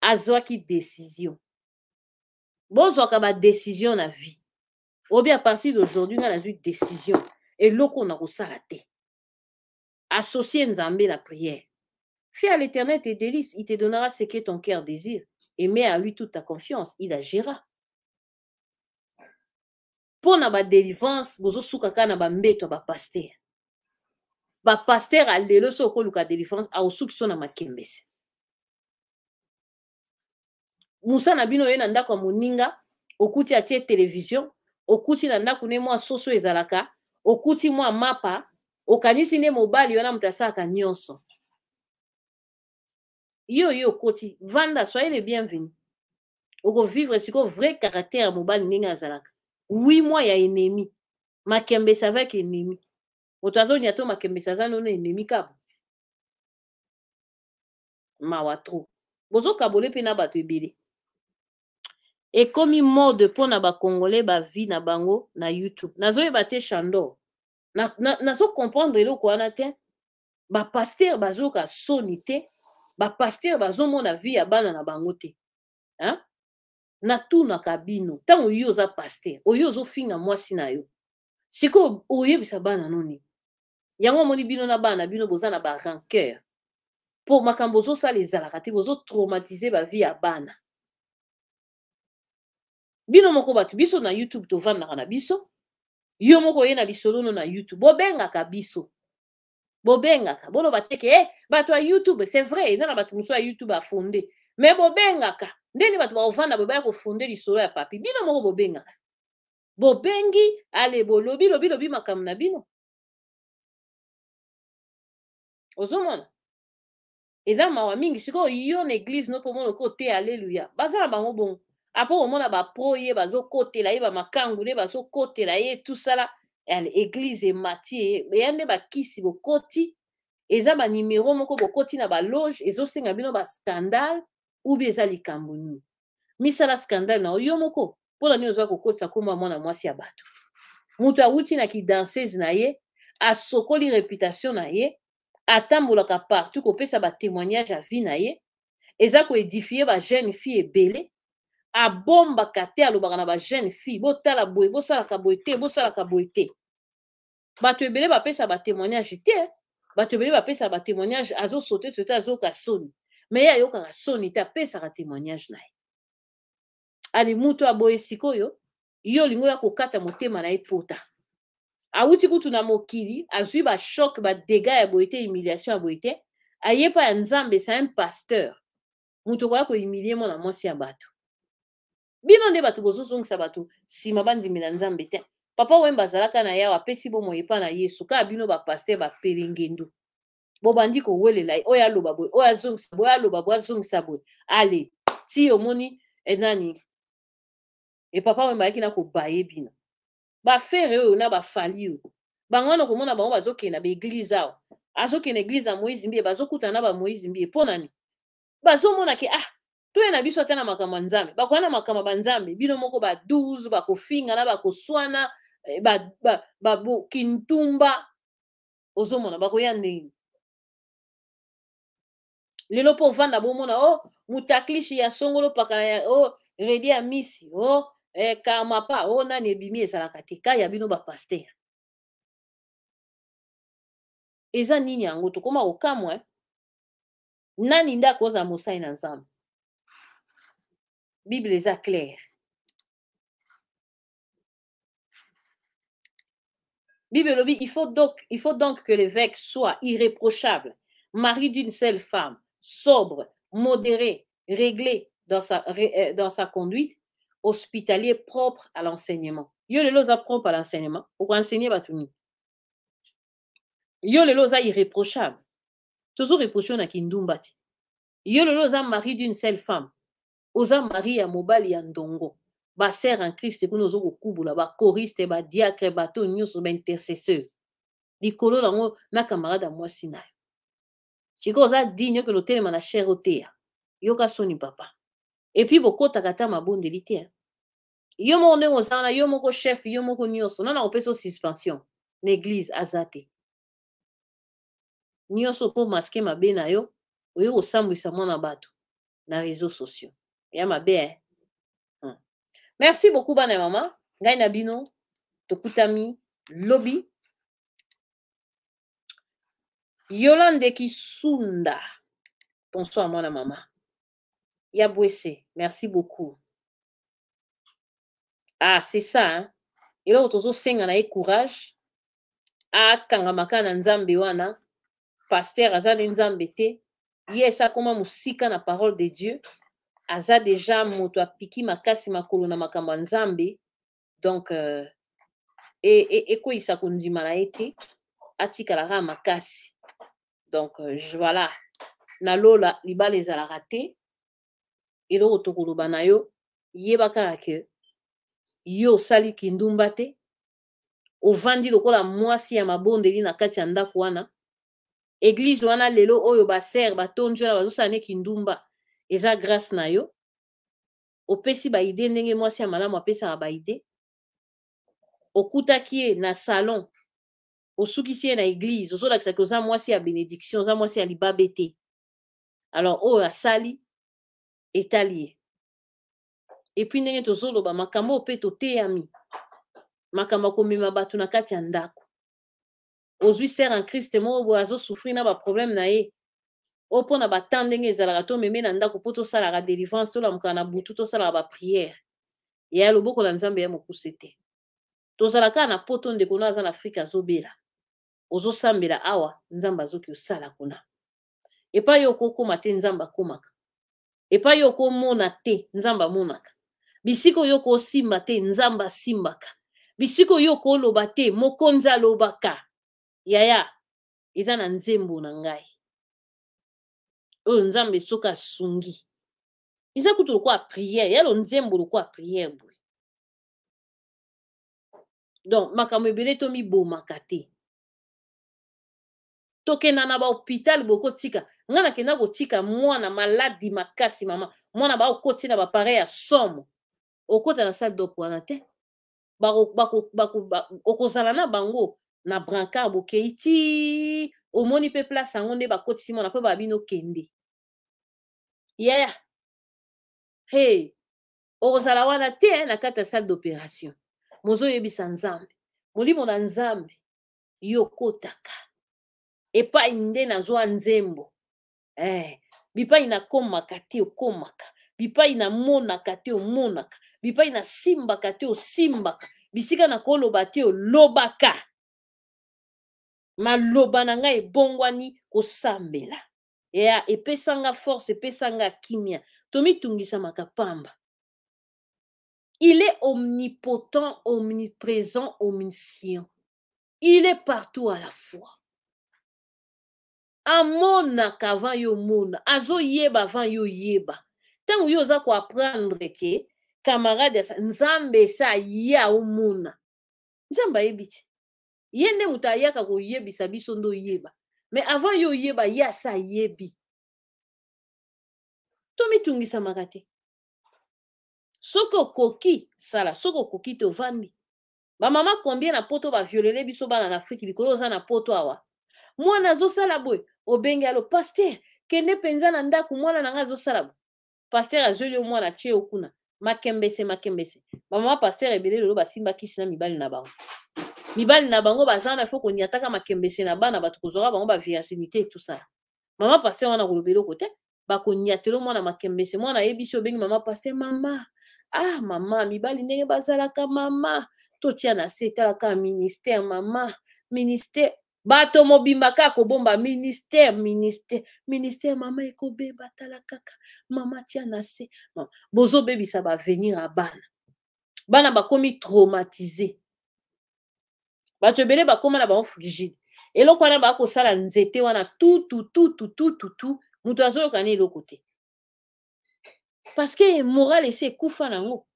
azwaki décision bozwaka badécision na vie obi a partir d'aujourd'hui ngai nazwi décision eloko na kosala te associe nzambe na prière fais à l'éternel tes délices il te donnera ce que ton cœur désire et mets à lui toute ta confiance il agira mpo na badelivrance bozosuka kaka na bambeto ya bapaster bapaster alelo so okoluka delivrance aosuki so na makembese musa na bino oye na ndako ya moninga okuti atie televizio okuti na ndako nde mwa soso ezalaka okuti mwa mapa okanisi nde mobali wana moto asalaka nyonso yo ye okoti vanda soyez le bienvenu okovivre siko vrai caractère ya mobali ndenge azalaka huit mois ya enemi makembesa avec enemi moto azonia to makembesa aza nono enemi kabo mawa tro bozokabola mpe na bato ebele ekomi mode mpona bacongolais bavie na bango na youtube nazoyeba te chandor nazocomprendre na, na eloko wana te bapaster bazoyoka soni te bapaster bazomona vie ya bana na bango te natunaka bino ntango yo oza paster oyo ozofinga mwasi na yo sikoyo oyebisa bana noni yango omoni bino na bana na bino boza na barancœur mpo makambo ozosala ezalaka te bozotraumatize bavi ya bana bino moko bato biso na youtube tovandaka na biso yo moko oye na lisolono na youtube bobengaka biso bobengaka boloba teke e eh, bato ya youtube c'est vrai eza na bato mosusu ya youtube afonde me bobengaka ndenge bato bakovanda boye baya kofonde lisolo ya papi bino moko bobengaka bobengi ale bolobi lobi lobi makambo na bino ozomona eza mawa mingi sikoyo yo na eglize no pomona oko te aleluya baza na bango bongo apo komona bapro ye bazokotela ye bamakangu nde bazokotela ye tusala eglize ematie eya nde bakisi bokoti eza banimero moko bokoti na baloge ezosenga bino baskandale ou bien eza likambo nini misala scandale na yo moko mpona nini ozwa kokotisa komba mwana mwasi ya bato moto awuti na kidansese na ye asokoli reputation na ye atambolaka partout kopesa batémoignage ya vie na ye eza koedifie bajeune fille ebele abombaka te alobaka na bajeune fille botala boye bosalaka boye te bosalaka boye te bato ebele bapesa batémoignage te bato ebele bapesa batémoignage azosote sote azoyoka soni me ye ayokaka soni te apesaka témoignage na ye ale mutu aboye sikoyo ye olingo ya kokata motema na ye pota awuti kutu na mokili azwi bashok badega ya boye te humiliation ya boye te aye pa ya nzambe c'est un pasteur moto akoya kohumilie mwana mwasi ya bato bino nde bato bozozongisa bato nsima bandimela nzambe te papa wembe azalaka na yawe apesi bomoi epa na yesu kaka bino bapaster bapelengendu bobandi kowelela ye oyo aloba boye oyo azongisa boye oyo aloba boye azongisa boye ale ti omoni enani epapa oyo bayaki na koba ye bino bafere oyo na bafali oyo bango wana okomona bango bazokenda baeglize awa azokende eglize ya moïse mbie bazokutana na bamoïse mbie mpo na nini bazomona ke ah toye na biso ata na makambo ya nzambe bakoya na makambo ya banzambe bino moko baduzu bakofingana bakoswana eh, bakintumba ozomona bakoya ndenge lelo mpo ovanda bomona o oh, mutaklishi ya songolo pakala ya o oh, redi ya misi o oh, eh, karmapa o oh, nani ebimi ezalaka te kai ya bino bapaster eza nini yango tokóma kokamwa eh? nani nde akozala mosali na nzambe bible eza claire bible elobi il faut donc, il faut donc que l'évêque soit irréprochable mari d'une seule femme sobre, modéré, réglé dans sa, euh, dans sa conduite, hospitalier propre à l'enseignement. Yo le loza propre à l'enseignement, ou enseigner batuni. Yo le loza irréprochable. Toujours réproché na kindumbati. Yo le loza mari d'une seule femme. Oza mari ya mobali ya ndongo. Ba sœur en Christ kuna ozo kokubula ba choriste ba diacre ba to nyusu ba intercesseuse. Likolo nango na camarade mwasi nayo. sikoy oza digne oke lotelema na shere oteya yoka soni papa epui bokɔtaka ata mabondeli te yo moko ndenge oza wana yo moko chef yo moko nyonso nana kopesa o suspension na eglize aza te nyonso mpo maske mabe na yo oye kosambwisa mwana bato na réseau sociaux ya mabe e hmm. merci beaucoup bana ya mama ngai na bino tokutami lobi Yolande Kisunda. Bonsoir, mon maman. Yabwese, merci beaucoup. Ah, c'est ça. Hein? eloko tozosenga na ye courage akangama kaka na nzambe wana paster aza nde nzambe te ye esa akóma mosika na parole de dieu aza deja moto apiki makasi makolo na makambo ya nzambe donk euh, ekweyisa e, e, kondima na ye te atikala kaka makasi donc euh, voilà na lola libala ezalaka te eloko tokoloba na yo yeba kaka ke yo osali kindumba te ovandi lokola mwasi ya mabondeli na kati ya ndako wana eglize wana lelo oyo basere batondi wana bazosala ne kindumba eza grâce na yo opesi baide ndenge mwasi ya malamu apesaka baide okutaki ye na salon osukisi ye na eglize ozolakisaki oza mwasi ya benediction oza mwasi ya libabe te alors oyo asali etali ye epuis ndenge tozoloba makambo oyo mpe toteyami makambo akomema bato na kati ya ndako ozwi sere en kriste moko boye azosufrir na baproblème na ye oyo oh, mpona batemp ndenge ezalaka tomeme na ndako mpo tosalaka délivrance tolamukaka na butu tosalaka baprière ya loboko na nzambe ya mokuse te tozala kaka na poto ndeko no aza na afrika azobela ozosambela awa nzambe azoki osala kuna epai okokóma te nzambe akómaka epai okomona te nzambe amonaka bisika oyo kosimba te nzambe asimbaka bisika oyo koloba te mokonzi alobaka yaya eza na nzembo na ngai oyo nzambe soki asungi eza kutu lokwa priere yalo nzembo lokwa priere boye donc makambo ebele tomibomaka te tokenda na bahôpital bokotika nga nakenda kotika mwana maladi makasi mama mwana baokoti na bapare ya somo okota na salle dop wana te okozala na bango na brancard bokei ti omoni mpe place yango nde bakotisi mwana mpe babino kende yaya yeah. hey okozala wana te eh, na kati ya salle d'opération mozoyebisa nzambe molimo na nzambe yokotaka epai nde nazwa nzembo eh, bipai nakomaka te okomaka bipai namonaka te omonaka bipai nasimbaka te osimbaka bisika na koloba te olobaka maloba na ngai ebongwani kosambela ya epesanga force epesanga kimia tomitungisamaka pamba il est omnipotent omniprésent omniscient il est partout à la fois amonaka avant yo mona azoyeba avant yo yeba ntango yo oza koaprendre ke kamarade asa nzambe esa aya omona nzambe ayebi te ye nde moto ayaka koyebisa biso nde oyeba me avant ye oyeba ye asa ayebi tomitungisamaka te soki okoki sala soki okoki te ovandi bamama combien na poto baviolele biso bana na afrike likolo oza na poto awa mwana azosala boye obengi alo paster kende mpenza na ndako mwana na ngai azosala bo paster azweli yo mwana tie yo kuna makembese makembese bamama paster ebele lelo basimbakisi na mibali na bango mibali na bango baza na fo koniataka makembese na bana bato kozwaka bango bavirginité etusala mama paster wana koloba eloko te bakoniatelo mwana makembese mwana ayebisi obengi mama paster mama ah mama mibali ndenge bazalaka mama totia na se etalaka ministère mama ministère bato mobimba kaka kobomba ministere ministere ministere mama ekobeba tala kaka mama tia na se bozobebisa bavenir ya bana bana bakomi traumatise bato ebele bakoma na bango frigide eloko wana baa kosala nzete wana tututututututu moto azoyoka na eloko te parce que morale esi ekufa nango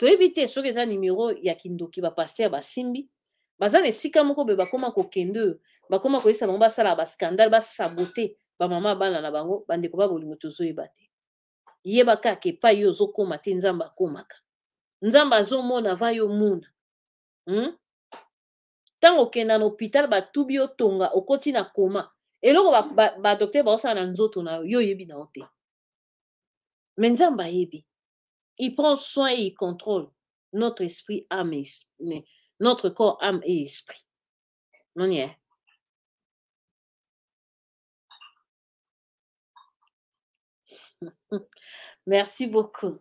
toyebi te soki eza nimero ya kindoki bapaster basimbi baza na esika moko boye bakóma kokende bakóma koyebisa bango basalaka baskandale basabote bamama bana na bango bandeko ba bolimo tozoyeba te yeba kaka epai yo ozokóma te nzambe akómaka nzambe azomona ava yo muna hmm? ntango okenda na hôpital batubi yo tonga okoti na koma eloko badoktere ba, ba baosala na nzoto na yo yo oyebi na yo te me nzambe ayebi Il prend soin et il contrôle notre esprit, âme et esprit, mmh. notre corps, âme et esprit. Non, y [LAUGHS] Merci beaucoup.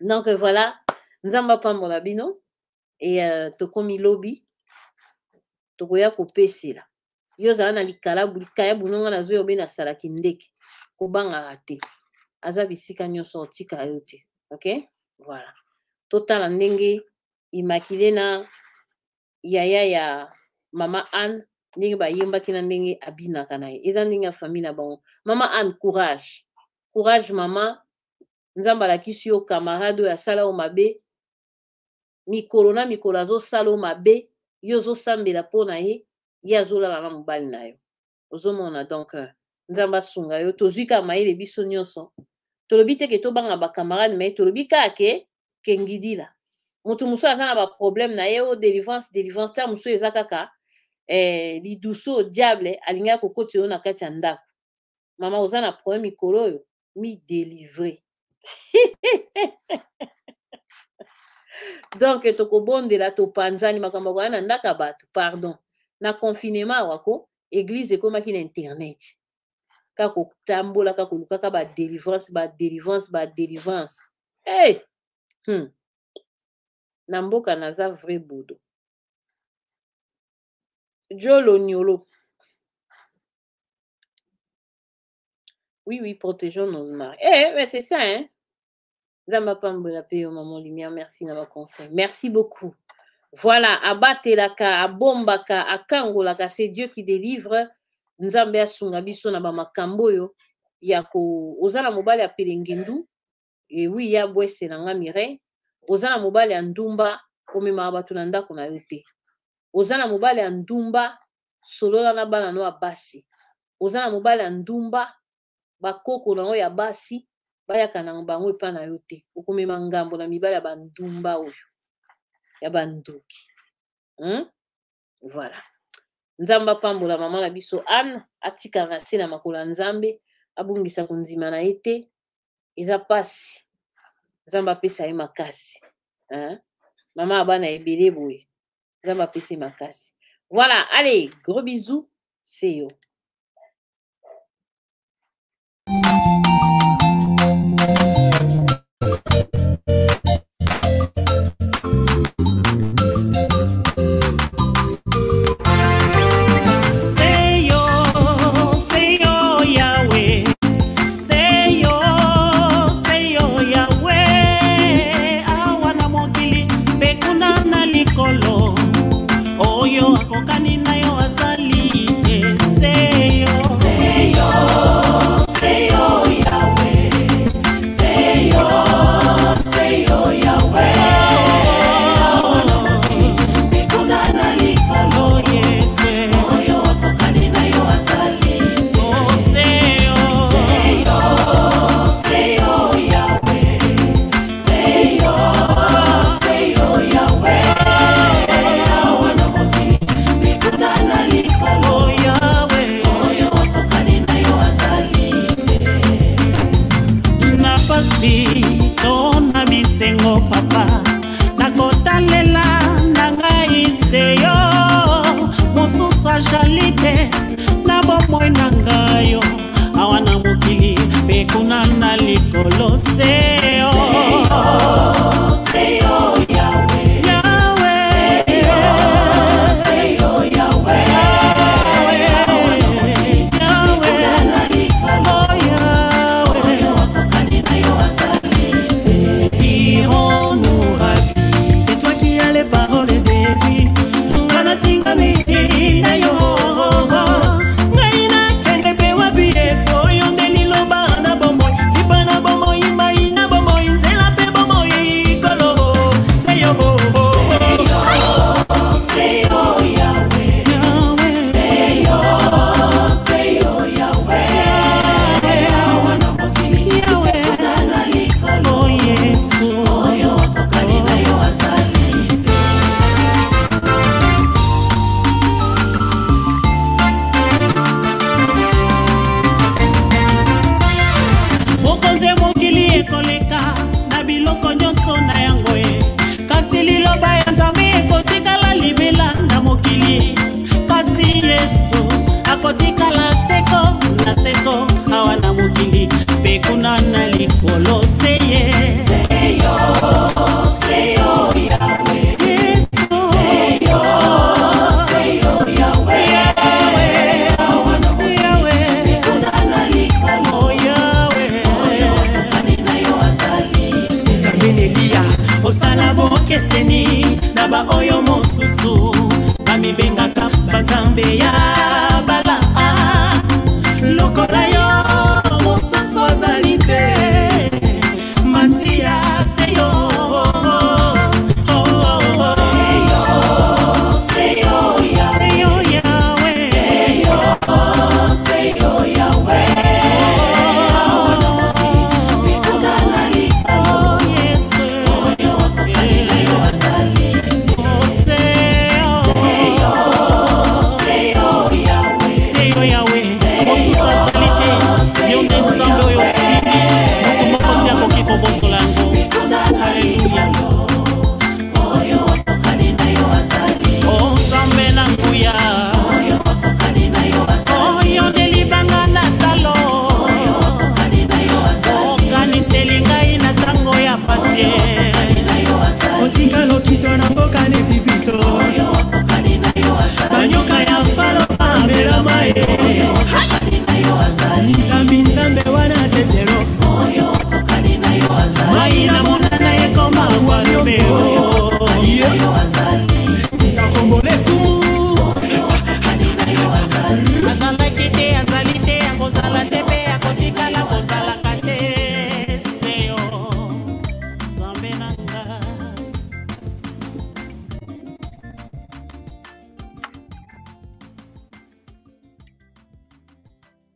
Donc euh, voilà, nous avons pas mon abino et euh, tokomi lobby. Tokoya ko pesi la. Yo za na likala bulikaya bunonga na zo yobe na salaki ndeke. banga te. Aza bisika sorti otika ok voilà totala ndenge imakile na yaya ya mama anne ndenge bayembaki na ndenge abinaka na ye eza ndenge ya famille na bango mama anne courage courage mama nzambe alakisi yo camarade oyo asala yo mabe mikolo na mikolo azosala yo mabe yo ozosambela mpo na ye ye azolala na mobali na yo ozomona donc euh, nzambe asunga yo tozwika mayele biso nyonso tolobi te ke tobanga bacamarade me tolobi kaka ke kengidila moto mosusu aza na baproblème na ye o délivrance délivrance ta mosusu eza kaka eh, lidusu o diable alingaka kokoti yo na kati ya ndako mama oza na problème mikolo oyo midélivre [LAUGHS] donk tokobondela topanzani makambo akoya na ndako ya bato pardon na confinement awako église ekomaki na internet kakotambola kakoluka kaka badelivrance badelivrance badelivrance hey! hmm. na mboka naza vrai bodo jolo niolo oui oui protégeons nos maris eh, eh mais c'est ça hein nzambe apambola mpe yo mama lumière merci na baconseil merci beaucoup voilà abatelaka abombaka akangolaka c'est dieu qui délivre nzambe asunga biso na bamakambo oyo ya ko oza na mobali ya pelengendu ewi ya bwese na nga mire oza na mobali ya ndumba omemaka bato na ndako na yo te oza na mobali ya ndumba solola na bana no ya basi oza na mobali ya ndumba bakoko nango ya basi bayaka na bango epa na yo te okomema ngambo na mibali ya bandumba oyo ya banduki hmm? voilà nzambe apambola mama na biso anne atikaka se na makolo ya nzambe abungisa kondima na ye te eza mpasi nzambe apesa ye makasi mama ya bana ebele boye nzambe apesa ye makasi voilà allez gros bisou seyo thank you